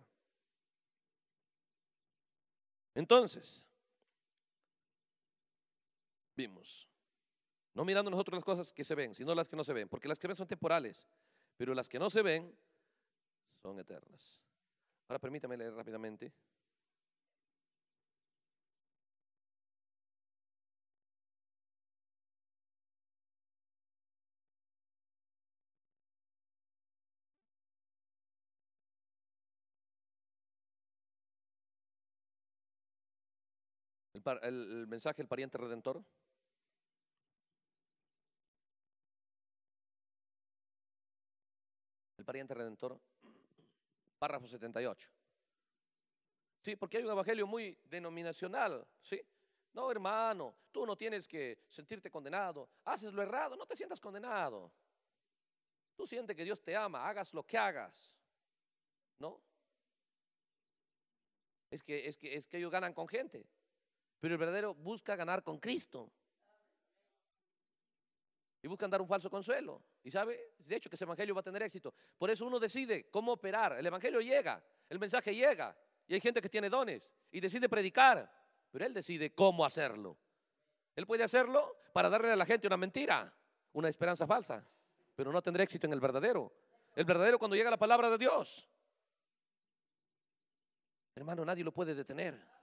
Entonces, vimos, no mirando nosotros las cosas que se ven, sino las que no se ven, porque las que ven son temporales, pero las que no se ven son eternas. Ahora permítame leer rápidamente el, mensaje del pariente redentor? El pariente redentor, párrafo 78. Sí, porque hay un evangelio muy denominacional, ¿sí? No, hermano, tú no tienes que sentirte condenado. Haces lo errado, no te sientas condenado. Tú sientes que Dios te ama, hagas lo que hagas. ¿No? Es que, es que, es que ellos ganan con gente. Pero el verdadero busca ganar con Cristo. Y busca dar un falso consuelo. Y sabe, de hecho, que ese evangelio va a tener éxito. Por eso uno decide cómo operar. El evangelio llega, el mensaje llega. Y hay gente que tiene dones y decide predicar. Pero él decide cómo hacerlo. Él puede hacerlo para darle a la gente una mentira, una esperanza falsa. Pero no tendrá éxito en el verdadero. El verdadero cuando llega la palabra de Dios. Hermano, nadie lo puede detener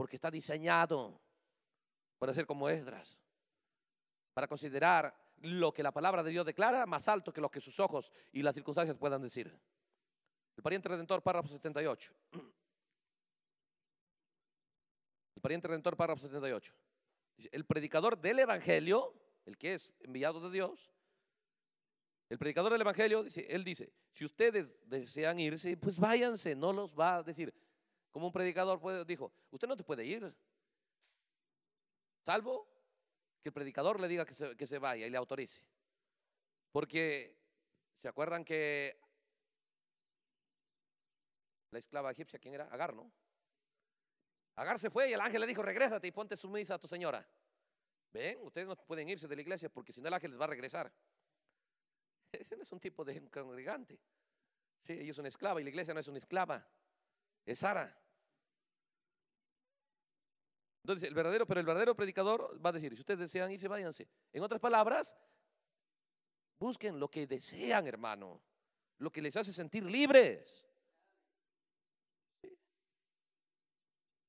porque está diseñado para ser como Esdras, para considerar lo que la palabra de Dios declara más alto que lo que sus ojos y las circunstancias puedan decir. El pariente redentor, párrafo 78. El pariente redentor, párrafo 78. el predicador del Evangelio, el que es enviado de Dios, el predicador del Evangelio, dice, él dice, si ustedes desean irse, pues váyanse, no los va a decir, como un predicador dijo, usted no te puede ir, salvo que el predicador le diga que se, vaya y le autorice. Porque, ¿se acuerdan que la esclava egipcia, quién era? Agar, ¿no? Agar se fue y el ángel le dijo, regrésate y ponte sumisa a tu señora. Ven, ustedes no pueden irse de la iglesia porque si no el ángel les va a regresar. Ese no es un tipo de congregante. Sí, ella es una esclava y la iglesia no es una esclava es Sara. Entonces, el verdadero, pero el verdadero predicador va a decir, si ustedes desean irse, váyanse. En otras palabras, busquen lo que desean, hermano, lo que les hace sentir libres.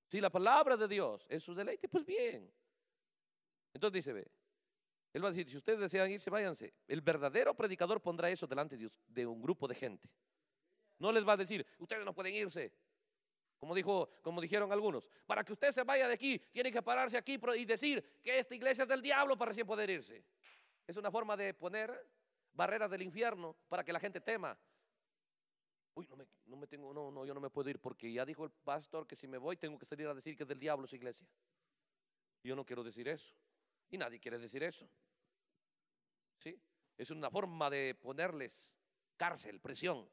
Si la palabra de Dios es su deleite, pues bien. Entonces dice, ve, él va a decir, si ustedes desean irse, váyanse. El verdadero predicador pondrá eso delante de, de un grupo de gente. No les va a decir, ustedes no pueden irse como, dijo, como dijeron algunos. Para que usted se vaya de aquí, tiene que pararse aquí y decir que esta iglesia es del diablo para recién poder irse. Es una forma de poner barreras del infierno para que la gente tema. Uy, no me, tengo, no, no, yo no me puedo ir porque ya dijo el pastor que si me voy tengo que salir a decir que es del diablo su iglesia. Yo no quiero decir eso. Y nadie quiere decir eso. ¿Sí? Es una forma de ponerles cárcel, presión.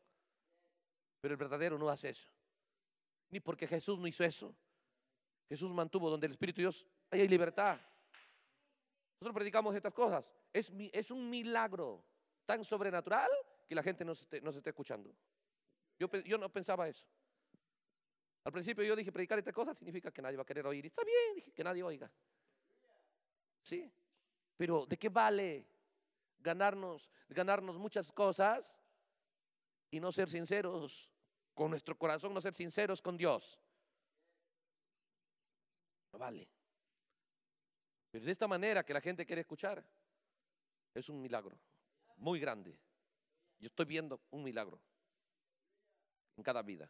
Pero el verdadero no hace eso. Ni porque Jesús no hizo eso. Jesús mantuvo donde el Espíritu de Dios hay libertad. Nosotros predicamos estas cosas. Es, es un milagro tan sobrenatural que la gente nos esté, nos esté escuchando. Yo, yo no pensaba eso. Al principio yo dije, predicar estas cosas significa que nadie va a querer oír. Y está bien, dije, que nadie oiga. Sí. Pero ¿de qué vale ganarnos, ganarnos muchas cosas y no ser sinceros? con nuestro corazón no ser sinceros con Dios. No vale. Pero de esta manera que la gente quiere escuchar, es un milagro muy grande. Yo estoy viendo un milagro en cada vida.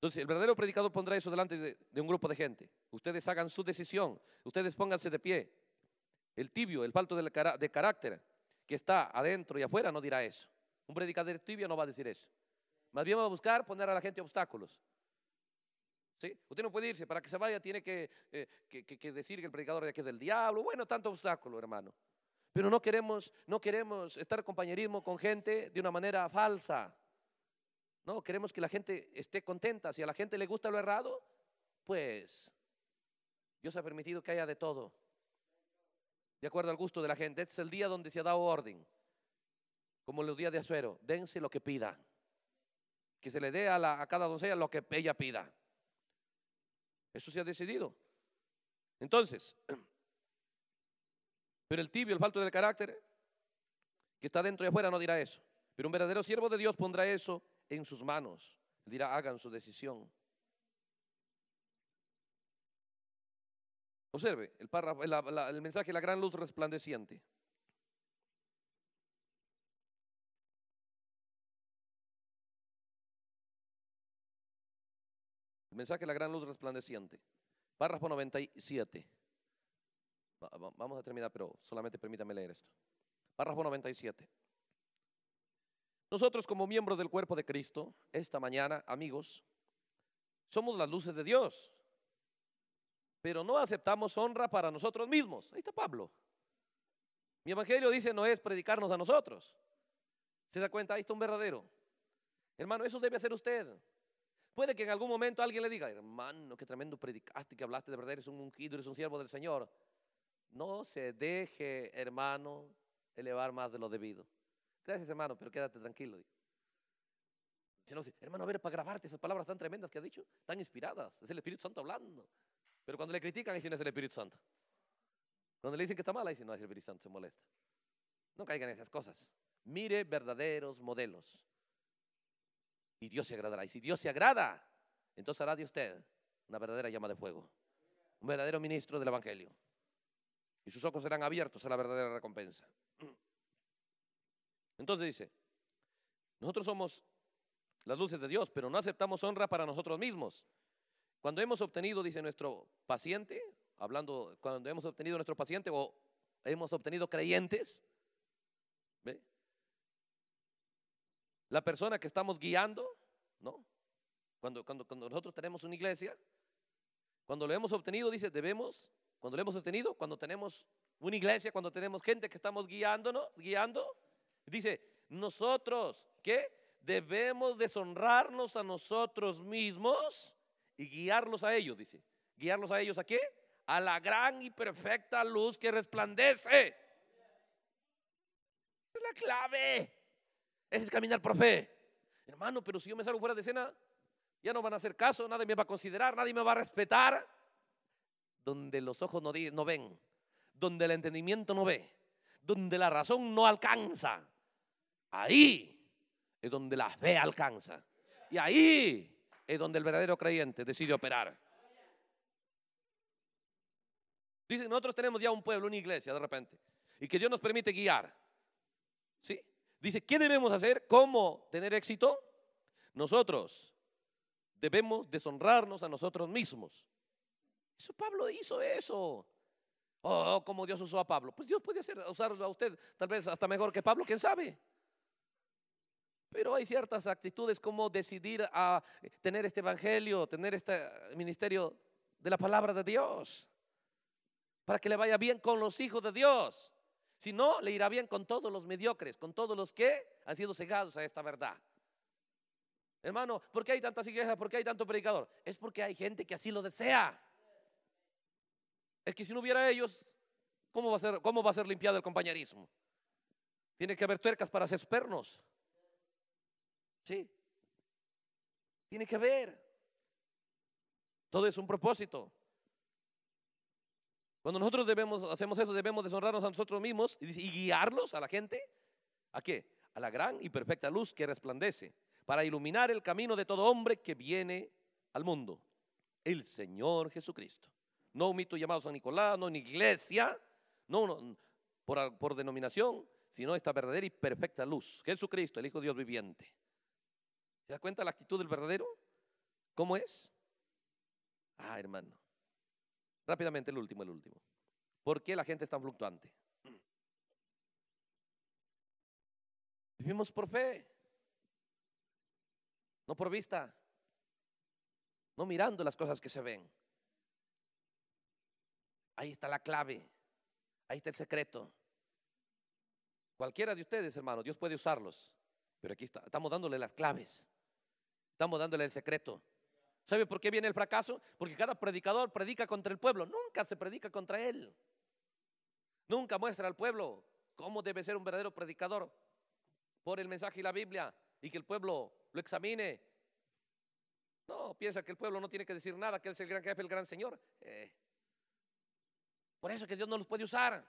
Entonces, el verdadero predicador pondrá eso delante de, un grupo de gente. Ustedes hagan su decisión, ustedes pónganse de pie. El tibio, el falto de, de carácter que está adentro y afuera no dirá eso. Un predicador tibio no va a decir eso. Más bien va a buscar poner a la gente obstáculos. ¿Sí? Usted no puede irse, para que se vaya tiene que, eh, decir que el predicador de que es del diablo, bueno, tanto obstáculo, hermano. Pero no queremos, no queremos estar compañerismo con gente de una manera falsa. No, queremos que la gente esté contenta. Si a la gente le gusta lo errado, pues Dios ha permitido que haya de todo. De acuerdo al gusto de la gente. Este es el día donde se ha dado orden. Como los días de Azuero. Dense lo que pida que se le dé a, cada doncella lo que ella pida. Eso se ha decidido. Entonces, pero el tibio, el falto del carácter, que está dentro y afuera, no dirá eso. Pero un verdadero siervo de Dios pondrá eso en sus manos. dirá, hagan su decisión. Observe el, párrafo, el mensaje, la gran luz resplandeciente. mensaje de la gran luz resplandeciente. Párrafo 97. Vamos a terminar, pero solamente permítame leer esto. Párrafo 97. Nosotros como miembros del cuerpo de Cristo, esta mañana, amigos, somos las luces de Dios, pero no aceptamos honra para nosotros mismos. Ahí está Pablo. Mi evangelio dice no es predicarnos a nosotros. ¿Se da cuenta? Ahí está un verdadero. Hermano, eso debe hacer usted. Puede que en algún momento alguien le diga, hermano, qué tremendo predicaste que hablaste de verdad, eres un ungido, eres un siervo del Señor. No se deje, hermano, elevar más de lo debido. Gracias, hermano, pero quédate tranquilo. Si no, hermano, a ver, para grabarte esas palabras tan tremendas que ha dicho, tan inspiradas, es el Espíritu Santo hablando. Pero cuando le critican, dicen, es el Espíritu Santo. Cuando le dicen que está mal, dicen, no, es el Espíritu Santo, se molesta. No caigan en esas cosas. Mire verdaderos modelos. Y Dios se agradará. Y si Dios se agrada, entonces hará de usted una verdadera llama de fuego. Un verdadero ministro del Evangelio. Y sus ojos serán abiertos a la verdadera recompensa. Entonces dice, nosotros somos las luces de Dios, pero no aceptamos honra para nosotros mismos. Cuando hemos obtenido, dice nuestro paciente, hablando, cuando hemos obtenido nuestro paciente o hemos obtenido creyentes, la persona que estamos guiando, ¿no? Cuando, cuando, cuando nosotros tenemos una iglesia, cuando lo hemos obtenido, dice, debemos, cuando lo hemos obtenido, cuando tenemos una iglesia, cuando tenemos gente que estamos guiándonos, guiando, dice, nosotros, ¿qué? Debemos deshonrarnos a nosotros mismos y guiarlos a ellos, dice. ¿Guiarlos a ellos a qué? A la gran y perfecta luz que resplandece. Es la clave. Ese es caminar por Hermano, pero si yo me salgo fuera de escena, ya no van a hacer caso, nadie me va a considerar, nadie me va a respetar. Donde los ojos no, no ven, donde el entendimiento no ve, donde la razón no alcanza, ahí es donde la fe alcanza. Y ahí es donde el verdadero creyente decide operar. Dicen, nosotros tenemos ya un pueblo, una iglesia de repente, y que Dios nos permite guiar. ¿Sí? Dice, ¿qué debemos hacer? ¿Cómo tener éxito? Nosotros debemos deshonrarnos a nosotros mismos. Eso Pablo hizo eso. Oh, oh como Dios usó a Pablo. Pues Dios puede hacer, usarlo a usted tal vez hasta mejor que Pablo, quién sabe. Pero hay ciertas actitudes como decidir a tener este evangelio, tener este ministerio de la palabra de Dios, para que le vaya bien con los hijos de Dios. Si no, le irá bien con todos los mediocres, con todos los que han sido cegados a esta verdad. Hermano, ¿por qué hay tantas iglesias? ¿Por qué hay tanto predicador? Es porque hay gente que así lo desea. Es que si no hubiera ellos, ¿cómo va a ser, cómo va a ser limpiado el compañerismo? Tiene que haber tuercas para hacer pernos. Sí. Tiene que haber. Todo es un propósito. Cuando nosotros debemos, hacemos eso, debemos deshonrarnos a nosotros mismos y, guiarlos a la gente. ¿A qué? A la gran y perfecta luz que resplandece para iluminar el camino de todo hombre que viene al mundo. El Señor Jesucristo. No un mito llamado San Nicolás, no una iglesia, no, por, denominación, sino esta verdadera y perfecta luz. Jesucristo, el Hijo de Dios viviente. ¿Se da cuenta la actitud del verdadero? ¿Cómo es? Ah, hermano. Rápidamente el último, el último. ¿Por qué la gente es tan fluctuante? Vivimos por fe, no por vista, no mirando las cosas que se ven. Ahí está la clave, ahí está el secreto. Cualquiera de ustedes, hermano, Dios puede usarlos, pero aquí está, estamos dándole las claves, estamos dándole el secreto. ¿Sabe por qué viene el fracaso? Porque cada predicador predica contra el pueblo, nunca se predica contra él. Nunca muestra al pueblo cómo debe ser un verdadero predicador por el mensaje y la Biblia y que el pueblo lo examine. No, piensa que el pueblo no tiene que decir nada, que él es el gran jefe, el gran señor. Eh, por eso que Dios no los puede usar.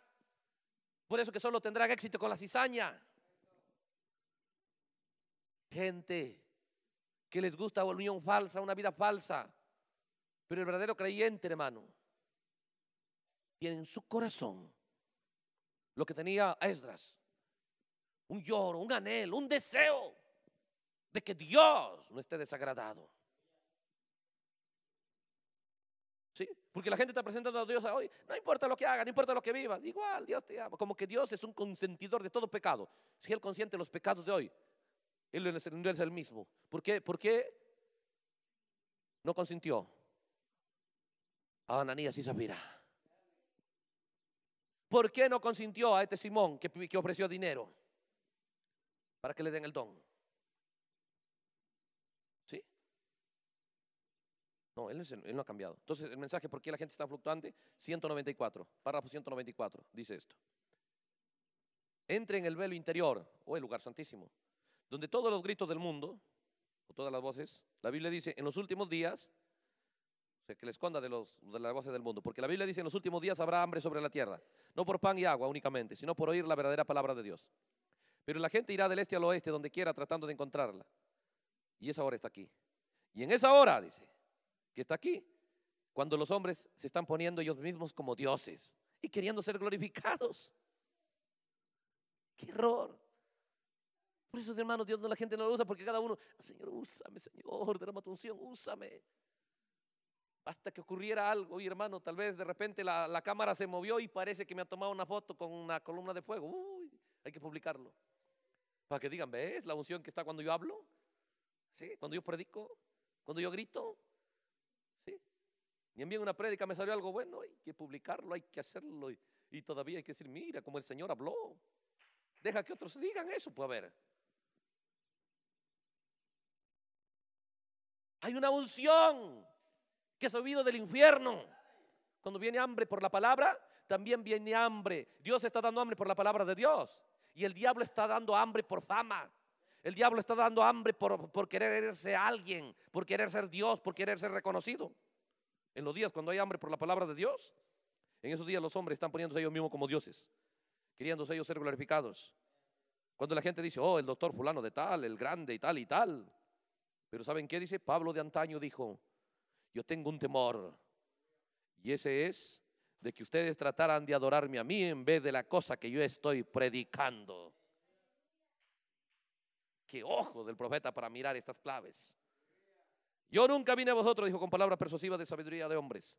Por eso que solo tendrá éxito con la cizaña. Gente que les gusta una unión falsa, una vida falsa. Pero el verdadero creyente, hermano, tiene en su corazón lo que tenía Esdras. Un lloro, un anhelo, un deseo de que Dios no esté desagradado. ¿Sí? Porque la gente está presentando a Dios hoy. No importa lo que haga, no importa lo que viva. Igual Dios te ama. Como que Dios es un consentidor de todo pecado. Si Él consiente los pecados de hoy, él no es el mismo. ¿Por qué, ¿Por qué no consintió a Ananías y Zafira? ¿Por qué no consintió a este Simón que, ofreció dinero para que le den el don? ¿Sí? No, él, no ha cambiado. Entonces, el mensaje, ¿por qué la gente está fluctuante? 194, párrafo 194, dice esto. Entre en el velo interior, o el lugar santísimo, donde todos los gritos del mundo, o todas las voces, la Biblia dice, en los últimos días, o que le esconda de, los, las voces del mundo, porque la Biblia dice, en los últimos días habrá hambre sobre la tierra, no por pan y agua únicamente, sino por oír la verdadera palabra de Dios. Pero la gente irá del este al oeste, donde quiera, tratando de encontrarla. Y esa hora está aquí. Y en esa hora, dice, que está aquí, cuando los hombres se están poniendo ellos mismos como dioses y queriendo ser glorificados. ¡Qué error! Por eso, hermanos, Dios no la gente no lo usa porque cada uno, Señor, úsame, Señor, derrama tu unción, úsame. Hasta que ocurriera algo, y hermano, tal vez de repente la, cámara se movió y parece que me ha tomado una foto con una columna de fuego. Uy, hay que publicarlo. Para que digan, ¿ves la unción que está cuando yo hablo? ¿Sí? Cuando yo predico, cuando yo grito. ¿Sí? Y envío una prédica, me salió algo bueno, hay que publicarlo, hay que hacerlo. y todavía hay que decir, mira, como el Señor habló. Deja que otros digan eso, pues a ver. Hay una unción que ha subido del infierno. Cuando viene hambre por la palabra, también viene hambre. Dios está dando hambre por la palabra de Dios. Y el diablo está dando hambre por fama. El diablo está dando hambre por, por querer ser alguien, por querer ser Dios, por querer ser reconocido. En los días cuando hay hambre por la palabra de Dios, en esos días los hombres están poniéndose ellos mismos como dioses, queriéndose ellos ser glorificados. Cuando la gente dice, oh, el doctor fulano de tal, el grande y tal y tal, pero ¿saben qué dice? Pablo de antaño dijo, yo tengo un temor. Y ese es de que ustedes trataran de adorarme a mí en vez de la cosa que yo estoy predicando. Qué ojo del profeta para mirar estas claves. Yo nunca vine a vosotros, dijo con palabras persuasivas de sabiduría de hombres,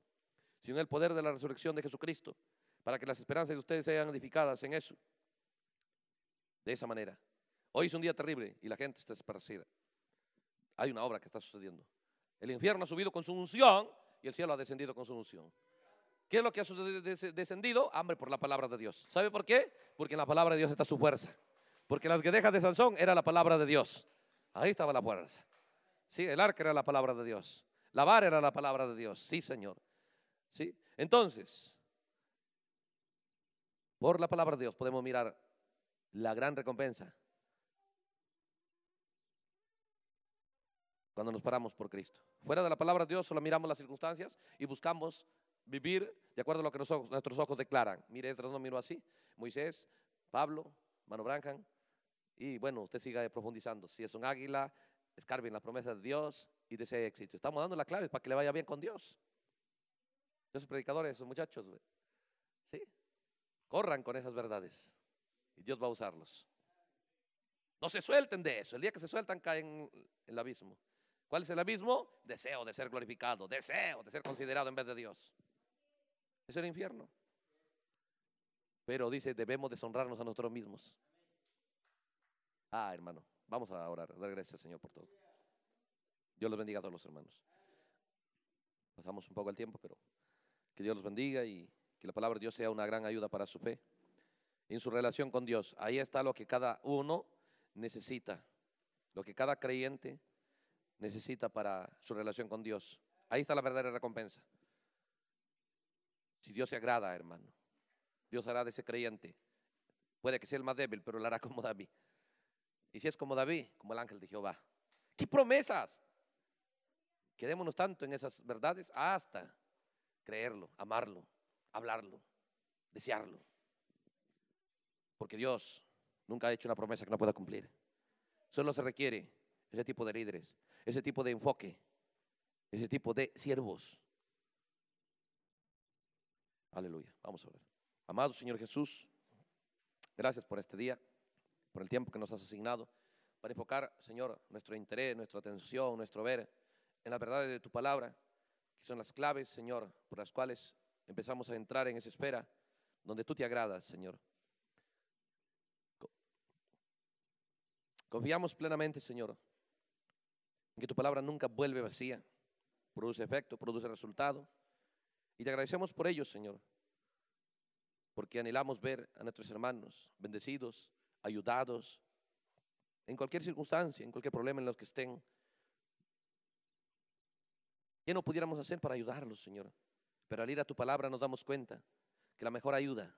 sino el poder de la resurrección de Jesucristo, para que las esperanzas de ustedes sean edificadas en eso. De esa manera. Hoy es un día terrible y la gente está esparcida. Hay una obra que está sucediendo. El infierno ha subido con su unción y el cielo ha descendido con su unción. ¿Qué es lo que ha descendido? Hambre por la palabra de Dios. ¿Sabe por qué? Porque en la palabra de Dios está su fuerza. Porque las guedejas de Sansón era la palabra de Dios. Ahí estaba la fuerza. Sí, el arca era la palabra de Dios. La vara era la palabra de Dios. Sí, Señor. Sí. Entonces, por la palabra de Dios podemos mirar la gran recompensa cuando nos paramos por Cristo. Fuera de la palabra de Dios solo miramos las circunstancias y buscamos vivir de acuerdo a lo que nuestros ojos declaran. Mire, Esdras este no miró así. Moisés, Pablo, Mano Y bueno, usted siga profundizando. Si es un águila, escarben la promesa de Dios y desea éxito. Estamos dando la clave para que le vaya bien con Dios. Esos predicadores, esos muchachos, ¿sí? Corran con esas verdades y Dios va a usarlos. No se suelten de eso. El día que se sueltan caen en el abismo. ¿Cuál es el abismo? Deseo de ser glorificado, deseo de ser considerado en vez de Dios. Es el infierno. Pero dice, debemos deshonrarnos a nosotros mismos. Ah, hermano, vamos a orar, dar gracias Señor por todo. Dios los bendiga a todos los hermanos. Pasamos un poco el tiempo, pero que Dios los bendiga y que la palabra de Dios sea una gran ayuda para su fe en su relación con Dios. Ahí está lo que cada uno necesita, lo que cada creyente necesita para su relación con Dios. Ahí está la verdadera recompensa. Si Dios se agrada, hermano, Dios hará de ese creyente. Puede que sea el más débil, pero lo hará como David. Y si es como David, como el ángel de Jehová. ¡Qué promesas! Quedémonos tanto en esas verdades hasta creerlo, amarlo, hablarlo, desearlo. Porque Dios nunca ha hecho una promesa que no pueda cumplir. Solo se requiere ese tipo de líderes, ese tipo de enfoque, ese tipo de siervos. Aleluya. Vamos a ver. Amado Señor Jesús, gracias por este día, por el tiempo que nos has asignado, para enfocar, Señor, nuestro interés, nuestra atención, nuestro ver en la verdad de tu palabra, que son las claves, Señor, por las cuales empezamos a entrar en esa esfera donde tú te agradas, Señor. Confiamos plenamente, Señor, que tu palabra nunca vuelve vacía, produce efecto, produce resultado. Y te agradecemos por ello, Señor, porque anhelamos ver a nuestros hermanos bendecidos, ayudados, en cualquier circunstancia, en cualquier problema en los que estén. ¿Qué no pudiéramos hacer para ayudarlos, Señor? Pero al ir a tu palabra nos damos cuenta que la mejor ayuda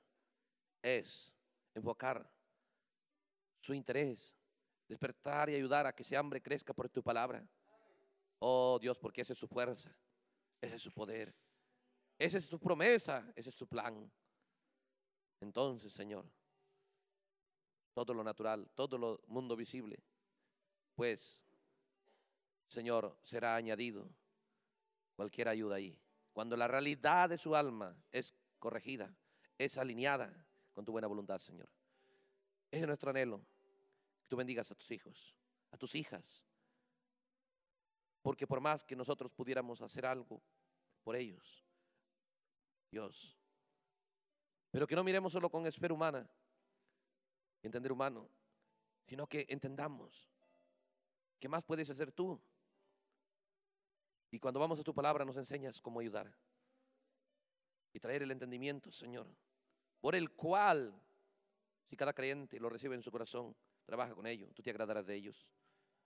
es enfocar su interés despertar y ayudar a que ese hambre crezca por tu palabra. Oh Dios, porque esa es su fuerza, ese es su poder, esa es su promesa, ese es su plan. Entonces, Señor, todo lo natural, todo lo mundo visible, pues, Señor, será añadido cualquier ayuda ahí. Cuando la realidad de su alma es corregida, es alineada con tu buena voluntad, Señor. Ese es nuestro anhelo bendigas a tus hijos, a tus hijas. Porque por más que nosotros pudiéramos hacer algo por ellos, Dios, pero que no miremos solo con espera humana, entender humano, sino que entendamos qué más puedes hacer tú. Y cuando vamos a tu palabra nos enseñas cómo ayudar y traer el entendimiento, Señor, por el cual, si cada creyente lo recibe en su corazón, Trabaja con ellos, tú te agradarás de ellos.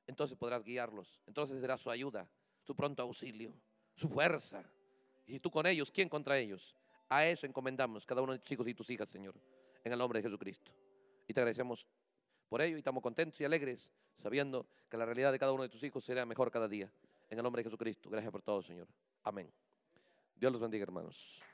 Entonces podrás guiarlos. Entonces será su ayuda, su pronto auxilio, su fuerza. Y tú con ellos, ¿quién contra ellos? A eso encomendamos cada uno de tus hijos y tus hijas, Señor, en el nombre de Jesucristo. Y te agradecemos por ello y estamos contentos y alegres, sabiendo que la realidad de cada uno de tus hijos será mejor cada día. En el nombre de Jesucristo. Gracias por todo, Señor. Amén. Dios los bendiga, hermanos.